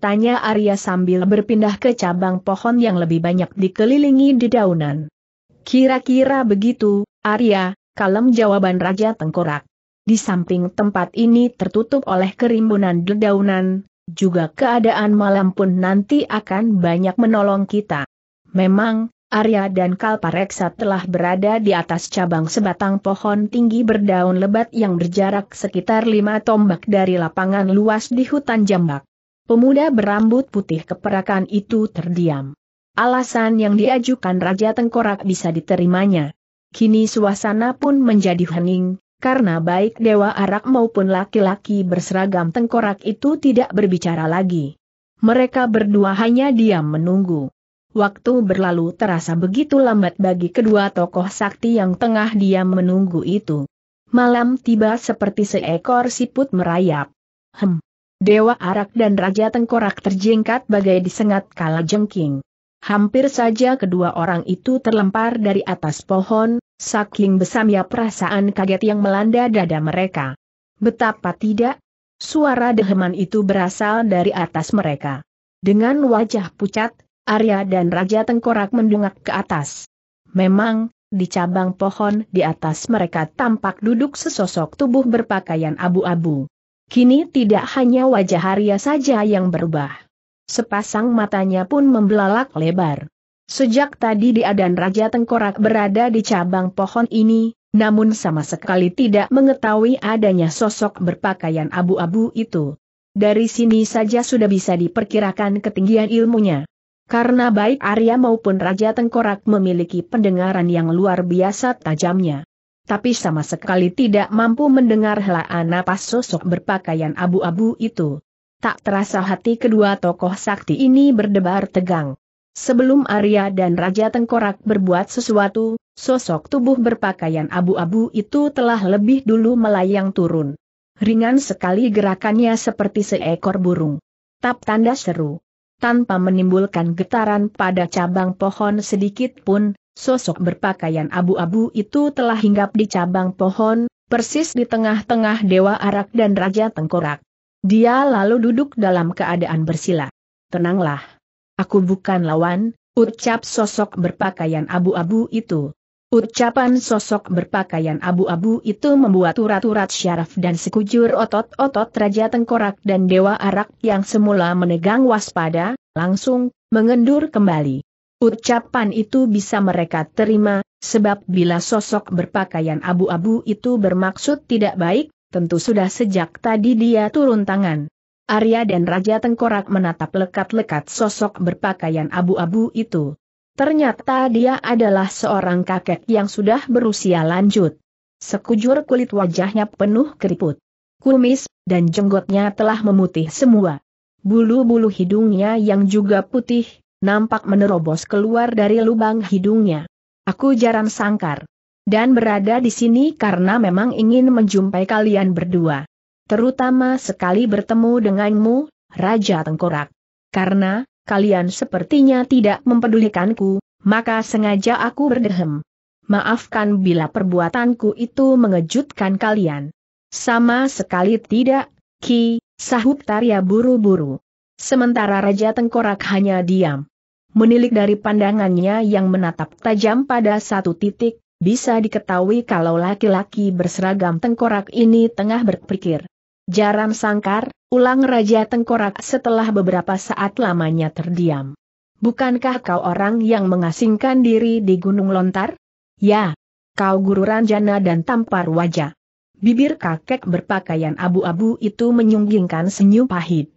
tanya Arya sambil berpindah ke cabang pohon yang lebih banyak dikelilingi dedaunan. Kira-kira begitu, Arya, kalem jawaban Raja Tengkorak. Di samping tempat ini tertutup oleh kerimbunan dedaunan, juga keadaan malam pun nanti akan banyak menolong kita. Memang, Arya dan Kalpareksa telah berada di atas cabang sebatang pohon tinggi berdaun lebat yang berjarak sekitar lima tombak dari lapangan luas di hutan jambak. Pemuda berambut putih keperakan itu terdiam. Alasan yang diajukan Raja Tengkorak bisa diterimanya. Kini suasana pun menjadi hening, karena baik dewa arak maupun laki-laki berseragam tengkorak itu tidak berbicara lagi. Mereka berdua hanya diam menunggu. Waktu berlalu terasa begitu lambat bagi kedua tokoh sakti yang tengah diam menunggu itu. Malam tiba seperti seekor siput merayap. Hem. Dewa Arak dan Raja Tengkorak terjengkat bagai disengat kala jengking. Hampir saja kedua orang itu terlempar dari atas pohon, saking besarnya perasaan kaget yang melanda dada mereka. Betapa tidak, suara deheman itu berasal dari atas mereka. Dengan wajah pucat, Arya dan Raja Tengkorak mendongak ke atas. Memang, di cabang pohon di atas mereka tampak duduk sesosok tubuh berpakaian abu-abu. Kini tidak hanya wajah Arya saja yang berubah sepasang matanya pun membelalak lebar. Sejak tadi dia dan Raja Tengkorak berada di cabang pohon ini, namun sama sekali tidak mengetahui adanya sosok berpakaian abu-abu itu. Dari sini saja sudah bisa diperkirakan ketinggian ilmunya. Karena baik Arya maupun Raja Tengkorak memiliki pendengaran yang luar biasa tajamnya. Tapi sama sekali tidak mampu mendengar helaan napas sosok berpakaian abu-abu itu. Tak terasa hati kedua tokoh sakti ini berdebar tegang. Sebelum Arya dan Raja Tengkorak berbuat sesuatu, sosok tubuh berpakaian abu-abu itu telah lebih dulu melayang turun. Ringan sekali gerakannya seperti seekor burung. Tap tanda seru. Tanpa menimbulkan getaran pada cabang pohon sedikit pun, sosok berpakaian abu-abu itu telah hinggap di cabang pohon, persis di tengah-tengah Dewa Arak dan Raja Tengkorak. Dia lalu duduk dalam keadaan bersila. Tenanglah. Aku bukan lawan, ucap sosok berpakaian abu-abu itu. Ucapan sosok berpakaian abu-abu itu membuat urat-urat syaraf dan sekujur otot-otot Raja Tengkorak dan Dewa Arak yang semula menegang waspada, langsung, mengendur kembali. Ucapan itu bisa mereka terima, sebab bila sosok berpakaian abu-abu itu bermaksud tidak baik, tentu sudah sejak tadi dia turun tangan. Arya dan Raja Tengkorak menatap lekat-lekat sosok berpakaian abu-abu itu. Ternyata dia adalah seorang kakek yang sudah berusia lanjut. Sekujur kulit wajahnya penuh keriput. Kumis, dan jenggotnya telah memutih semua. Bulu-bulu hidungnya yang juga putih, nampak menerobos keluar dari lubang hidungnya. Aku jarang sangkar, dan berada di sini karena memang ingin menjumpai kalian berdua. Terutama sekali bertemu denganmu, Raja Tengkorak. Karena, kalian sepertinya tidak mempedulikanku, maka sengaja aku berdehem. Maafkan bila perbuatanku itu mengejutkan kalian. Sama sekali tidak, Ki, sahut Tarya buru-buru. Sementara Raja Tengkorak hanya diam. Menilik dari pandangannya yang menatap tajam pada satu titik, bisa diketahui kalau laki-laki berseragam tengkorak ini tengah berpikir. Jaram sangkar, ulang Raja Tengkorak setelah beberapa saat lamanya terdiam. Bukankah kau orang yang mengasingkan diri di Gunung Lontar? Ya, kau guru ranjana dan tampar wajah. Bibir kakek berpakaian abu-abu itu menyunggingkan senyum pahit.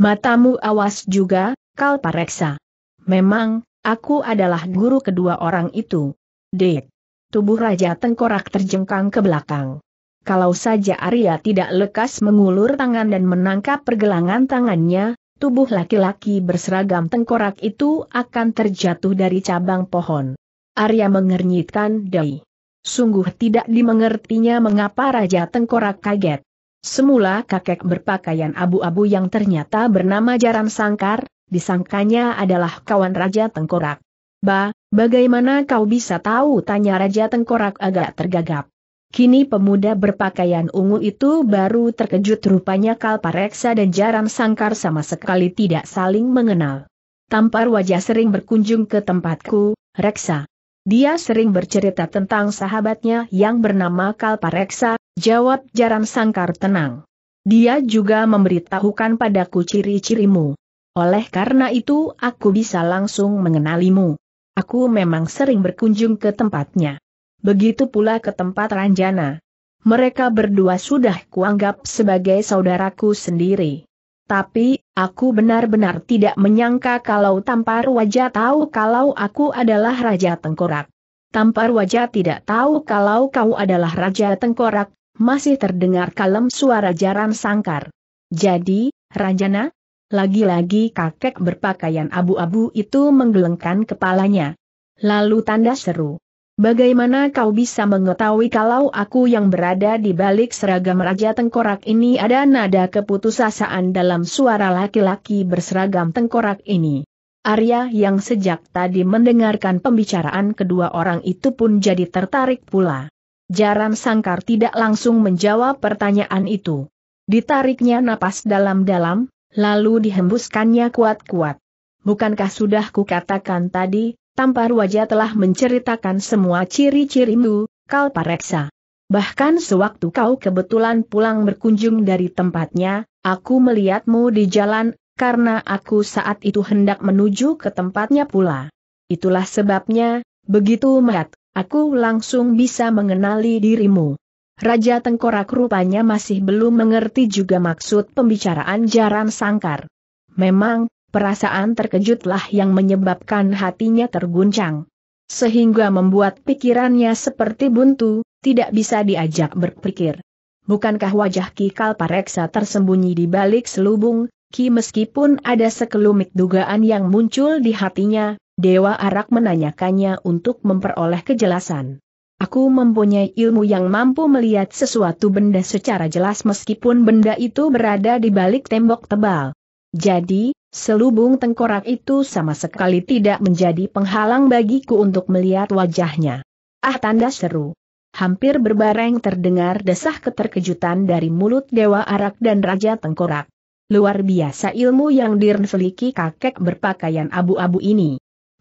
Matamu awas juga, kau pareksa. Memang, aku adalah guru kedua orang itu. Dek. Tubuh Raja Tengkorak terjengkang ke belakang. Kalau saja Arya tidak lekas mengulur tangan dan menangkap pergelangan tangannya, tubuh laki-laki berseragam tengkorak itu akan terjatuh dari cabang pohon. Arya mengernyitkan dai. Sungguh tidak dimengertinya mengapa Raja Tengkorak kaget. Semula kakek berpakaian abu-abu yang ternyata bernama Jaran Sangkar, disangkanya adalah kawan Raja Tengkorak. Ba, bagaimana kau bisa tahu? Tanya Raja Tengkorak agak tergagap. Kini pemuda berpakaian ungu itu baru terkejut rupanya Kalpareksa dan Jaram Sangkar sama sekali tidak saling mengenal. Tampar wajah sering berkunjung ke tempatku, Reksa. Dia sering bercerita tentang sahabatnya yang bernama Kalpareksa, jawab Jaram Sangkar tenang. Dia juga memberitahukan padaku ciri-cirimu. Oleh karena itu aku bisa langsung mengenalimu. Aku memang sering berkunjung ke tempatnya. Begitu pula ke tempat Ranjana. Mereka berdua sudah kuanggap sebagai saudaraku sendiri. Tapi, aku benar-benar tidak menyangka kalau Tampar Wajah tahu kalau aku adalah Raja Tengkorak. Tampar Wajah tidak tahu kalau kau adalah Raja Tengkorak, masih terdengar kalem suara jaran sangkar. Jadi, Ranjana, lagi-lagi kakek berpakaian abu-abu itu menggelengkan kepalanya. Lalu tanda seru. Bagaimana kau bisa mengetahui kalau aku yang berada di balik seragam Raja Tengkorak ini ada nada keputusasaan dalam suara laki-laki berseragam tengkorak ini? Arya yang sejak tadi mendengarkan pembicaraan kedua orang itu pun jadi tertarik pula. Jaran Sangkar tidak langsung menjawab pertanyaan itu. Ditariknya napas dalam-dalam, Lalu dihembuskannya kuat-kuat. Bukankah sudah kukatakan tadi, tampar wajah telah menceritakan semua ciri-cirimu, Kalpareksa. Bahkan sewaktu kau kebetulan pulang berkunjung dari tempatnya, aku melihatmu di jalan, karena aku saat itu hendak menuju ke tempatnya pula. Itulah sebabnya, begitu melihat, aku langsung bisa mengenali dirimu. Raja Tengkorak rupanya masih belum mengerti juga maksud pembicaraan Jaran Sangkar. Memang, perasaan terkejutlah yang menyebabkan hatinya terguncang. Sehingga membuat pikirannya seperti buntu, tidak bisa diajak berpikir. Bukankah wajah Ki Kalpareksa tersembunyi di balik selubung, Ki meskipun ada sekelumit dugaan yang muncul di hatinya, Dewa Arak menanyakannya untuk memperoleh kejelasan. Aku mempunyai ilmu yang mampu melihat sesuatu benda secara jelas meskipun benda itu berada di balik tembok tebal. Jadi, selubung tengkorak itu sama sekali tidak menjadi penghalang bagiku untuk melihat wajahnya. Ah tanda seru. Hampir berbareng terdengar desah keterkejutan dari mulut Dewa Arak dan Raja Tengkorak. Luar biasa ilmu yang dirnfeliki kakek berpakaian abu-abu ini.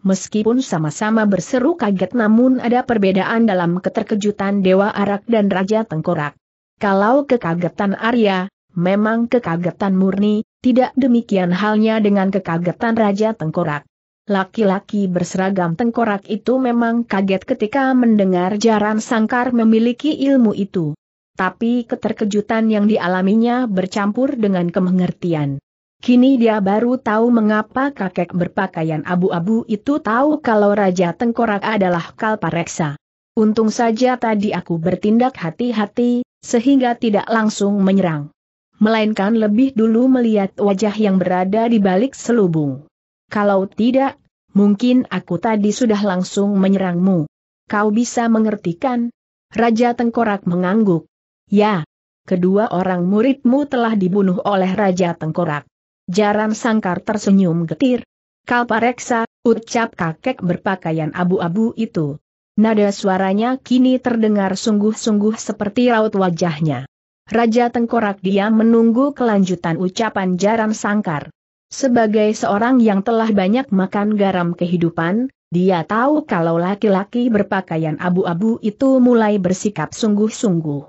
Meskipun sama-sama berseru kaget namun ada perbedaan dalam keterkejutan Dewa Arak dan Raja Tengkorak. Kalau kekagetan Arya, memang kekagetan murni, tidak demikian halnya dengan kekagetan Raja Tengkorak. Laki-laki berseragam Tengkorak itu memang kaget ketika mendengar Jaran Sangkar memiliki ilmu itu. Tapi keterkejutan yang dialaminya bercampur dengan kemengertian. Kini dia baru tahu mengapa kakek berpakaian abu-abu itu tahu kalau Raja Tengkorak adalah Kalpareksa. Untung saja tadi aku bertindak hati-hati, sehingga tidak langsung menyerang. Melainkan lebih dulu melihat wajah yang berada di balik selubung. Kalau tidak, mungkin aku tadi sudah langsung menyerangmu. Kau bisa mengertikan? Raja Tengkorak mengangguk. Ya, kedua orang muridmu telah dibunuh oleh Raja Tengkorak. Jaran sangkar tersenyum getir. Kalpareksa, ucap kakek berpakaian abu-abu itu. Nada suaranya kini terdengar sungguh-sungguh seperti raut wajahnya. Raja Tengkorak dia menunggu kelanjutan ucapan Jaran Sangkar. Sebagai seorang yang telah banyak makan garam kehidupan, dia tahu kalau laki-laki berpakaian abu-abu itu mulai bersikap sungguh-sungguh.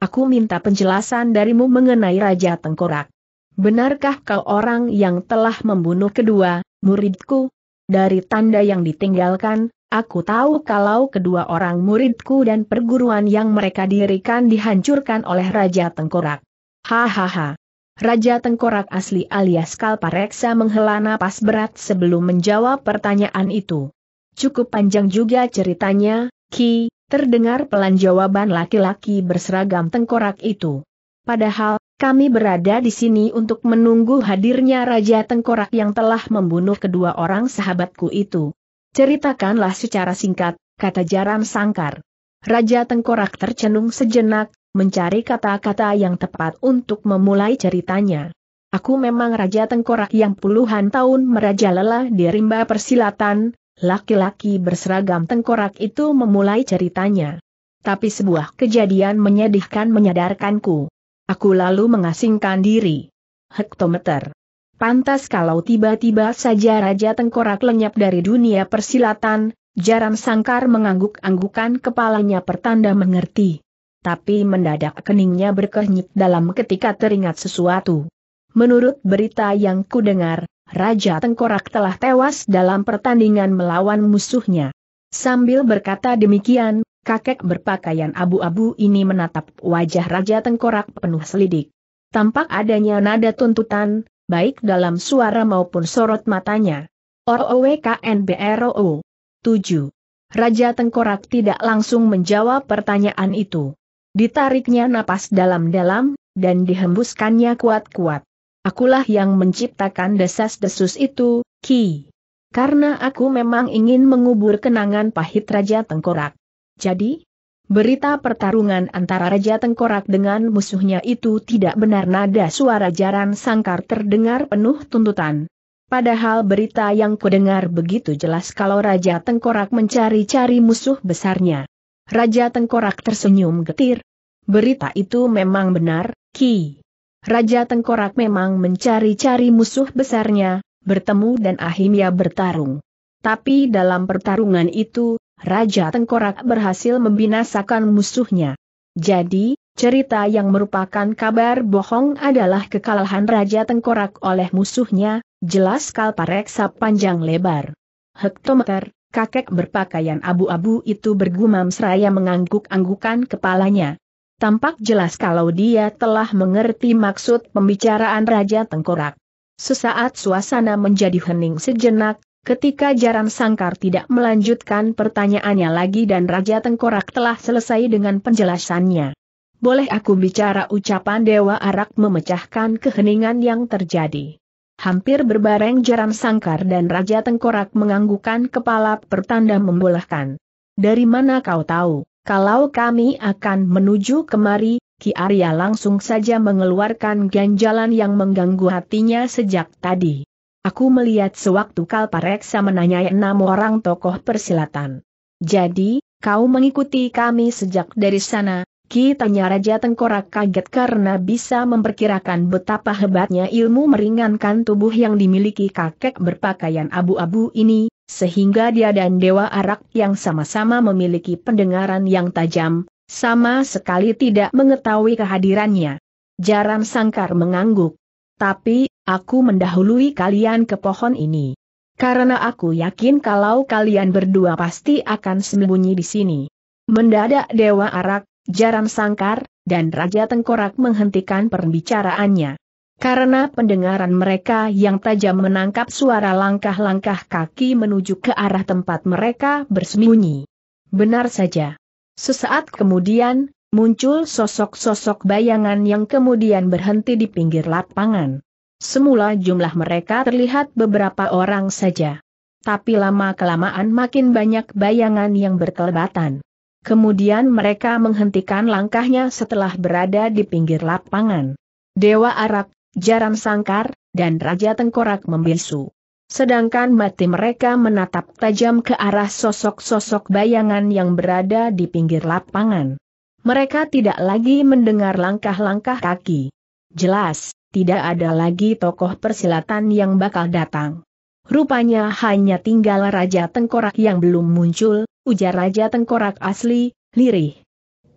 Aku minta penjelasan darimu mengenai Raja Tengkorak. Benarkah kau orang yang telah membunuh kedua muridku? Dari tanda yang ditinggalkan, aku tahu kalau kedua orang muridku dan perguruan yang mereka dirikan dihancurkan oleh Raja Tengkorak. Hahaha. Raja Tengkorak asli alias Kalpareksa menghela napas berat sebelum menjawab pertanyaan itu. Cukup panjang juga ceritanya, Ki, terdengar pelan jawaban laki-laki berseragam tengkorak itu. Padahal, kami berada di sini untuk menunggu hadirnya Raja Tengkorak yang telah membunuh kedua orang sahabatku itu. Ceritakanlah secara singkat, kata Jaran Sangkar. Raja Tengkorak tercenung sejenak, mencari kata-kata yang tepat untuk memulai ceritanya. Aku memang Raja Tengkorak yang puluhan tahun merajalela di rimba persilatan, laki-laki berseragam Tengkorak itu memulai ceritanya. Tapi sebuah kejadian menyedihkan menyadarkanku. Aku lalu mengasingkan diri. Hektometer. Pantas kalau tiba-tiba saja Raja Tengkorak lenyap dari dunia persilatan, Jaram Sangkar mengangguk-anggukan kepalanya pertanda mengerti. Tapi mendadak keningnya berkenyit dalam ketika teringat sesuatu. Menurut berita yang kudengar, Raja Tengkorak telah tewas dalam pertandingan melawan musuhnya. Sambil berkata demikian, Kakek berpakaian abu-abu ini menatap wajah Raja Tengkorak penuh selidik. Tampak adanya nada tuntutan, baik dalam suara maupun sorot matanya. OOWKNBROO 7. Raja Tengkorak tidak langsung menjawab pertanyaan itu. Ditariknya napas dalam-dalam, dan dihembuskannya kuat-kuat. Akulah yang menciptakan desas-desus itu, Ki. Karena aku memang ingin mengubur kenangan pahit Raja Tengkorak. Jadi, berita pertarungan antara Raja Tengkorak dengan musuhnya itu tidak benar nada suara jaran sangkar terdengar penuh tuntutan. Padahal berita yang kudengar begitu jelas kalau Raja Tengkorak mencari-cari musuh besarnya. Raja Tengkorak tersenyum getir. Berita itu memang benar, Ki. Raja Tengkorak memang mencari-cari musuh besarnya, bertemu dan akhirnya bertarung. Tapi dalam pertarungan itu, Raja Tengkorak berhasil membinasakan musuhnya. Jadi, cerita yang merupakan kabar bohong adalah kekalahan Raja Tengkorak oleh musuhnya, jelas Kalpareksa panjang lebar. Hektometer, kakek berpakaian abu-abu itu bergumam seraya mengangguk-anggukan kepalanya. Tampak jelas kalau dia telah mengerti maksud pembicaraan Raja Tengkorak. Sesaat suasana menjadi hening sejenak, Ketika Jaran Sangkar tidak melanjutkan pertanyaannya lagi dan Raja Tengkorak telah selesai dengan penjelasannya. Boleh aku bicara ucapan Dewa Arak memecahkan keheningan yang terjadi. Hampir berbareng Jaran Sangkar dan Raja Tengkorak menganggukkan kepala pertanda membolehkan. Dari mana kau tahu, kalau kami akan menuju kemari, Ki Arya langsung saja mengeluarkan ganjalan yang mengganggu hatinya sejak tadi. Aku melihat sewaktu Kalpareksa menanyai enam orang tokoh persilatan. Jadi, kau mengikuti kami sejak dari sana, Kitanya Raja Tengkorak kaget karena bisa memperkirakan betapa hebatnya ilmu meringankan tubuh yang dimiliki kakek berpakaian abu-abu ini, sehingga dia dan Dewa Arak yang sama-sama memiliki pendengaran yang tajam, sama sekali tidak mengetahui kehadirannya. Jaran Sangkar mengangguk. Tapi, aku mendahului kalian ke pohon ini. Karena aku yakin kalau kalian berdua pasti akan sembunyi di sini. Mendadak Dewa Arak, Jaran Sangkar, dan Raja Tengkorak menghentikan perbicaraannya. Karena pendengaran mereka yang tajam menangkap suara langkah-langkah kaki menuju ke arah tempat mereka bersembunyi. Benar saja. Sesaat kemudian, muncul sosok-sosok bayangan yang kemudian berhenti di pinggir lapangan. Semula jumlah mereka terlihat beberapa orang saja. Tapi lama-kelamaan makin banyak bayangan yang berkelebatan. Kemudian mereka menghentikan langkahnya setelah berada di pinggir lapangan. Dewa Arak, Jaran Sangkar, dan Raja Tengkorak membisu. Sedangkan mati mereka menatap tajam ke arah sosok-sosok bayangan yang berada di pinggir lapangan. Mereka tidak lagi mendengar langkah-langkah kaki. Jelas, tidak ada lagi tokoh persilatan yang bakal datang. Rupanya hanya tinggal Raja Tengkorak yang belum muncul, ujar Raja Tengkorak asli, lirih.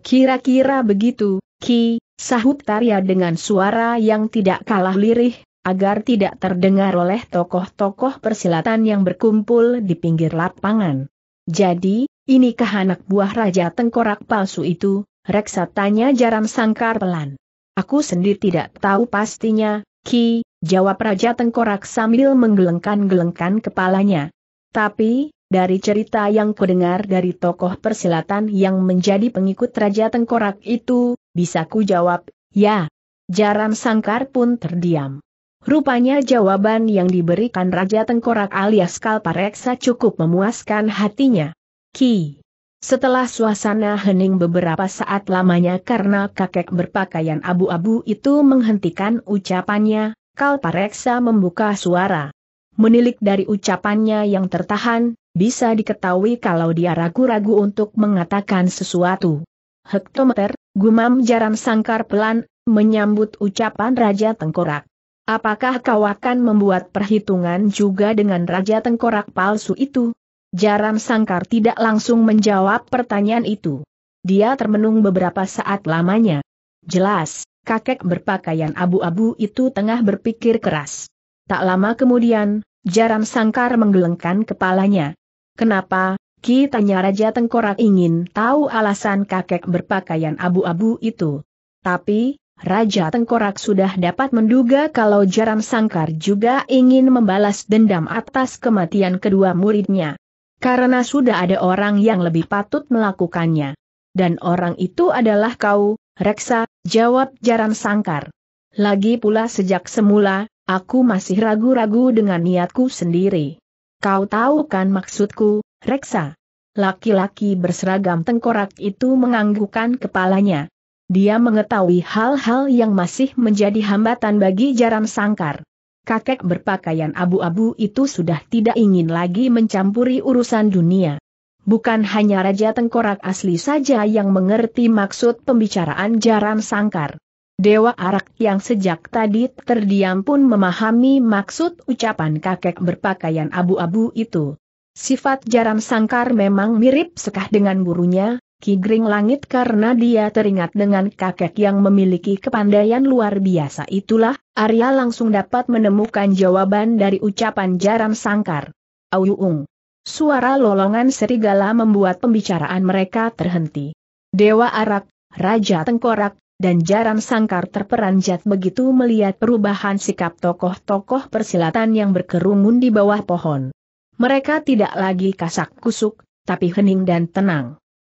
Kira-kira begitu, Ki, sahut Tarya dengan suara yang tidak kalah lirih, agar tidak terdengar oleh tokoh-tokoh persilatan yang berkumpul di pinggir lapangan. Jadi, inikah anak buah Raja Tengkorak palsu itu, Reksa tanya Jaram Sangkar pelan. Aku sendiri tidak tahu pastinya, Ki, jawab Raja Tengkorak sambil menggelengkan-gelengkan kepalanya. Tapi, dari cerita yang kudengar dari tokoh persilatan yang menjadi pengikut Raja Tengkorak itu, bisa ku jawab, ya. Jaran Sangkar pun terdiam. Rupanya jawaban yang diberikan Raja Tengkorak alias Kalpareksa cukup memuaskan hatinya. Ki, setelah suasana hening beberapa saat lamanya karena kakek berpakaian abu-abu itu menghentikan ucapannya, Kalpareksa membuka suara. Menilik dari ucapannya yang tertahan, bisa diketahui kalau dia ragu-ragu untuk mengatakan sesuatu. Hektometer, gumam jaran sangkar pelan, menyambut ucapan Raja Tengkorak. Apakah kau akan membuat perhitungan juga dengan Raja Tengkorak palsu itu? Jaram Sangkar tidak langsung menjawab pertanyaan itu. Dia termenung beberapa saat lamanya. Jelas, kakek berpakaian abu-abu itu tengah berpikir keras. Tak lama kemudian, Jaram Sangkar menggelengkan kepalanya. Kenapa, Kitanya Raja Tengkorak ingin tahu alasan kakek berpakaian abu-abu itu. Tapi, Raja Tengkorak sudah dapat menduga kalau Jaram Sangkar juga ingin membalas dendam atas kematian kedua muridnya karena sudah ada orang yang lebih patut melakukannya. Dan orang itu adalah kau, Reksa, jawab Jaran Sangkar. Lagi pula sejak semula, aku masih ragu-ragu dengan niatku sendiri. Kau tahu kan maksudku, Reksa? Laki-laki berseragam tengkorak itu menganggukkan kepalanya. Dia mengetahui hal-hal yang masih menjadi hambatan bagi Jaran Sangkar kakek berpakaian abu-abu itu sudah tidak ingin lagi mencampuri urusan dunia. Bukan hanya Raja Tengkorak asli saja yang mengerti maksud pembicaraan Jaran Sangkar. Dewa Arak yang sejak tadi terdiam pun memahami maksud ucapan kakek berpakaian abu-abu itu. Sifat Jaran Sangkar memang mirip sekah dengan burunya. Kigring Langit karena dia teringat dengan kakek yang memiliki kepandaian luar biasa itulah, Arya langsung dapat menemukan jawaban dari ucapan Jaram Sangkar. Auyung, Suara lolongan serigala membuat pembicaraan mereka terhenti. Dewa Arak, Raja Tengkorak, dan Jaram Sangkar terperanjat begitu melihat perubahan sikap tokoh-tokoh persilatan yang berkerumun di bawah pohon. Mereka tidak lagi kasak kusuk, tapi hening dan tenang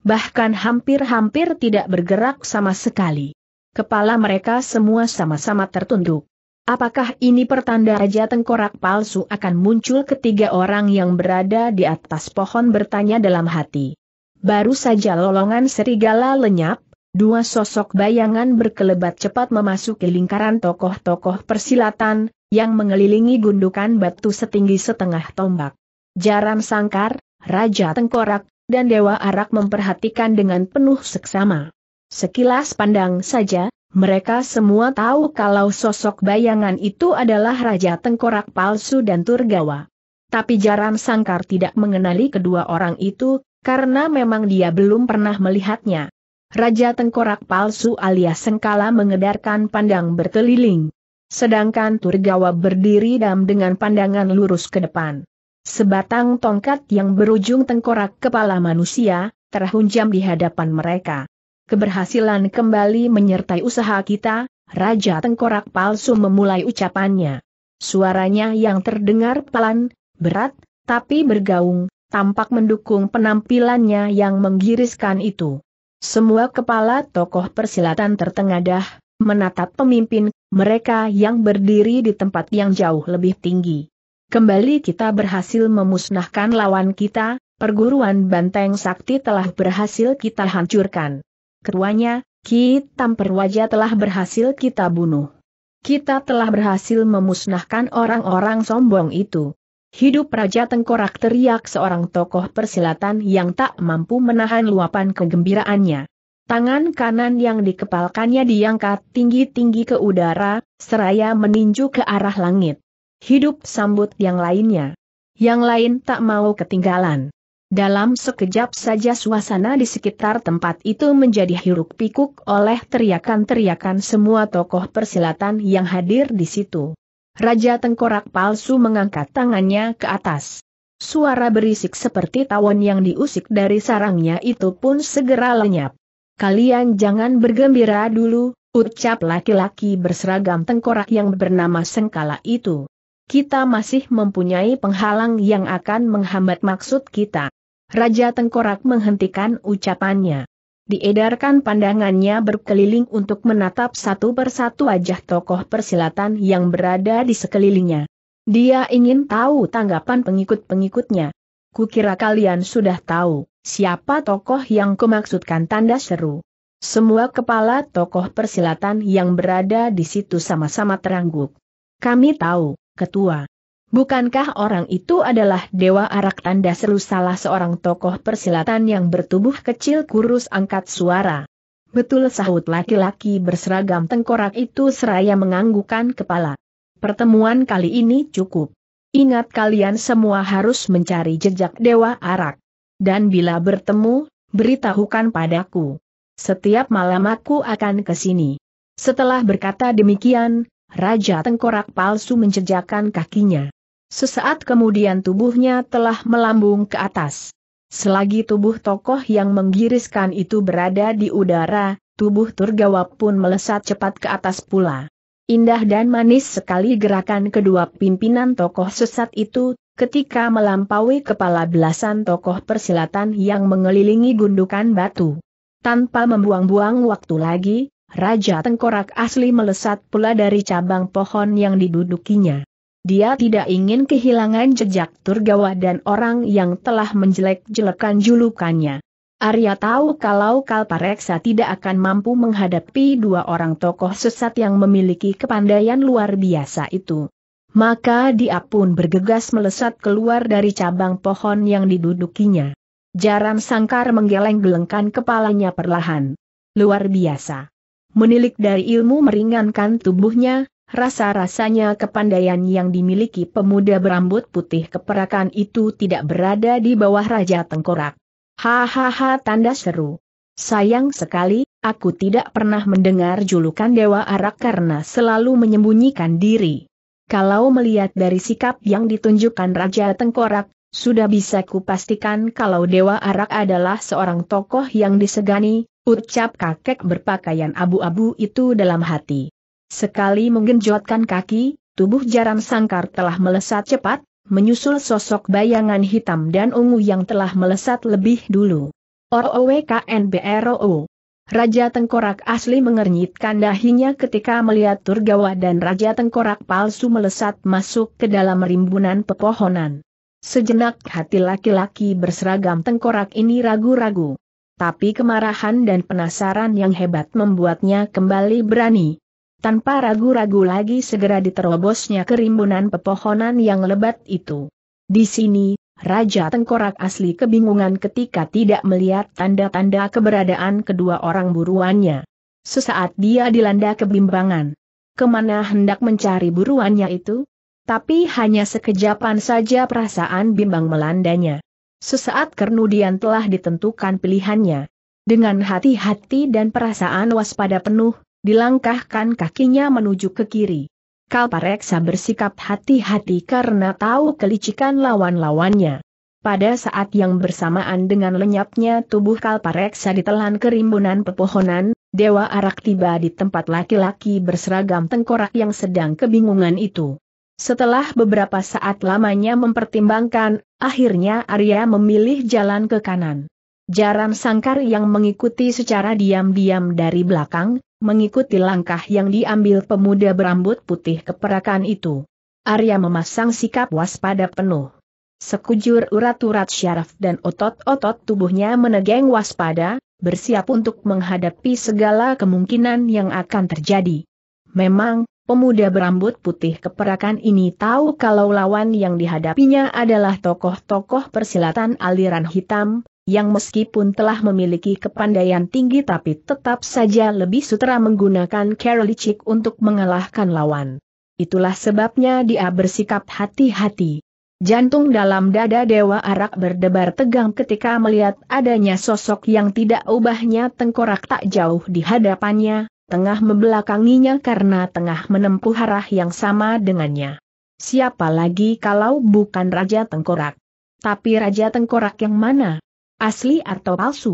bahkan hampir-hampir tidak bergerak sama sekali. Kepala mereka semua sama-sama tertunduk. Apakah ini pertanda Raja Tengkorak palsu akan muncul ketiga orang yang berada di atas pohon bertanya dalam hati. Baru saja lolongan serigala lenyap, dua sosok bayangan berkelebat cepat memasuki lingkaran tokoh-tokoh persilatan, yang mengelilingi gundukan batu setinggi setengah tombak. Jaran sangkar, Raja Tengkorak, dan Dewa Arak memperhatikan dengan penuh seksama. Sekilas pandang saja, mereka semua tahu kalau sosok bayangan itu adalah Raja Tengkorak palsu dan Turgawa. Tapi Jaram Sangkar tidak mengenali kedua orang itu, karena memang dia belum pernah melihatnya. Raja Tengkorak palsu alias Sengkala mengedarkan pandang berkeliling. Sedangkan Turgawa berdiri dam dengan pandangan lurus ke depan. Sebatang tongkat yang berujung tengkorak kepala manusia, terhunjam di hadapan mereka. Keberhasilan kembali menyertai usaha kita, Raja Tengkorak Palsu memulai ucapannya. Suaranya yang terdengar pelan, berat, tapi bergaung, tampak mendukung penampilannya yang menggiriskan itu. Semua kepala tokoh persilatan tertengadah, menatap pemimpin, mereka yang berdiri di tempat yang jauh lebih tinggi. Kembali kita berhasil memusnahkan lawan kita, perguruan banteng sakti telah berhasil kita hancurkan. Keduanya, Ki Tamperwaja telah berhasil kita bunuh. Kita telah berhasil memusnahkan orang-orang sombong itu. Hidup Raja Tengkorak teriak seorang tokoh persilatan yang tak mampu menahan luapan kegembiraannya. Tangan kanan yang dikepalkannya diangkat tinggi-tinggi ke udara, seraya meninju ke arah langit. Hidup sambut yang lainnya. Yang lain tak mau ketinggalan. Dalam sekejap saja suasana di sekitar tempat itu menjadi hiruk pikuk oleh teriakan-teriakan semua tokoh persilatan yang hadir di situ. Raja Tengkorak palsu mengangkat tangannya ke atas. Suara berisik seperti tawon yang diusik dari sarangnya itu pun segera lenyap. Kalian jangan bergembira dulu, ucap laki-laki berseragam tengkorak yang bernama Sengkala itu kita masih mempunyai penghalang yang akan menghambat maksud kita. Raja Tengkorak menghentikan ucapannya. Diedarkan pandangannya berkeliling untuk menatap satu persatu wajah tokoh persilatan yang berada di sekelilingnya. Dia ingin tahu tanggapan pengikut-pengikutnya. Kukira kalian sudah tahu, siapa tokoh yang kumaksudkan tanda seru. Semua kepala tokoh persilatan yang berada di situ sama-sama terangguk. Kami tahu, ketua. Bukankah orang itu adalah Dewa Arak Tanda Seru salah seorang tokoh persilatan yang bertubuh kecil kurus angkat suara? Betul sahut laki-laki berseragam tengkorak itu seraya menganggukan kepala. Pertemuan kali ini cukup. Ingat kalian semua harus mencari jejak Dewa Arak. Dan bila bertemu, beritahukan padaku. Setiap malam aku akan ke sini. Setelah berkata demikian, Raja Tengkorak palsu menjejakkan kakinya. Sesaat kemudian tubuhnya telah melambung ke atas. Selagi tubuh tokoh yang menggiriskan itu berada di udara, tubuh Turgawa pun melesat cepat ke atas pula. Indah dan manis sekali gerakan kedua pimpinan tokoh sesat itu, ketika melampaui kepala belasan tokoh persilatan yang mengelilingi gundukan batu. Tanpa membuang-buang waktu lagi, Raja Tengkorak asli melesat pula dari cabang pohon yang didudukinya. Dia tidak ingin kehilangan jejak Turgawa dan orang yang telah menjelek-jelekan julukannya. Arya tahu kalau Kalpareksa tidak akan mampu menghadapi dua orang tokoh sesat yang memiliki kepandaian luar biasa itu. Maka dia pun bergegas melesat keluar dari cabang pohon yang didudukinya. Jaran sangkar menggeleng-gelengkan kepalanya perlahan. Luar biasa menilik dari ilmu meringankan tubuhnya, Rasa-rasanya kepandaian yang dimiliki pemuda berambut putih keperakan itu tidak berada di bawah Raja Tengkorak. Hahaha tanda seru. Sayang sekali, aku tidak pernah mendengar julukan Dewa Arak karena selalu menyembunyikan diri. Kalau melihat dari sikap yang ditunjukkan Raja Tengkorak, sudah bisa kupastikan kalau Dewa Arak adalah seorang tokoh yang disegani, Ucap kakek berpakaian abu-abu itu dalam hati. Sekali menggenjotkan kaki, tubuh jaran sangkar telah melesat cepat, menyusul sosok bayangan hitam dan ungu yang telah melesat lebih dulu. OOWKNBROO Raja Tengkorak asli mengernyitkan dahinya ketika melihat Turgawa dan Raja Tengkorak palsu melesat masuk ke dalam rimbunan pepohonan. Sejenak hati laki-laki berseragam Tengkorak ini ragu-ragu tapi kemarahan dan penasaran yang hebat membuatnya kembali berani. Tanpa ragu-ragu lagi segera diterobosnya kerimbunan pepohonan yang lebat itu. Di sini, Raja Tengkorak asli kebingungan ketika tidak melihat tanda-tanda keberadaan kedua orang buruannya. Sesaat dia dilanda kebimbangan. Kemana hendak mencari buruannya itu? Tapi hanya sekejapan saja perasaan bimbang melandanya. Sesaat kemudian telah ditentukan pilihannya. Dengan hati-hati dan perasaan waspada penuh, dilangkahkan kakinya menuju ke kiri. Kalpareksa bersikap hati-hati karena tahu kelicikan lawan-lawannya. Pada saat yang bersamaan dengan lenyapnya tubuh Kalpareksa ditelan kerimbunan pepohonan, Dewa Arak tiba di tempat laki-laki berseragam tengkorak yang sedang kebingungan itu. Setelah beberapa saat lamanya mempertimbangkan, akhirnya Arya memilih jalan ke kanan. Jaran sangkar yang mengikuti secara diam-diam dari belakang, mengikuti langkah yang diambil pemuda berambut putih keperakan itu. Arya memasang sikap waspada penuh. Sekujur urat-urat syaraf dan otot-otot tubuhnya menegeng waspada, bersiap untuk menghadapi segala kemungkinan yang akan terjadi. Memang, Pemuda berambut putih keperakan ini tahu kalau lawan yang dihadapinya adalah tokoh-tokoh persilatan aliran hitam, yang meskipun telah memiliki kepandaian tinggi tapi tetap saja lebih sutra menggunakan Karolicik untuk mengalahkan lawan. Itulah sebabnya dia bersikap hati-hati. Jantung dalam dada Dewa Arak berdebar tegang ketika melihat adanya sosok yang tidak ubahnya tengkorak tak jauh di hadapannya, tengah membelakanginya karena tengah menempuh arah yang sama dengannya. Siapa lagi kalau bukan Raja Tengkorak? Tapi Raja Tengkorak yang mana? Asli atau palsu?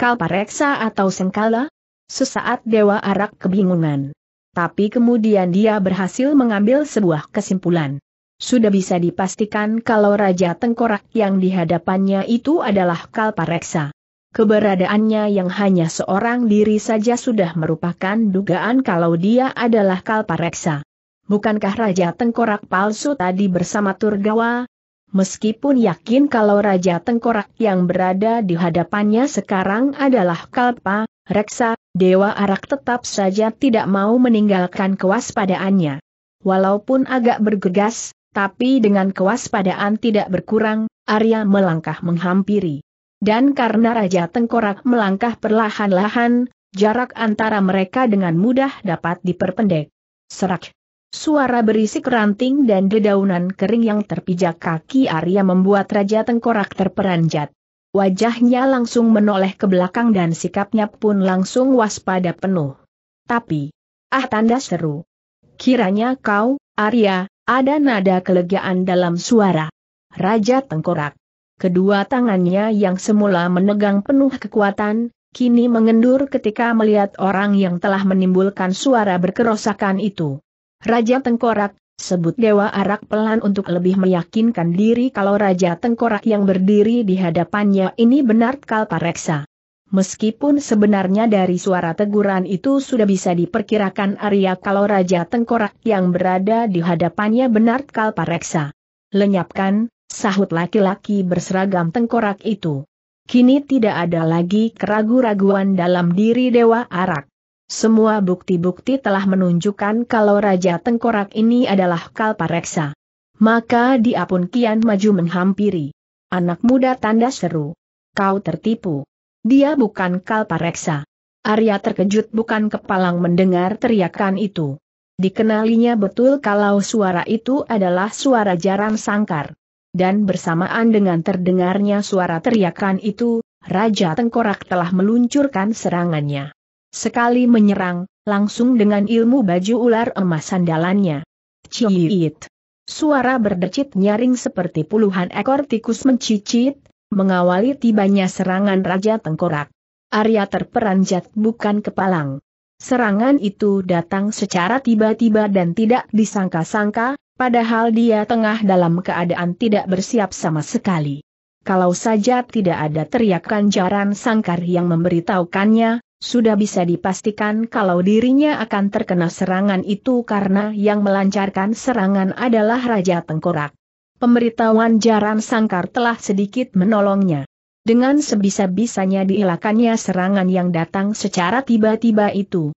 Kalpareksa atau Sengkala? Sesaat Dewa Arak kebingungan. Tapi kemudian dia berhasil mengambil sebuah kesimpulan. Sudah bisa dipastikan kalau Raja Tengkorak yang dihadapannya itu adalah Kalpareksa. Keberadaannya yang hanya seorang diri saja sudah merupakan dugaan kalau dia adalah Kalpareksa. Bukankah Raja Tengkorak palsu tadi bersama Turgawa? Meskipun yakin kalau Raja Tengkorak yang berada di hadapannya sekarang adalah Kalpa, Reksa, Dewa Arak tetap saja tidak mau meninggalkan kewaspadaannya. Walaupun agak bergegas, tapi dengan kewaspadaan tidak berkurang, Arya melangkah menghampiri. Dan karena Raja Tengkorak melangkah perlahan-lahan, jarak antara mereka dengan mudah dapat diperpendek. Serak. Suara berisik ranting dan dedaunan kering yang terpijak kaki Arya membuat Raja Tengkorak terperanjat. Wajahnya langsung menoleh ke belakang dan sikapnya pun langsung waspada penuh. Tapi, ah tanda seru. Kiranya kau, Arya, ada nada kelegaan dalam suara. Raja Tengkorak. Kedua tangannya yang semula menegang penuh kekuatan, kini mengendur ketika melihat orang yang telah menimbulkan suara berkerosakan itu. Raja Tengkorak, sebut Dewa Arak pelan untuk lebih meyakinkan diri kalau Raja Tengkorak yang berdiri di hadapannya ini benar Kalpareksa. Meskipun sebenarnya dari suara teguran itu sudah bisa diperkirakan Arya kalau Raja Tengkorak yang berada di hadapannya benar Kalpareksa. Lenyapkan, Sahut laki-laki berseragam tengkorak itu. Kini tidak ada lagi keraguan raguan dalam diri Dewa Arak. Semua bukti-bukti telah menunjukkan kalau Raja Tengkorak ini adalah Kalpareksa. Maka dia pun kian maju menghampiri. Anak muda tanda seru. Kau tertipu. Dia bukan Kalpareksa. Arya terkejut bukan kepalang mendengar teriakan itu. Dikenalinya betul kalau suara itu adalah suara jarang sangkar dan bersamaan dengan terdengarnya suara teriakan itu, Raja Tengkorak telah meluncurkan serangannya. Sekali menyerang, langsung dengan ilmu baju ular emas sandalannya. Ciiit! Suara berdecit nyaring seperti puluhan ekor tikus mencicit, mengawali tibanya serangan Raja Tengkorak. Arya terperanjat bukan kepalang. Serangan itu datang secara tiba-tiba dan tidak disangka-sangka, Padahal dia tengah dalam keadaan tidak bersiap sama sekali. Kalau saja tidak ada teriakan jaran sangkar yang memberitahukannya, sudah bisa dipastikan kalau dirinya akan terkena serangan itu karena yang melancarkan serangan adalah Raja Tengkorak. Pemberitahuan jaran sangkar telah sedikit menolongnya. Dengan sebisa-bisanya diilakannya serangan yang datang secara tiba-tiba itu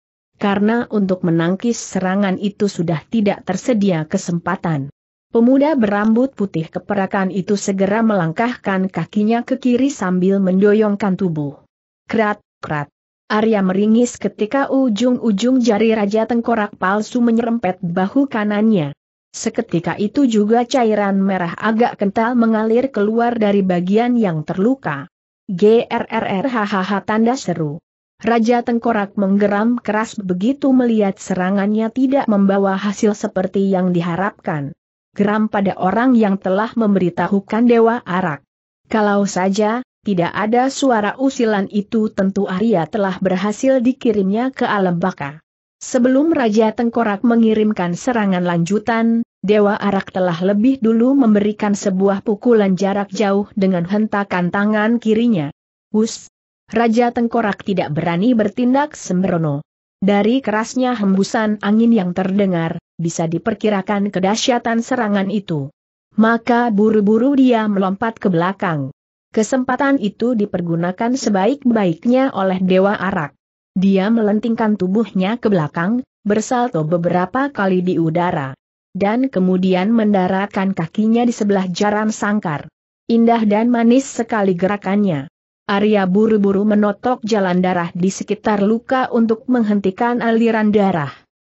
karena untuk menangkis serangan itu sudah tidak tersedia kesempatan. Pemuda berambut putih keperakan itu segera melangkahkan kakinya ke kiri sambil mendoyongkan tubuh. Krat, krat. Arya meringis ketika ujung-ujung jari Raja Tengkorak palsu menyerempet bahu kanannya. Seketika itu juga cairan merah agak kental mengalir keluar dari bagian yang terluka. GRRR hahaha tanda seru. Raja Tengkorak menggeram keras begitu melihat serangannya tidak membawa hasil seperti yang diharapkan. Geram pada orang yang telah memberitahukan Dewa Arak. Kalau saja, tidak ada suara usilan itu tentu Arya telah berhasil dikirimnya ke alam baka. Sebelum Raja Tengkorak mengirimkan serangan lanjutan, Dewa Arak telah lebih dulu memberikan sebuah pukulan jarak jauh dengan hentakan tangan kirinya. Hus, Raja Tengkorak tidak berani bertindak sembrono. Dari kerasnya hembusan angin yang terdengar, bisa diperkirakan kedahsyatan serangan itu. Maka buru-buru dia melompat ke belakang. Kesempatan itu dipergunakan sebaik-baiknya oleh Dewa Arak. Dia melentingkan tubuhnya ke belakang, bersalto beberapa kali di udara. Dan kemudian mendaratkan kakinya di sebelah jaran sangkar. Indah dan manis sekali gerakannya. Arya buru-buru menotok jalan darah di sekitar luka untuk menghentikan aliran darah.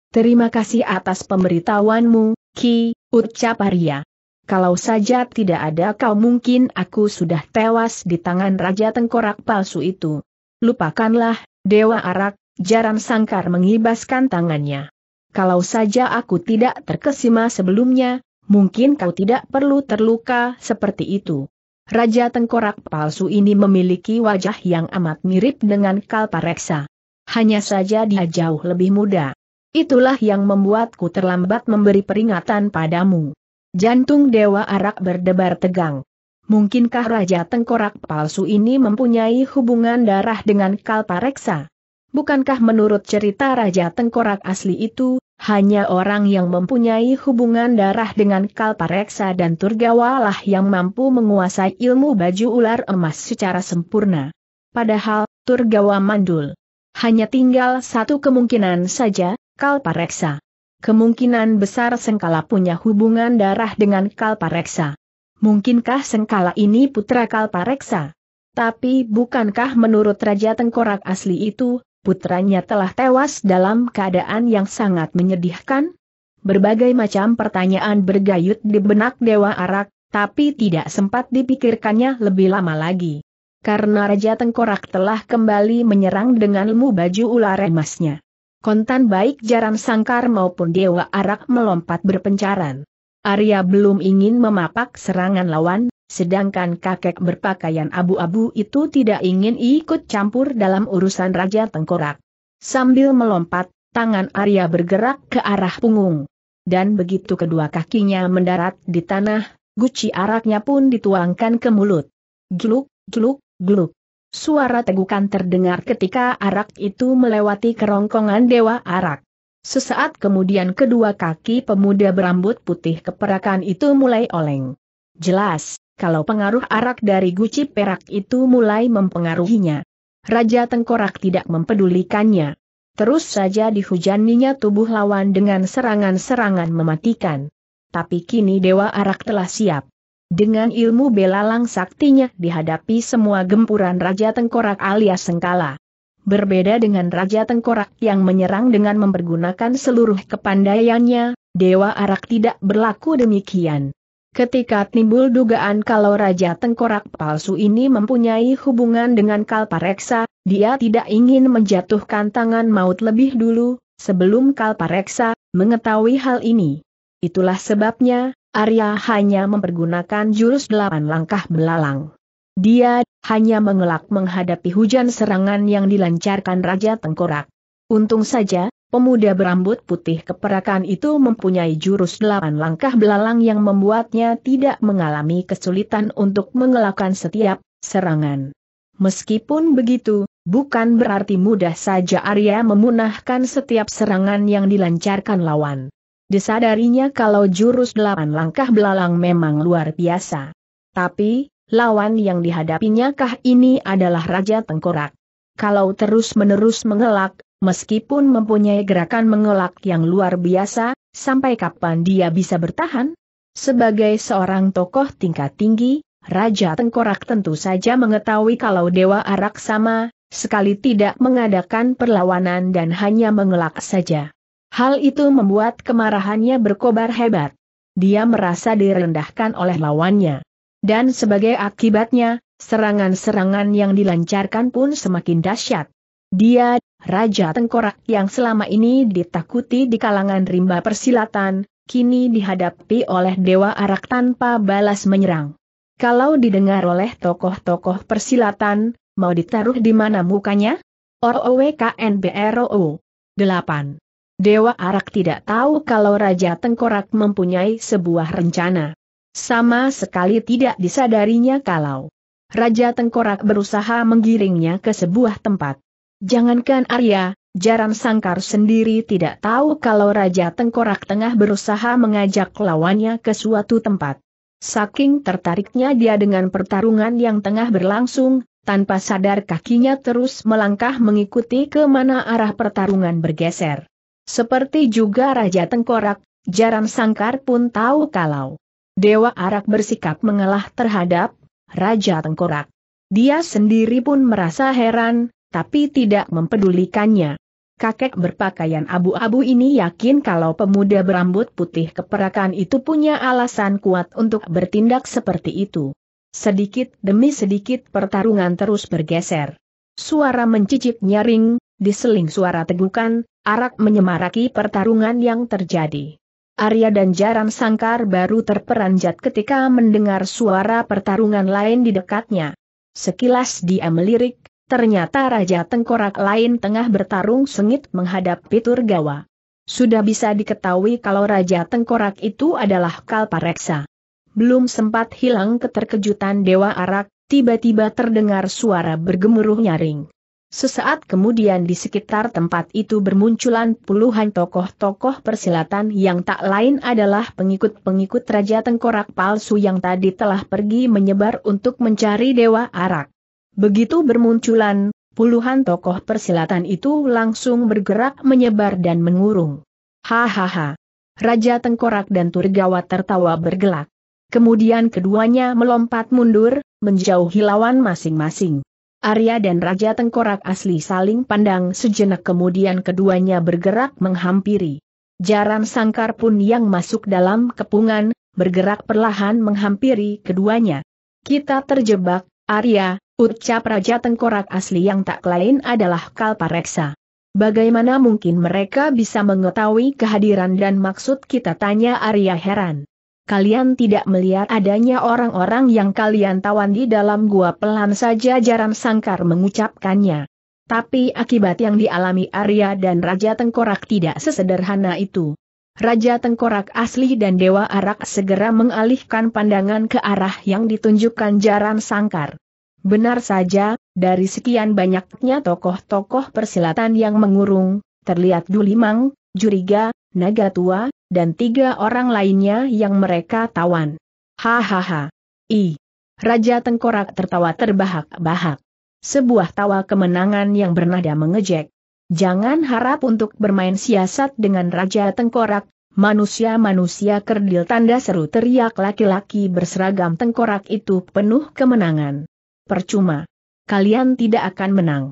Terima kasih atas pemberitahuanmu, Ki, ucap Arya. Kalau saja tidak ada kau mungkin aku sudah tewas di tangan Raja Tengkorak palsu itu. Lupakanlah, Dewa Arak, Jaran Sangkar mengibaskan tangannya. Kalau saja aku tidak terkesima sebelumnya, mungkin kau tidak perlu terluka seperti itu. Raja Tengkorak palsu ini memiliki wajah yang amat mirip dengan Kalpareksa. Hanya saja dia jauh lebih muda. Itulah yang membuatku terlambat memberi peringatan padamu. Jantung Dewa Arak berdebar tegang. Mungkinkah Raja Tengkorak palsu ini mempunyai hubungan darah dengan Kalpareksa? Bukankah menurut cerita Raja Tengkorak asli itu, hanya orang yang mempunyai hubungan darah dengan Kalpareksa dan Turgawa yang mampu menguasai ilmu baju ular emas secara sempurna. Padahal, Turgawa mandul. Hanya tinggal satu kemungkinan saja, Kalpareksa. Kemungkinan besar Sengkala punya hubungan darah dengan Kalpareksa. Mungkinkah Sengkala ini putra Kalpareksa? Tapi bukankah menurut Raja Tengkorak asli itu, putranya telah tewas dalam keadaan yang sangat menyedihkan? Berbagai macam pertanyaan bergayut di benak Dewa Arak, tapi tidak sempat dipikirkannya lebih lama lagi. Karena Raja Tengkorak telah kembali menyerang dengan ilmu baju ular emasnya. Kontan baik Jaran Sangkar maupun Dewa Arak melompat berpencaran. Arya belum ingin memapak serangan lawan, Sedangkan kakek berpakaian abu-abu itu tidak ingin ikut campur dalam urusan Raja Tengkorak. Sambil melompat, tangan Arya bergerak ke arah punggung. Dan begitu kedua kakinya mendarat di tanah, guci araknya pun dituangkan ke mulut. Gluk, gluk, gluk. Suara tegukan terdengar ketika arak itu melewati kerongkongan dewa arak. Sesaat kemudian kedua kaki pemuda berambut putih keperakan itu mulai oleng. Jelas, kalau pengaruh arak dari guci perak itu mulai mempengaruhinya. Raja Tengkorak tidak mempedulikannya. Terus saja dihujaninya tubuh lawan dengan serangan-serangan mematikan. Tapi kini Dewa Arak telah siap. Dengan ilmu belalang saktinya dihadapi semua gempuran Raja Tengkorak alias Sengkala. Berbeda dengan Raja Tengkorak yang menyerang dengan mempergunakan seluruh kepandaiannya, Dewa Arak tidak berlaku demikian. Ketika timbul dugaan kalau Raja Tengkorak palsu ini mempunyai hubungan dengan Kalpareksa, dia tidak ingin menjatuhkan tangan maut lebih dulu, sebelum Kalpareksa mengetahui hal ini. Itulah sebabnya, Arya hanya mempergunakan jurus delapan langkah belalang. Dia hanya mengelak menghadapi hujan serangan yang dilancarkan Raja Tengkorak. Untung saja, Pemuda berambut putih keperakan itu mempunyai jurus delapan langkah belalang yang membuatnya tidak mengalami kesulitan untuk mengelakkan setiap serangan. Meskipun begitu, bukan berarti mudah saja Arya memunahkan setiap serangan yang dilancarkan lawan. Disadarinya kalau jurus delapan langkah belalang memang luar biasa. Tapi, lawan yang dihadapinya kah ini adalah Raja Tengkorak. Kalau terus-menerus mengelak, Meskipun mempunyai gerakan mengelak yang luar biasa, sampai kapan dia bisa bertahan? Sebagai seorang tokoh tingkat tinggi, Raja Tengkorak tentu saja mengetahui kalau Dewa Arak sama, sekali tidak mengadakan perlawanan dan hanya mengelak saja. Hal itu membuat kemarahannya berkobar hebat. Dia merasa direndahkan oleh lawannya. Dan sebagai akibatnya, serangan-serangan yang dilancarkan pun semakin dahsyat. Dia, Raja Tengkorak yang selama ini ditakuti di kalangan rimba persilatan, kini dihadapi oleh Dewa Arak tanpa balas menyerang. Kalau didengar oleh tokoh-tokoh persilatan, mau ditaruh di mana mukanya? ROWKNBROO 8. Dewa Arak tidak tahu kalau Raja Tengkorak mempunyai sebuah rencana. Sama sekali tidak disadarinya kalau Raja Tengkorak berusaha menggiringnya ke sebuah tempat. Jangankan Arya, Jaram Sangkar sendiri tidak tahu kalau Raja Tengkorak tengah berusaha mengajak lawannya ke suatu tempat. Saking tertariknya dia dengan pertarungan yang tengah berlangsung, tanpa sadar kakinya terus melangkah mengikuti ke mana arah pertarungan bergeser. Seperti juga Raja Tengkorak, Jaram Sangkar pun tahu kalau Dewa Arak bersikap mengalah terhadap Raja Tengkorak. Dia sendiri pun merasa heran, tapi tidak mempedulikannya. Kakek berpakaian abu-abu ini yakin kalau pemuda berambut putih keperakan itu punya alasan kuat untuk bertindak seperti itu. Sedikit demi sedikit pertarungan terus bergeser. Suara mencicip nyaring, diseling suara tegukan, arak menyemaraki pertarungan yang terjadi. Arya dan Jaran Sangkar baru terperanjat ketika mendengar suara pertarungan lain di dekatnya. Sekilas dia melirik, Ternyata Raja Tengkorak lain tengah bertarung sengit menghadapi Turgawa. Sudah bisa diketahui kalau Raja Tengkorak itu adalah Kalpareksa. Belum sempat hilang keterkejutan Dewa Arak, tiba-tiba terdengar suara bergemuruh nyaring. Sesaat kemudian di sekitar tempat itu bermunculan puluhan tokoh-tokoh persilatan yang tak lain adalah pengikut-pengikut Raja Tengkorak palsu yang tadi telah pergi menyebar untuk mencari Dewa Arak. Begitu bermunculan, puluhan tokoh persilatan itu langsung bergerak menyebar dan mengurung. Hahaha. Raja Tengkorak dan Turgawa tertawa bergelak. Kemudian keduanya melompat mundur, menjauhi lawan masing-masing. Arya dan Raja Tengkorak asli saling pandang sejenak kemudian keduanya bergerak menghampiri. Jaran sangkar pun yang masuk dalam kepungan, bergerak perlahan menghampiri keduanya. Kita terjebak, Arya, Ucap Raja Tengkorak asli yang tak lain adalah Kalpareksa. Bagaimana mungkin mereka bisa mengetahui kehadiran dan maksud kita tanya Arya heran. Kalian tidak melihat adanya orang-orang yang kalian tawan di dalam gua pelan saja jarang sangkar mengucapkannya. Tapi akibat yang dialami Arya dan Raja Tengkorak tidak sesederhana itu. Raja Tengkorak asli dan Dewa Arak segera mengalihkan pandangan ke arah yang ditunjukkan Jaran Sangkar. Benar saja, dari sekian banyaknya tokoh-tokoh persilatan yang mengurung, terlihat Dulimang, Juriga, Naga Tua, dan tiga orang lainnya yang mereka tawan. Hahaha. I. Raja Tengkorak tertawa terbahak-bahak. Sebuah tawa kemenangan yang bernada mengejek. Jangan harap untuk bermain siasat dengan Raja Tengkorak, manusia-manusia kerdil tanda seru teriak laki-laki berseragam tengkorak itu penuh kemenangan. Percuma. Kalian tidak akan menang.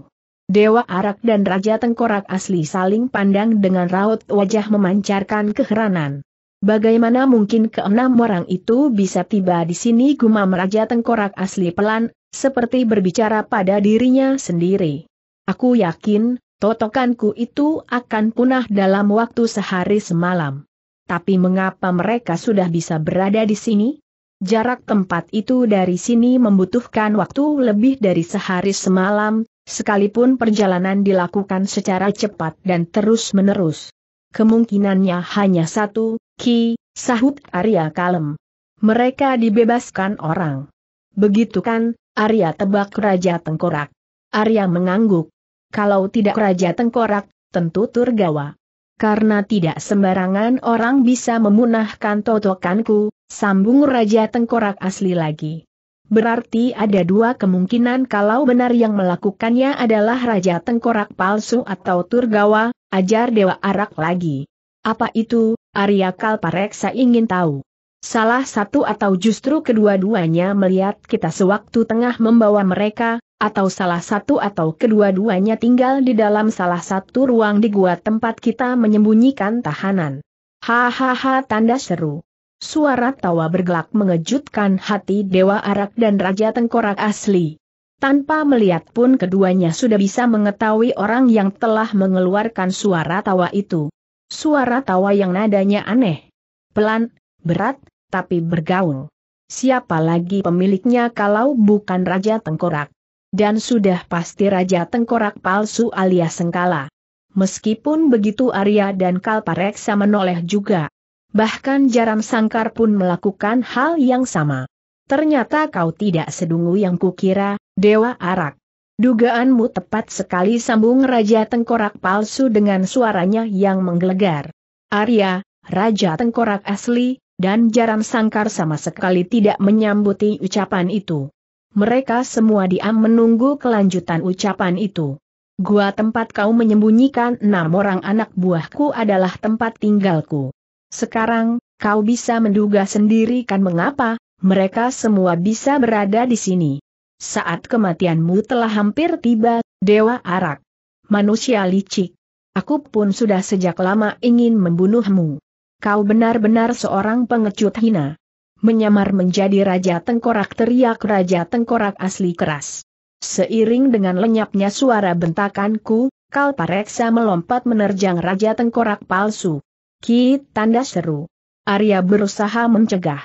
Dewa Arak dan Raja Tengkorak asli saling pandang dengan raut wajah memancarkan keheranan. Bagaimana mungkin keenam orang itu bisa tiba di sini gumam Raja Tengkorak asli pelan, seperti berbicara pada dirinya sendiri. Aku yakin, totokanku itu akan punah dalam waktu sehari semalam. Tapi mengapa mereka sudah bisa berada di sini? Jarak tempat itu dari sini membutuhkan waktu lebih dari sehari semalam, sekalipun perjalanan dilakukan secara cepat dan terus-menerus. Kemungkinannya hanya satu, Ki, sahut Arya kalem. Mereka dibebaskan orang. Begitu kan, Arya tebak Raja Tengkorak. Arya mengangguk. Kalau tidak Raja Tengkorak, tentu Turgawa karena tidak sembarangan orang bisa memunahkan totokanku, sambung Raja Tengkorak asli lagi. Berarti ada dua kemungkinan kalau benar yang melakukannya adalah Raja Tengkorak palsu atau Turgawa, ajar Dewa Arak lagi. Apa itu, Arya Kalpareksa ingin tahu. Salah satu atau justru kedua-duanya melihat kita sewaktu tengah membawa mereka, atau salah satu atau kedua-duanya tinggal di dalam salah satu ruang di gua tempat kita menyembunyikan tahanan. Hahaha tanda seru. Suara tawa bergelak mengejutkan hati Dewa Arak dan Raja Tengkorak asli. Tanpa melihat pun keduanya sudah bisa mengetahui orang yang telah mengeluarkan suara tawa itu. Suara tawa yang nadanya aneh. Pelan, berat, tapi bergaul. Siapa lagi pemiliknya kalau bukan Raja Tengkorak? Dan sudah pasti Raja Tengkorak palsu alias Sengkala. Meskipun begitu Arya dan Kalpareksa menoleh juga. Bahkan Jaram Sangkar pun melakukan hal yang sama. Ternyata kau tidak sedungu yang kukira, Dewa Arak. Dugaanmu tepat sekali sambung Raja Tengkorak palsu dengan suaranya yang menggelegar. Arya, Raja Tengkorak asli, dan Jaran Sangkar sama sekali tidak menyambuti ucapan itu. Mereka semua diam menunggu kelanjutan ucapan itu. Gua tempat kau menyembunyikan enam orang anak buahku adalah tempat tinggalku. Sekarang, kau bisa menduga sendiri kan mengapa, mereka semua bisa berada di sini. Saat kematianmu telah hampir tiba, Dewa Arak. Manusia licik. Aku pun sudah sejak lama ingin membunuhmu. Kau benar-benar seorang pengecut hina. Menyamar menjadi Raja Tengkorak teriak Raja Tengkorak asli keras. Seiring dengan lenyapnya suara bentakanku, Kalpareksa melompat menerjang Raja Tengkorak palsu. Ki tanda seru. Arya berusaha mencegah.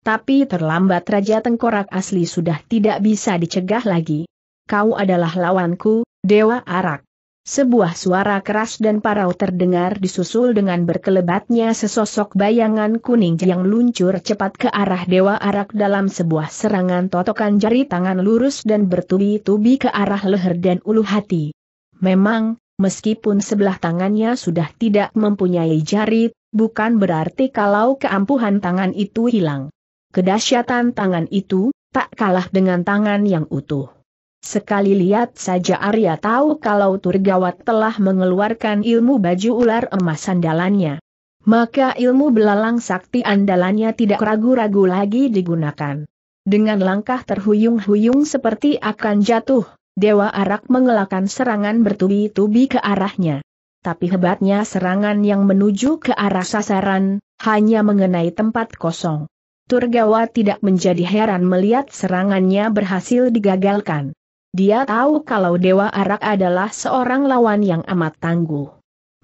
Tapi terlambat Raja Tengkorak asli sudah tidak bisa dicegah lagi. Kau adalah lawanku, Dewa Arak. Sebuah suara keras dan parau terdengar disusul dengan berkelebatnya sesosok bayangan kuning yang luncur cepat ke arah Dewa Arak dalam sebuah serangan totokan jari tangan lurus dan bertubi-tubi ke arah leher dan ulu hati. Memang, meskipun sebelah tangannya sudah tidak mempunyai jari, bukan berarti kalau keampuhan tangan itu hilang. Kedahsyatan tangan itu, tak kalah dengan tangan yang utuh. Sekali lihat saja Arya tahu kalau Turgawat telah mengeluarkan ilmu baju ular emas andalannya. Maka ilmu belalang sakti andalannya tidak ragu-ragu lagi digunakan. Dengan langkah terhuyung-huyung seperti akan jatuh, Dewa Arak mengelakkan serangan bertubi-tubi ke arahnya. Tapi hebatnya serangan yang menuju ke arah sasaran, hanya mengenai tempat kosong. Turgawa tidak menjadi heran melihat serangannya berhasil digagalkan. Dia tahu kalau Dewa Arak adalah seorang lawan yang amat tangguh.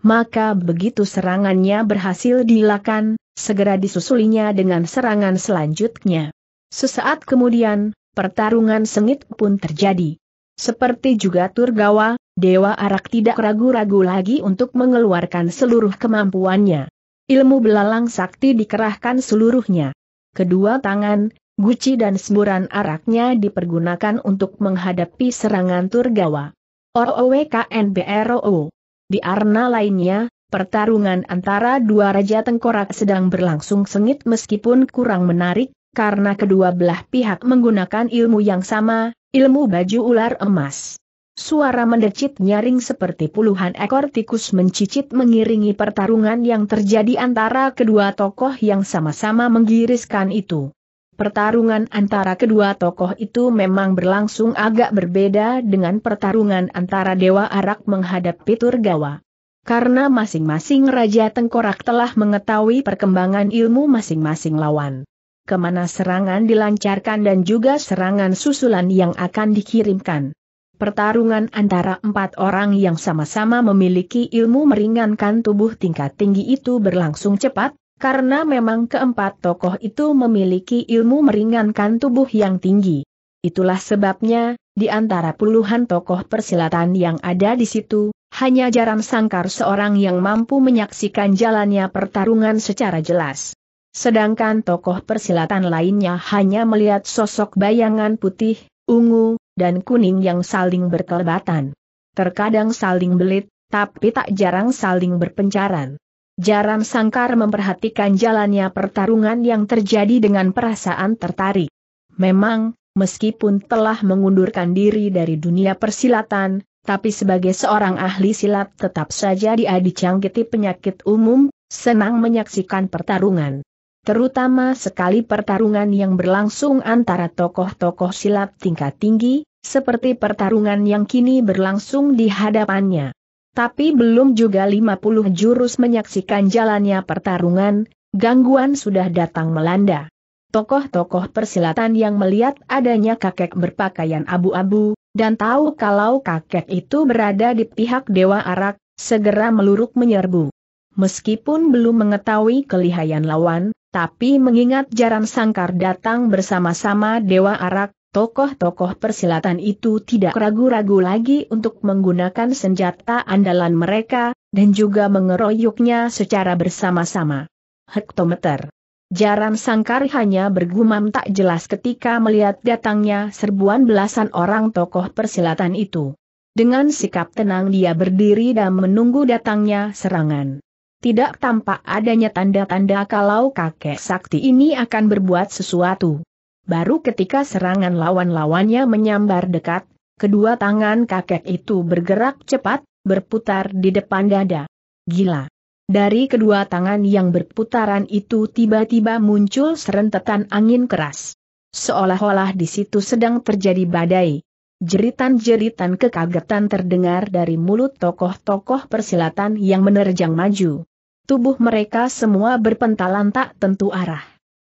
Maka begitu serangannya berhasil dilakukan, segera disusulinya dengan serangan selanjutnya. Sesaat kemudian, pertarungan sengit pun terjadi. Seperti juga Turgawa, Dewa Arak tidak ragu-ragu lagi untuk mengeluarkan seluruh kemampuannya. Ilmu belalang sakti dikerahkan seluruhnya. Kedua tangan, guci dan semburan araknya dipergunakan untuk menghadapi serangan Turgawa. ROWKNBROO. Di arna lainnya, pertarungan antara dua raja tengkorak sedang berlangsung sengit meskipun kurang menarik, karena kedua belah pihak menggunakan ilmu yang sama, ilmu baju ular emas. Suara mendecit nyaring seperti puluhan ekor tikus mencicit mengiringi pertarungan yang terjadi antara kedua tokoh yang sama-sama menggiriskan itu. Pertarungan antara kedua tokoh itu memang berlangsung agak berbeda dengan pertarungan antara Dewa Arak menghadapi Turgawa. Karena masing-masing Raja Tengkorak telah mengetahui perkembangan ilmu masing-masing lawan. Kemana serangan dilancarkan dan juga serangan susulan yang akan dikirimkan. Pertarungan antara empat orang yang sama-sama memiliki ilmu meringankan tubuh tingkat tinggi itu berlangsung cepat, karena memang keempat tokoh itu memiliki ilmu meringankan tubuh yang tinggi. Itulah sebabnya, di antara puluhan tokoh persilatan yang ada di situ, hanya jarang sangkar seorang yang mampu menyaksikan jalannya pertarungan secara jelas. Sedangkan tokoh persilatan lainnya hanya melihat sosok bayangan putih, ungu, dan kuning yang saling berkelebatan. Terkadang saling belit, tapi tak jarang saling berpencaran. Jaran Sangkar memperhatikan jalannya pertarungan yang terjadi dengan perasaan tertarik. Memang, meskipun telah mengundurkan diri dari dunia persilatan, tapi sebagai seorang ahli silat tetap saja dia dicangkiti penyakit umum, senang menyaksikan pertarungan. Terutama sekali pertarungan yang berlangsung antara tokoh-tokoh silat tingkat tinggi, seperti pertarungan yang kini berlangsung di hadapannya tapi belum juga 50 jurus menyaksikan jalannya pertarungan, gangguan sudah datang melanda. Tokoh-tokoh persilatan yang melihat adanya kakek berpakaian abu-abu, dan tahu kalau kakek itu berada di pihak Dewa Arak, segera meluruk menyerbu. Meskipun belum mengetahui kelihayan lawan, tapi mengingat Jaran Sangkar datang bersama-sama Dewa Arak, Tokoh-tokoh persilatan itu tidak ragu-ragu lagi untuk menggunakan senjata andalan mereka, dan juga mengeroyoknya secara bersama-sama. Hektometer. Jaran sangkar hanya bergumam tak jelas ketika melihat datangnya serbuan belasan orang tokoh persilatan itu. Dengan sikap tenang dia berdiri dan menunggu datangnya serangan. Tidak tampak adanya tanda-tanda kalau kakek sakti ini akan berbuat sesuatu. Baru ketika serangan lawan-lawannya menyambar dekat, kedua tangan kakek itu bergerak cepat, berputar di depan dada. Gila! Dari kedua tangan yang berputaran itu tiba-tiba muncul serentetan angin keras. Seolah-olah di situ sedang terjadi badai. Jeritan-jeritan kekagetan terdengar dari mulut tokoh-tokoh persilatan yang menerjang maju. Tubuh mereka semua berpentalan tak tentu arah.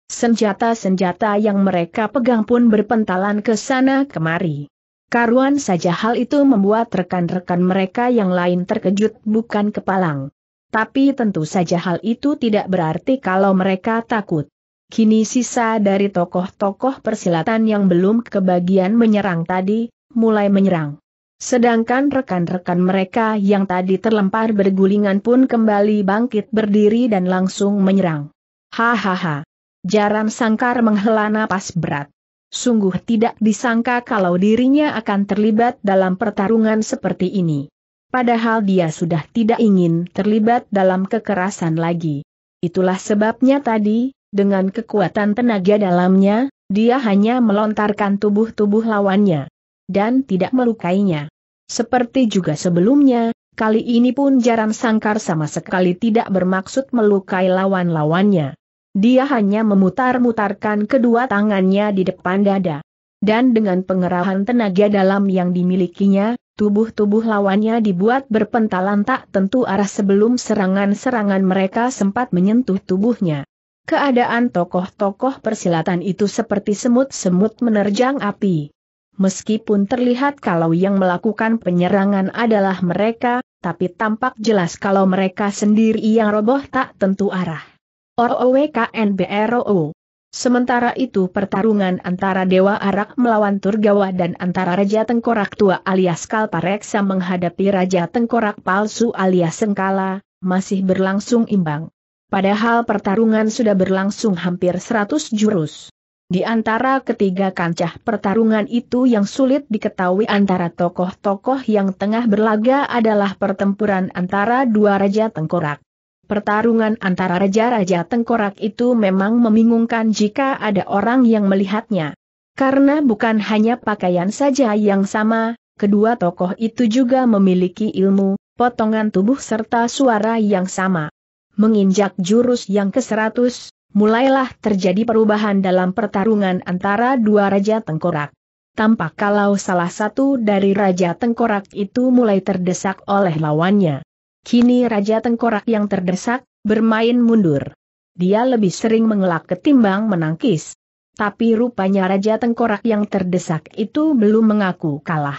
Senjata-senjata yang mereka pegang pun berpentalan ke sana kemari. Karuan saja hal itu membuat rekan-rekan mereka yang lain terkejut bukan kepalang. Tapi tentu saja hal itu tidak berarti kalau mereka takut. Kini sisa dari tokoh-tokoh persilatan yang belum kebagian menyerang tadi, mulai menyerang. Sedangkan rekan-rekan mereka yang tadi terlempar bergulingan pun kembali bangkit berdiri dan langsung menyerang. Hahaha, Jaran Sangkar menghela napas berat. Sungguh tidak disangka kalau dirinya akan terlibat dalam pertarungan seperti ini. Padahal dia sudah tidak ingin terlibat dalam kekerasan lagi. Itulah sebabnya tadi, dengan kekuatan tenaga dalamnya, dia hanya melontarkan tubuh-tubuh lawannya. Dan tidak melukainya. Seperti juga sebelumnya, kali ini pun Jaran Sangkar sama sekali tidak bermaksud melukai lawan-lawannya. Dia hanya memutar-mutarkan kedua tangannya di depan dada. Dan dengan pengerahan tenaga dalam yang dimilikinya, tubuh-tubuh lawannya dibuat berpentalan tak tentu arah sebelum serangan-serangan mereka sempat menyentuh tubuhnya. Keadaan tokoh-tokoh persilatan itu seperti semut-semut menerjang api. Meskipun terlihat kalau yang melakukan penyerangan adalah mereka, tapi tampak jelas kalau mereka sendiri yang roboh tak tentu arah. OOWKNBRO. Sementara itu pertarungan antara Dewa Arak melawan Turgawa dan antara Raja Tengkorak Tua alias Kalpareksa menghadapi Raja Tengkorak Palsu alias Sengkala, masih berlangsung imbang. Padahal pertarungan sudah berlangsung hampir 100 jurus. Di antara ketiga kancah pertarungan itu yang sulit diketahui antara tokoh-tokoh yang tengah berlaga adalah pertempuran antara dua Raja Tengkorak. Pertarungan antara raja-raja tengkorak itu memang membingungkan jika ada orang yang melihatnya. Karena bukan hanya pakaian saja yang sama, kedua tokoh itu juga memiliki ilmu, potongan tubuh serta suara yang sama. Menginjak jurus yang ke-100, mulailah terjadi perubahan dalam pertarungan antara dua raja tengkorak. Tampak kalau salah satu dari raja tengkorak itu mulai terdesak oleh lawannya. Kini Raja Tengkorak yang terdesak, bermain mundur. Dia lebih sering mengelak ketimbang menangkis. Tapi rupanya Raja Tengkorak yang terdesak itu belum mengaku kalah.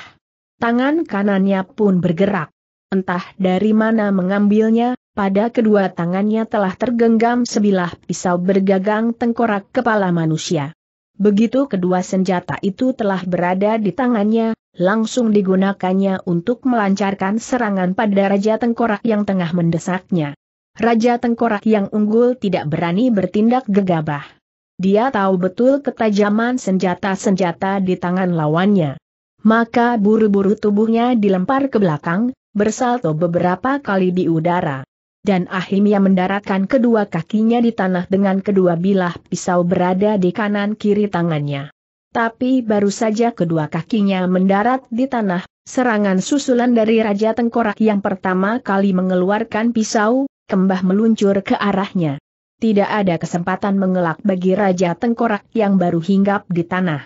Tangan kanannya pun bergerak. Entah dari mana mengambilnya, pada kedua tangannya telah tergenggam sebilah pisau bergagang tengkorak kepala manusia. Begitu kedua senjata itu telah berada di tangannya, langsung digunakannya untuk melancarkan serangan pada Raja Tengkorak yang tengah mendesaknya. Raja Tengkorak yang unggul tidak berani bertindak gegabah. Dia tahu betul ketajaman senjata-senjata di tangan lawannya. Maka buru-buru tubuhnya dilempar ke belakang, bersalto beberapa kali di udara dan Ahimia mendaratkan kedua kakinya di tanah dengan kedua bilah pisau berada di kanan kiri tangannya. Tapi baru saja kedua kakinya mendarat di tanah, serangan susulan dari Raja Tengkorak yang pertama kali mengeluarkan pisau, kembah meluncur ke arahnya. Tidak ada kesempatan mengelak bagi Raja Tengkorak yang baru hinggap di tanah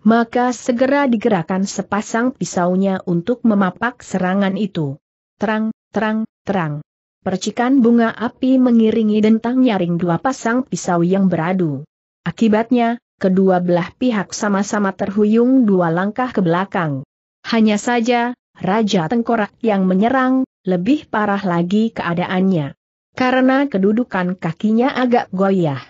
maka segera digerakkan sepasang pisaunya untuk memapak serangan itu. Terang, terang, terang. Percikan bunga api mengiringi dentang nyaring dua pasang pisau yang beradu. Akibatnya, kedua belah pihak sama-sama terhuyung dua langkah ke belakang. Hanya saja, Raja Tengkorak yang menyerang, lebih parah lagi keadaannya. Karena kedudukan kakinya agak goyah.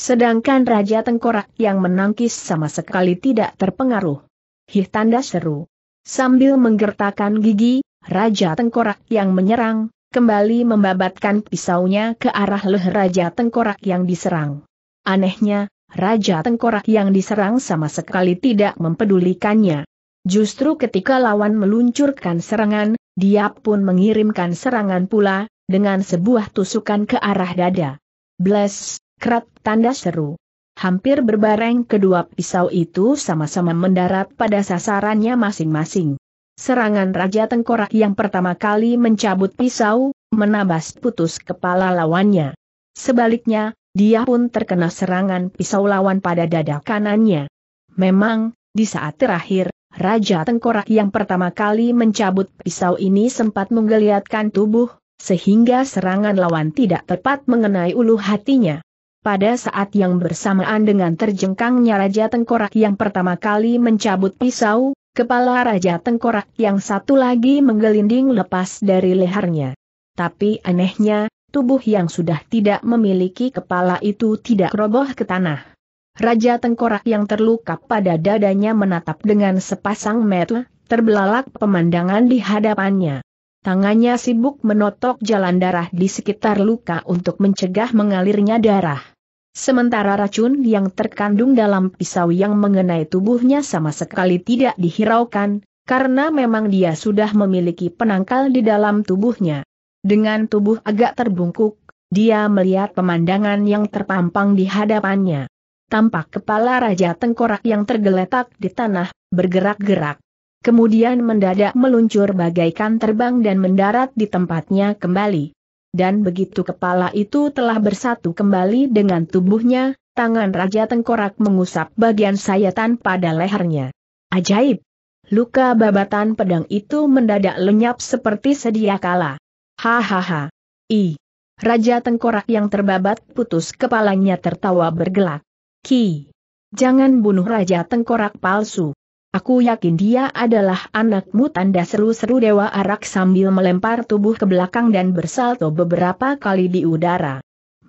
Sedangkan Raja Tengkorak yang menangkis sama sekali tidak terpengaruh. Hih tanda seru. Sambil menggertakkan gigi, Raja Tengkorak yang menyerang, kembali membabatkan pisaunya ke arah leher Raja Tengkorak yang diserang. Anehnya, Raja Tengkorak yang diserang sama sekali tidak mempedulikannya. Justru ketika lawan meluncurkan serangan, dia pun mengirimkan serangan pula, dengan sebuah tusukan ke arah dada. Bless, kerat tanda seru. Hampir berbareng kedua pisau itu sama-sama mendarat pada sasarannya masing-masing. Serangan Raja Tengkorak yang pertama kali mencabut pisau, menabas putus kepala lawannya. Sebaliknya, dia pun terkena serangan pisau lawan pada dada kanannya. Memang, di saat terakhir, Raja Tengkorak yang pertama kali mencabut pisau ini sempat menggeliatkan tubuh, sehingga serangan lawan tidak tepat mengenai ulu hatinya. Pada saat yang bersamaan dengan terjengkangnya Raja Tengkorak yang pertama kali mencabut pisau, Kepala Raja Tengkorak yang satu lagi menggelinding lepas dari lehernya. Tapi anehnya, tubuh yang sudah tidak memiliki kepala itu tidak roboh ke tanah. Raja Tengkorak yang terluka pada dadanya menatap dengan sepasang mata, terbelalak pemandangan di hadapannya. Tangannya sibuk menotok jalan darah di sekitar luka untuk mencegah mengalirnya darah. Sementara racun yang terkandung dalam pisau yang mengenai tubuhnya sama sekali tidak dihiraukan, karena memang dia sudah memiliki penangkal di dalam tubuhnya. Dengan tubuh agak terbungkuk, dia melihat pemandangan yang terpampang di hadapannya. Tampak kepala Raja Tengkorak yang tergeletak di tanah, bergerak-gerak. Kemudian mendadak meluncur bagaikan terbang dan mendarat di tempatnya kembali dan begitu kepala itu telah bersatu kembali dengan tubuhnya, tangan Raja Tengkorak mengusap bagian sayatan pada lehernya. Ajaib! Luka babatan pedang itu mendadak lenyap seperti sedia kala. Hahaha. I. Raja Tengkorak yang terbabat putus kepalanya tertawa bergelak. Ki. Jangan bunuh Raja Tengkorak palsu. Aku yakin dia adalah anakmu tanda seru-seru Dewa Arak sambil melempar tubuh ke belakang dan bersalto beberapa kali di udara.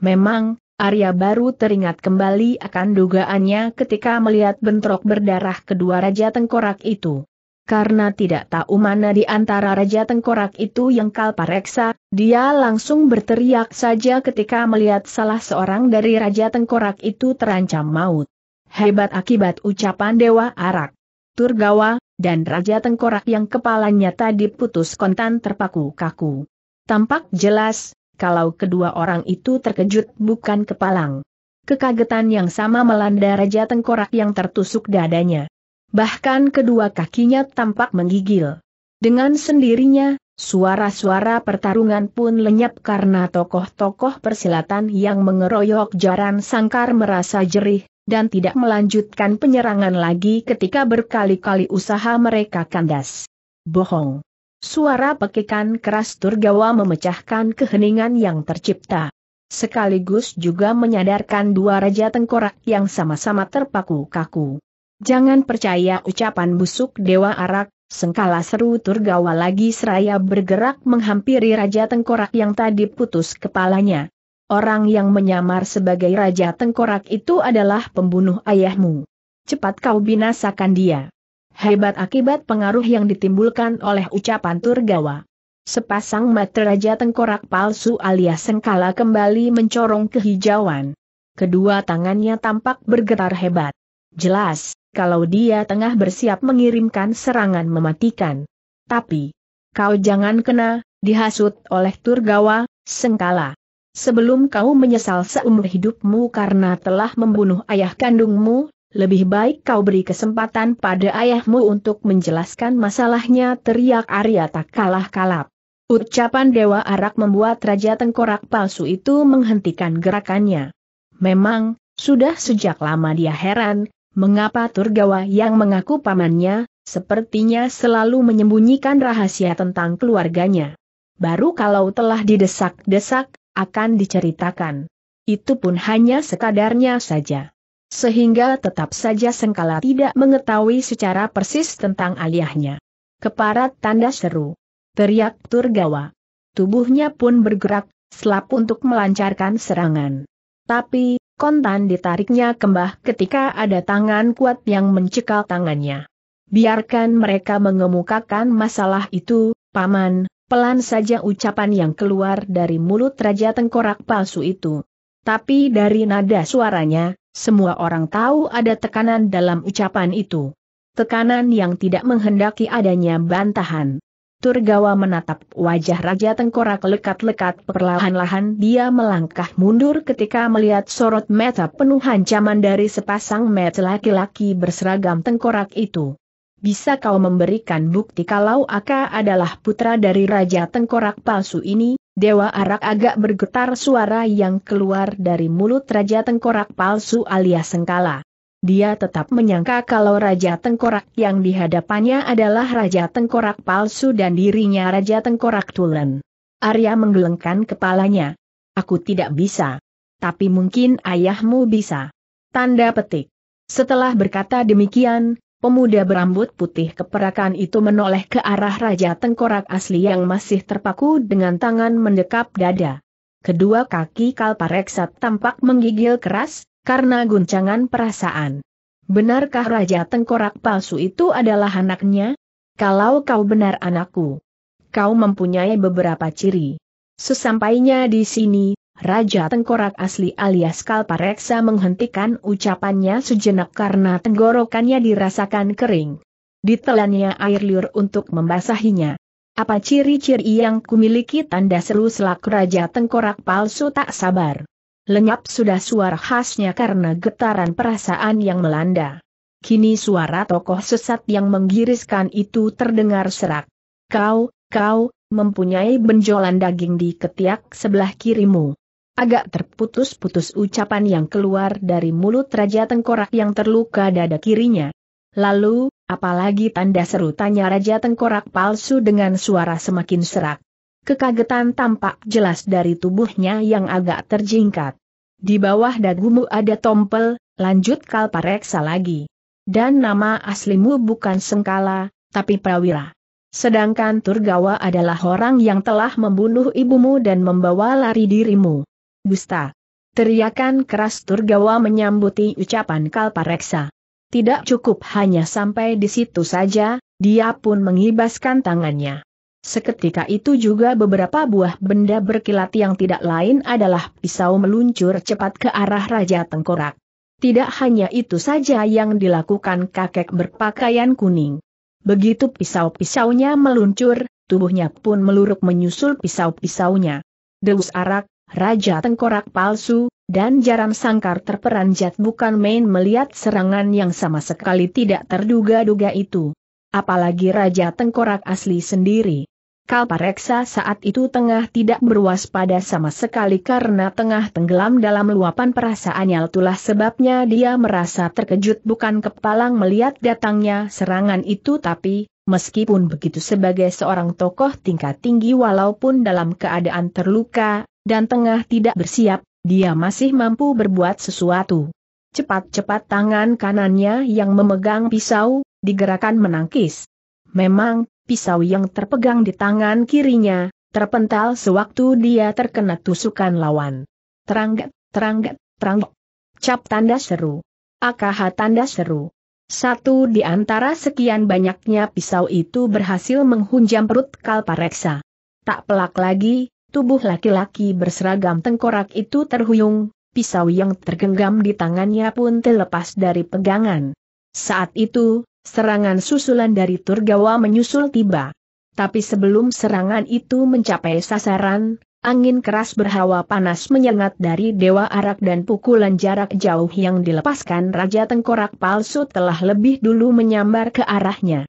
Memang, Arya baru teringat kembali akan dugaannya ketika melihat bentrok berdarah kedua Raja Tengkorak itu. Karena tidak tahu mana di antara Raja Tengkorak itu yang kalpareksa, dia langsung berteriak saja ketika melihat salah seorang dari Raja Tengkorak itu terancam maut. Hebat akibat ucapan Dewa Arak. Turgawa, dan Raja Tengkorak yang kepalanya tadi putus kontan terpaku kaku. Tampak jelas, kalau kedua orang itu terkejut bukan kepalang. Kekagetan yang sama melanda Raja Tengkorak yang tertusuk dadanya. Bahkan kedua kakinya tampak menggigil. Dengan sendirinya, suara-suara pertarungan pun lenyap karena tokoh-tokoh persilatan yang mengeroyok jaran sangkar merasa jerih, dan tidak melanjutkan penyerangan lagi ketika berkali-kali usaha mereka kandas. Bohong. Suara pekikan keras Turgawa memecahkan keheningan yang tercipta. Sekaligus juga menyadarkan dua raja tengkorak yang sama-sama terpaku kaku. Jangan percaya ucapan busuk Dewa Arak, Sengkala seru Turgawa lagi seraya bergerak menghampiri Raja Tengkorak yang tadi putus kepalanya. Orang yang menyamar sebagai Raja Tengkorak itu adalah pembunuh ayahmu. Cepat kau binasakan dia. Hebat akibat pengaruh yang ditimbulkan oleh ucapan Turgawa. Sepasang mata Raja Tengkorak palsu alias Sengkala kembali mencorong kehijauan. Kedua tangannya tampak bergetar hebat. Jelas, kalau dia tengah bersiap mengirimkan serangan mematikan. Tapi, kau jangan kena, dihasut oleh Turgawa, Sengkala. Sebelum kau menyesal seumur hidupmu karena telah membunuh ayah kandungmu, lebih baik kau beri kesempatan pada ayahmu untuk menjelaskan masalahnya teriak Arya tak kalah kalap. Ucapan Dewa Arak membuat Raja Tengkorak palsu itu menghentikan gerakannya. Memang, sudah sejak lama dia heran, mengapa Turgawa yang mengaku pamannya, sepertinya selalu menyembunyikan rahasia tentang keluarganya. Baru kalau telah didesak-desak, akan diceritakan. Itu pun hanya sekadarnya saja. Sehingga tetap saja Sengkala tidak mengetahui secara persis tentang aliahnya. Keparat tanda seru. Teriak Turgawa. Tubuhnya pun bergerak, selap untuk melancarkan serangan. Tapi, kontan ditariknya kembah ketika ada tangan kuat yang mencekal tangannya. Biarkan mereka mengemukakan masalah itu, Paman, Pelan saja ucapan yang keluar dari mulut Raja Tengkorak palsu itu. Tapi dari nada suaranya, semua orang tahu ada tekanan dalam ucapan itu. Tekanan yang tidak menghendaki adanya bantahan. Turgawa menatap wajah Raja Tengkorak lekat-lekat perlahan-lahan dia melangkah mundur ketika melihat sorot mata penuh ancaman dari sepasang mata laki-laki berseragam tengkorak itu bisa kau memberikan bukti kalau Aka adalah putra dari Raja Tengkorak palsu ini? Dewa Arak agak bergetar suara yang keluar dari mulut Raja Tengkorak palsu alias Sengkala. Dia tetap menyangka kalau Raja Tengkorak yang dihadapannya adalah Raja Tengkorak palsu dan dirinya Raja Tengkorak Tulen. Arya menggelengkan kepalanya. Aku tidak bisa. Tapi mungkin ayahmu bisa. Tanda petik. Setelah berkata demikian, Pemuda berambut putih keperakan itu menoleh ke arah Raja Tengkorak asli yang masih terpaku dengan tangan mendekap dada. Kedua kaki Kalpareksa tampak menggigil keras, karena guncangan perasaan. Benarkah Raja Tengkorak palsu itu adalah anaknya? Kalau kau benar anakku, kau mempunyai beberapa ciri. Sesampainya di sini, Raja Tengkorak asli alias Kalpareksa menghentikan ucapannya sejenak karena tenggorokannya dirasakan kering. Ditelannya air liur untuk membasahinya. Apa ciri-ciri yang kumiliki tanda seru selak Raja Tengkorak palsu tak sabar. Lenyap sudah suara khasnya karena getaran perasaan yang melanda. Kini suara tokoh sesat yang menggiriskan itu terdengar serak. Kau, kau, mempunyai benjolan daging di ketiak sebelah kirimu. Agak terputus-putus ucapan yang keluar dari mulut Raja Tengkorak yang terluka dada kirinya. Lalu, apalagi tanda seru tanya Raja Tengkorak palsu dengan suara semakin serak. Kekagetan tampak jelas dari tubuhnya yang agak terjingkat. Di bawah dagumu ada tompel, lanjut Kalpareksa lagi. Dan nama aslimu bukan Sengkala, tapi Prawira. Sedangkan Turgawa adalah orang yang telah membunuh ibumu dan membawa lari dirimu dusta. Teriakan keras Turgawa menyambuti ucapan Kalpareksa. Tidak cukup hanya sampai di situ saja, dia pun mengibaskan tangannya. Seketika itu juga beberapa buah benda berkilat yang tidak lain adalah pisau meluncur cepat ke arah Raja Tengkorak. Tidak hanya itu saja yang dilakukan kakek berpakaian kuning. Begitu pisau-pisaunya meluncur, tubuhnya pun meluruk menyusul pisau-pisaunya. Deus arak, Raja Tengkorak palsu, dan jarang Sangkar terperanjat bukan main melihat serangan yang sama sekali tidak terduga-duga itu. Apalagi Raja Tengkorak asli sendiri. Kalpareksa saat itu tengah tidak berwaspada sama sekali karena tengah tenggelam dalam luapan perasaannya itulah sebabnya dia merasa terkejut bukan kepalang melihat datangnya serangan itu tapi, meskipun begitu sebagai seorang tokoh tingkat tinggi walaupun dalam keadaan terluka, dan tengah tidak bersiap, dia masih mampu berbuat sesuatu. Cepat-cepat tangan kanannya yang memegang pisau, digerakkan menangkis. Memang, pisau yang terpegang di tangan kirinya, terpental sewaktu dia terkena tusukan lawan. Teranggat, teranggat, teranggok. Cap tanda seru. AKH tanda seru. Satu di antara sekian banyaknya pisau itu berhasil menghunjam perut Kalpareksa. Tak pelak lagi, Tubuh laki-laki berseragam tengkorak itu terhuyung, pisau yang tergenggam di tangannya pun terlepas dari pegangan. Saat itu, serangan susulan dari Turgawa menyusul tiba. Tapi sebelum serangan itu mencapai sasaran, angin keras berhawa panas menyengat dari Dewa Arak dan pukulan jarak jauh yang dilepaskan Raja Tengkorak palsu telah lebih dulu menyambar ke arahnya.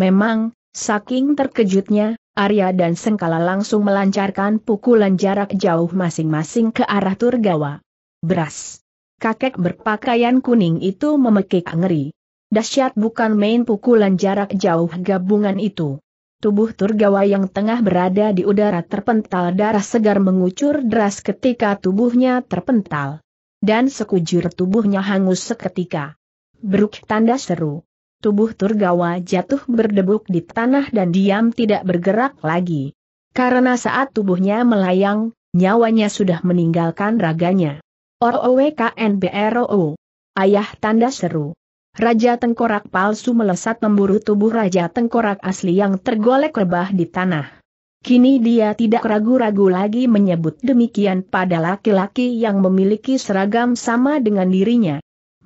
Memang, saking terkejutnya, Arya dan Sengkala langsung melancarkan pukulan jarak jauh masing-masing ke arah Turgawa. Beras. Kakek berpakaian kuning itu memekik ngeri. Dasyat bukan main pukulan jarak jauh gabungan itu. Tubuh Turgawa yang tengah berada di udara terpental darah segar mengucur deras ketika tubuhnya terpental. Dan sekujur tubuhnya hangus seketika. Beruk tanda seru tubuh Turgawa jatuh berdebuk di tanah dan diam tidak bergerak lagi. Karena saat tubuhnya melayang, nyawanya sudah meninggalkan raganya. OOWKNBROO. Ayah tanda seru. Raja Tengkorak palsu melesat memburu tubuh Raja Tengkorak asli yang tergolek rebah di tanah. Kini dia tidak ragu-ragu lagi menyebut demikian pada laki-laki yang memiliki seragam sama dengan dirinya.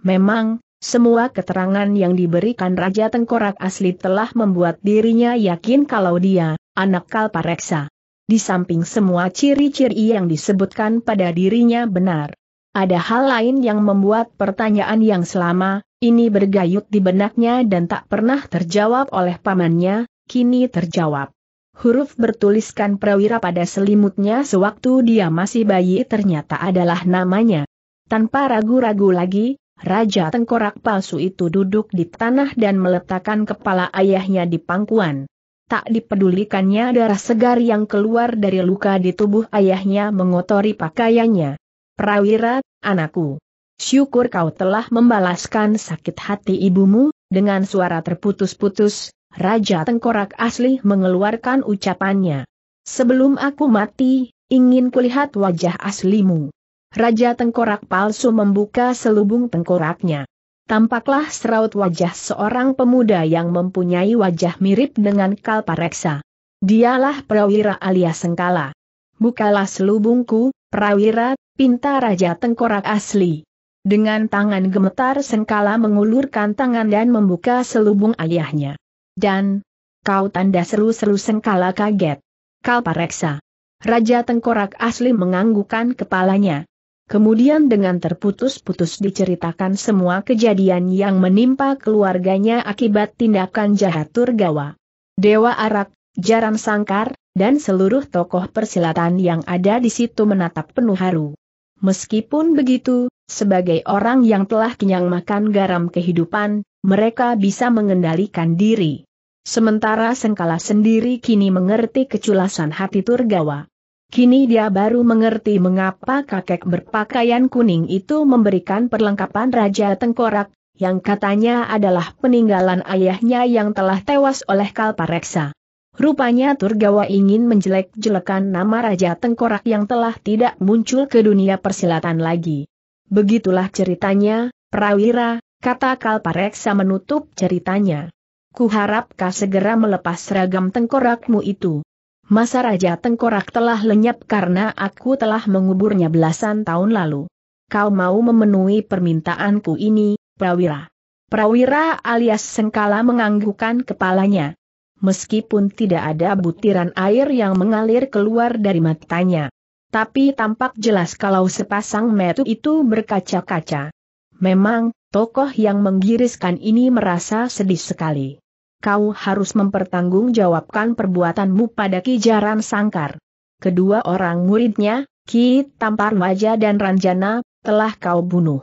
Memang, semua keterangan yang diberikan Raja Tengkorak asli telah membuat dirinya yakin kalau dia, anak Kalpareksa. Di samping semua ciri-ciri yang disebutkan pada dirinya benar. Ada hal lain yang membuat pertanyaan yang selama ini bergayut di benaknya dan tak pernah terjawab oleh pamannya, kini terjawab. Huruf bertuliskan prawira pada selimutnya sewaktu dia masih bayi ternyata adalah namanya. Tanpa ragu-ragu lagi, Raja tengkorak palsu itu duduk di tanah dan meletakkan kepala ayahnya di pangkuan. Tak dipedulikannya darah segar yang keluar dari luka di tubuh ayahnya mengotori pakaiannya. Prawira, anakku. Syukur kau telah membalaskan sakit hati ibumu, dengan suara terputus-putus, Raja Tengkorak asli mengeluarkan ucapannya. Sebelum aku mati, ingin kulihat wajah aslimu. Raja Tengkorak palsu membuka selubung tengkoraknya. Tampaklah seraut wajah seorang pemuda yang mempunyai wajah mirip dengan Kalpareksa. Dialah Prawira alias Sengkala. Bukalah selubungku, Prawira, pinta Raja Tengkorak asli. Dengan tangan gemetar Sengkala mengulurkan tangan dan membuka selubung ayahnya. Dan, kau tanda seru-seru Sengkala kaget. Kalpareksa. Raja Tengkorak asli menganggukkan kepalanya. Kemudian dengan terputus-putus diceritakan semua kejadian yang menimpa keluarganya akibat tindakan jahat Turgawa. Dewa Arak, Jaran Sangkar, dan seluruh tokoh persilatan yang ada di situ menatap penuh haru. Meskipun begitu, sebagai orang yang telah kenyang makan garam kehidupan, mereka bisa mengendalikan diri. Sementara Sengkala sendiri kini mengerti keculasan hati Turgawa. Kini dia baru mengerti mengapa kakek berpakaian kuning itu memberikan perlengkapan Raja Tengkorak, yang katanya adalah peninggalan ayahnya yang telah tewas oleh Kalpareksa. Rupanya Turgawa ingin menjelek-jelekan nama Raja Tengkorak yang telah tidak muncul ke dunia persilatan lagi. Begitulah ceritanya, Prawira, kata Kalpareksa menutup ceritanya. Kuharap kau segera melepas seragam tengkorakmu itu masa Raja Tengkorak telah lenyap karena aku telah menguburnya belasan tahun lalu. Kau mau memenuhi permintaanku ini, Prawira. Prawira alias Sengkala menganggukan kepalanya. Meskipun tidak ada butiran air yang mengalir keluar dari matanya. Tapi tampak jelas kalau sepasang metu itu berkaca-kaca. Memang, tokoh yang menggiriskan ini merasa sedih sekali kau harus mempertanggungjawabkan perbuatanmu pada Kijaran Sangkar. Kedua orang muridnya, Ki Tampar Waja dan Ranjana, telah kau bunuh.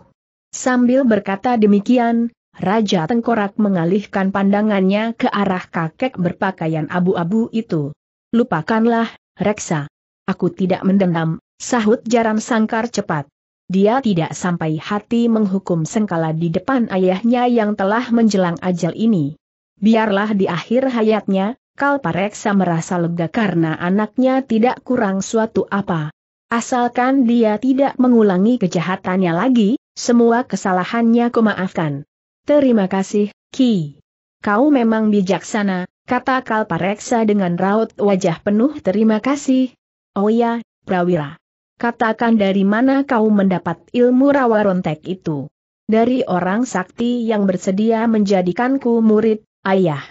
Sambil berkata demikian, Raja Tengkorak mengalihkan pandangannya ke arah kakek berpakaian abu-abu itu. Lupakanlah, Reksa. Aku tidak mendendam, sahut Jaran Sangkar cepat. Dia tidak sampai hati menghukum sengkala di depan ayahnya yang telah menjelang ajal ini. Biarlah di akhir hayatnya, Kalpareksa merasa lega karena anaknya tidak kurang suatu apa. Asalkan dia tidak mengulangi kejahatannya lagi, semua kesalahannya kumaafkan. Terima kasih, Ki. Kau memang bijaksana, kata Kalpareksa dengan raut wajah penuh terima kasih. Oh ya, Prawira. Katakan dari mana kau mendapat ilmu rawa rontek itu. Dari orang sakti yang bersedia menjadikanku murid, Ayah.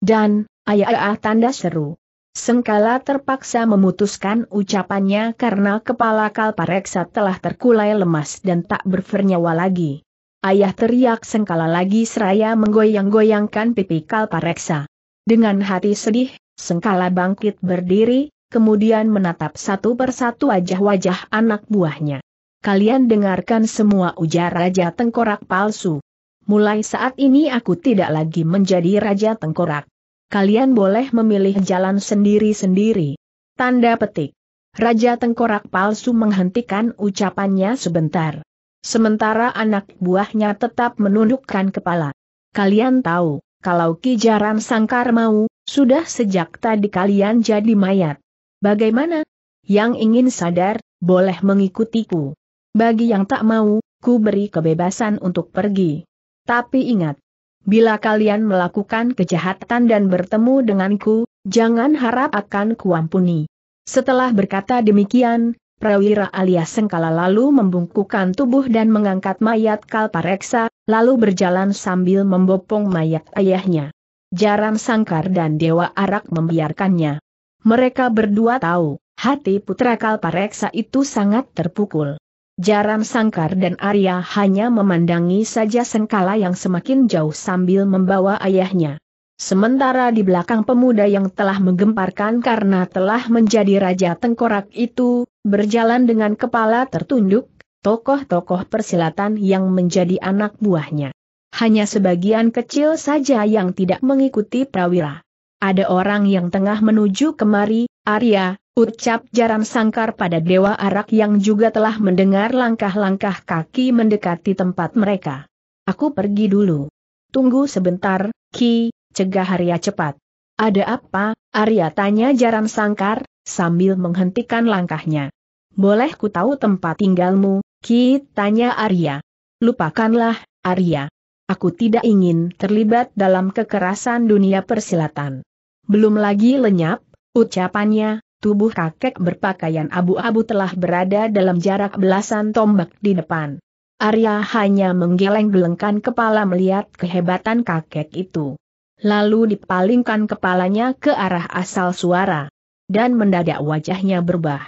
Dan, ayah, ayah tanda seru. Sengkala terpaksa memutuskan ucapannya karena kepala Kalpareksa telah terkulai lemas dan tak bernyawa lagi. Ayah teriak sengkala lagi seraya menggoyang-goyangkan pipi Kalpareksa. Dengan hati sedih, sengkala bangkit berdiri, kemudian menatap satu persatu wajah-wajah anak buahnya. Kalian dengarkan semua ujar Raja Tengkorak palsu. Mulai saat ini aku tidak lagi menjadi Raja Tengkorak. Kalian boleh memilih jalan sendiri-sendiri. Tanda petik. Raja Tengkorak palsu menghentikan ucapannya sebentar. Sementara anak buahnya tetap menundukkan kepala. Kalian tahu, kalau Kijaran Sangkar mau, sudah sejak tadi kalian jadi mayat. Bagaimana? Yang ingin sadar, boleh mengikutiku. Bagi yang tak mau, ku beri kebebasan untuk pergi. Tapi ingat, bila kalian melakukan kejahatan dan bertemu denganku, jangan harap akan kuampuni. Setelah berkata demikian, Prawira alias Sengkala lalu membungkukkan tubuh dan mengangkat mayat Kalpareksa, lalu berjalan sambil membopong mayat ayahnya. Jarang Sangkar dan Dewa Arak membiarkannya. Mereka berdua tahu, hati putra Kalpareksa itu sangat terpukul. Jaram Sangkar dan Arya hanya memandangi saja sengkala yang semakin jauh sambil membawa ayahnya. Sementara di belakang pemuda yang telah menggemparkan karena telah menjadi Raja Tengkorak itu, berjalan dengan kepala tertunduk, tokoh-tokoh persilatan yang menjadi anak buahnya. Hanya sebagian kecil saja yang tidak mengikuti prawira. Ada orang yang tengah menuju kemari, Arya, Ucap Jaram Sangkar pada Dewa Arak yang juga telah mendengar langkah-langkah kaki mendekati tempat mereka. Aku pergi dulu. Tunggu sebentar, Ki, cegah Arya cepat. Ada apa, Arya tanya Jaram Sangkar, sambil menghentikan langkahnya. Boleh ku tahu tempat tinggalmu, Ki, tanya Arya. Lupakanlah, Arya. Aku tidak ingin terlibat dalam kekerasan dunia persilatan. Belum lagi lenyap, ucapannya, tubuh kakek berpakaian abu-abu telah berada dalam jarak belasan tombak di depan. Arya hanya menggeleng-gelengkan kepala melihat kehebatan kakek itu. Lalu dipalingkan kepalanya ke arah asal suara. Dan mendadak wajahnya berubah.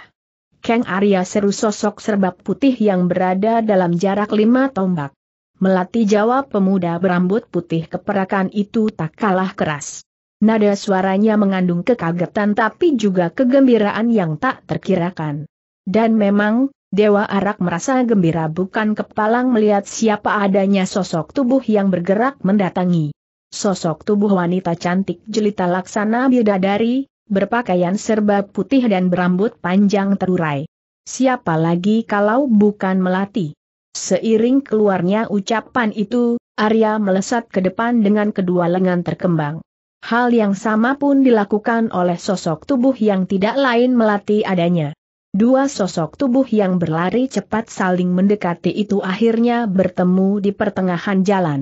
Kang Arya seru sosok serbak putih yang berada dalam jarak lima tombak. Melati jawab pemuda berambut putih keperakan itu tak kalah keras. Nada suaranya mengandung kekagetan tapi juga kegembiraan yang tak terkirakan. Dan memang, Dewa Arak merasa gembira bukan kepalang melihat siapa adanya sosok tubuh yang bergerak mendatangi. Sosok tubuh wanita cantik jelita laksana bidadari, berpakaian serba putih dan berambut panjang terurai. Siapa lagi kalau bukan Melati? Seiring keluarnya ucapan itu, Arya melesat ke depan dengan kedua lengan terkembang hal yang sama pun dilakukan oleh sosok tubuh yang tidak lain melati adanya. Dua sosok tubuh yang berlari cepat saling mendekati itu akhirnya bertemu di pertengahan jalan.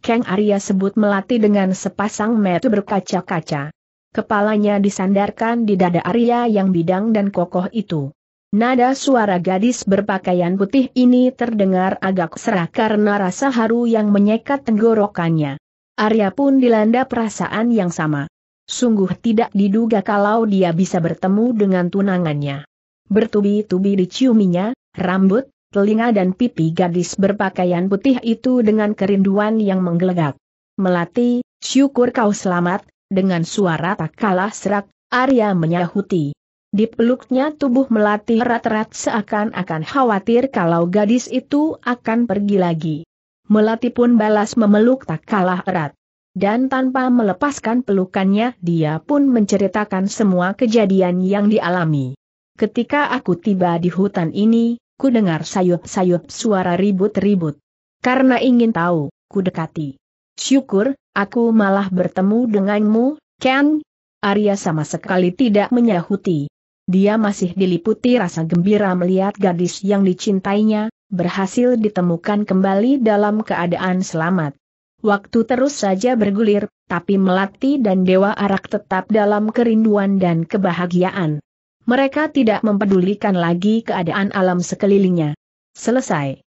Kang Arya sebut melati dengan sepasang metu berkaca-kaca. Kepalanya disandarkan di dada Arya yang bidang dan kokoh itu. Nada suara gadis berpakaian putih ini terdengar agak serak karena rasa haru yang menyekat tenggorokannya. Arya pun dilanda perasaan yang sama. Sungguh tidak diduga kalau dia bisa bertemu dengan tunangannya. Bertubi-tubi diciuminya, rambut, telinga dan pipi gadis berpakaian putih itu dengan kerinduan yang menggelegak. Melati, syukur kau selamat, dengan suara tak kalah serak, Arya menyahuti. Di peluknya tubuh Melati rat-rat seakan-akan khawatir kalau gadis itu akan pergi lagi. Melati pun balas memeluk tak kalah erat. Dan tanpa melepaskan pelukannya dia pun menceritakan semua kejadian yang dialami. Ketika aku tiba di hutan ini, ku dengar sayup-sayup suara ribut-ribut. Karena ingin tahu, ku dekati. Syukur, aku malah bertemu denganmu, Ken. Arya sama sekali tidak menyahuti. Dia masih diliputi rasa gembira melihat gadis yang dicintainya, berhasil ditemukan kembali dalam keadaan selamat. Waktu terus saja bergulir, tapi Melati dan Dewa Arak tetap dalam kerinduan dan kebahagiaan. Mereka tidak mempedulikan lagi keadaan alam sekelilingnya. Selesai.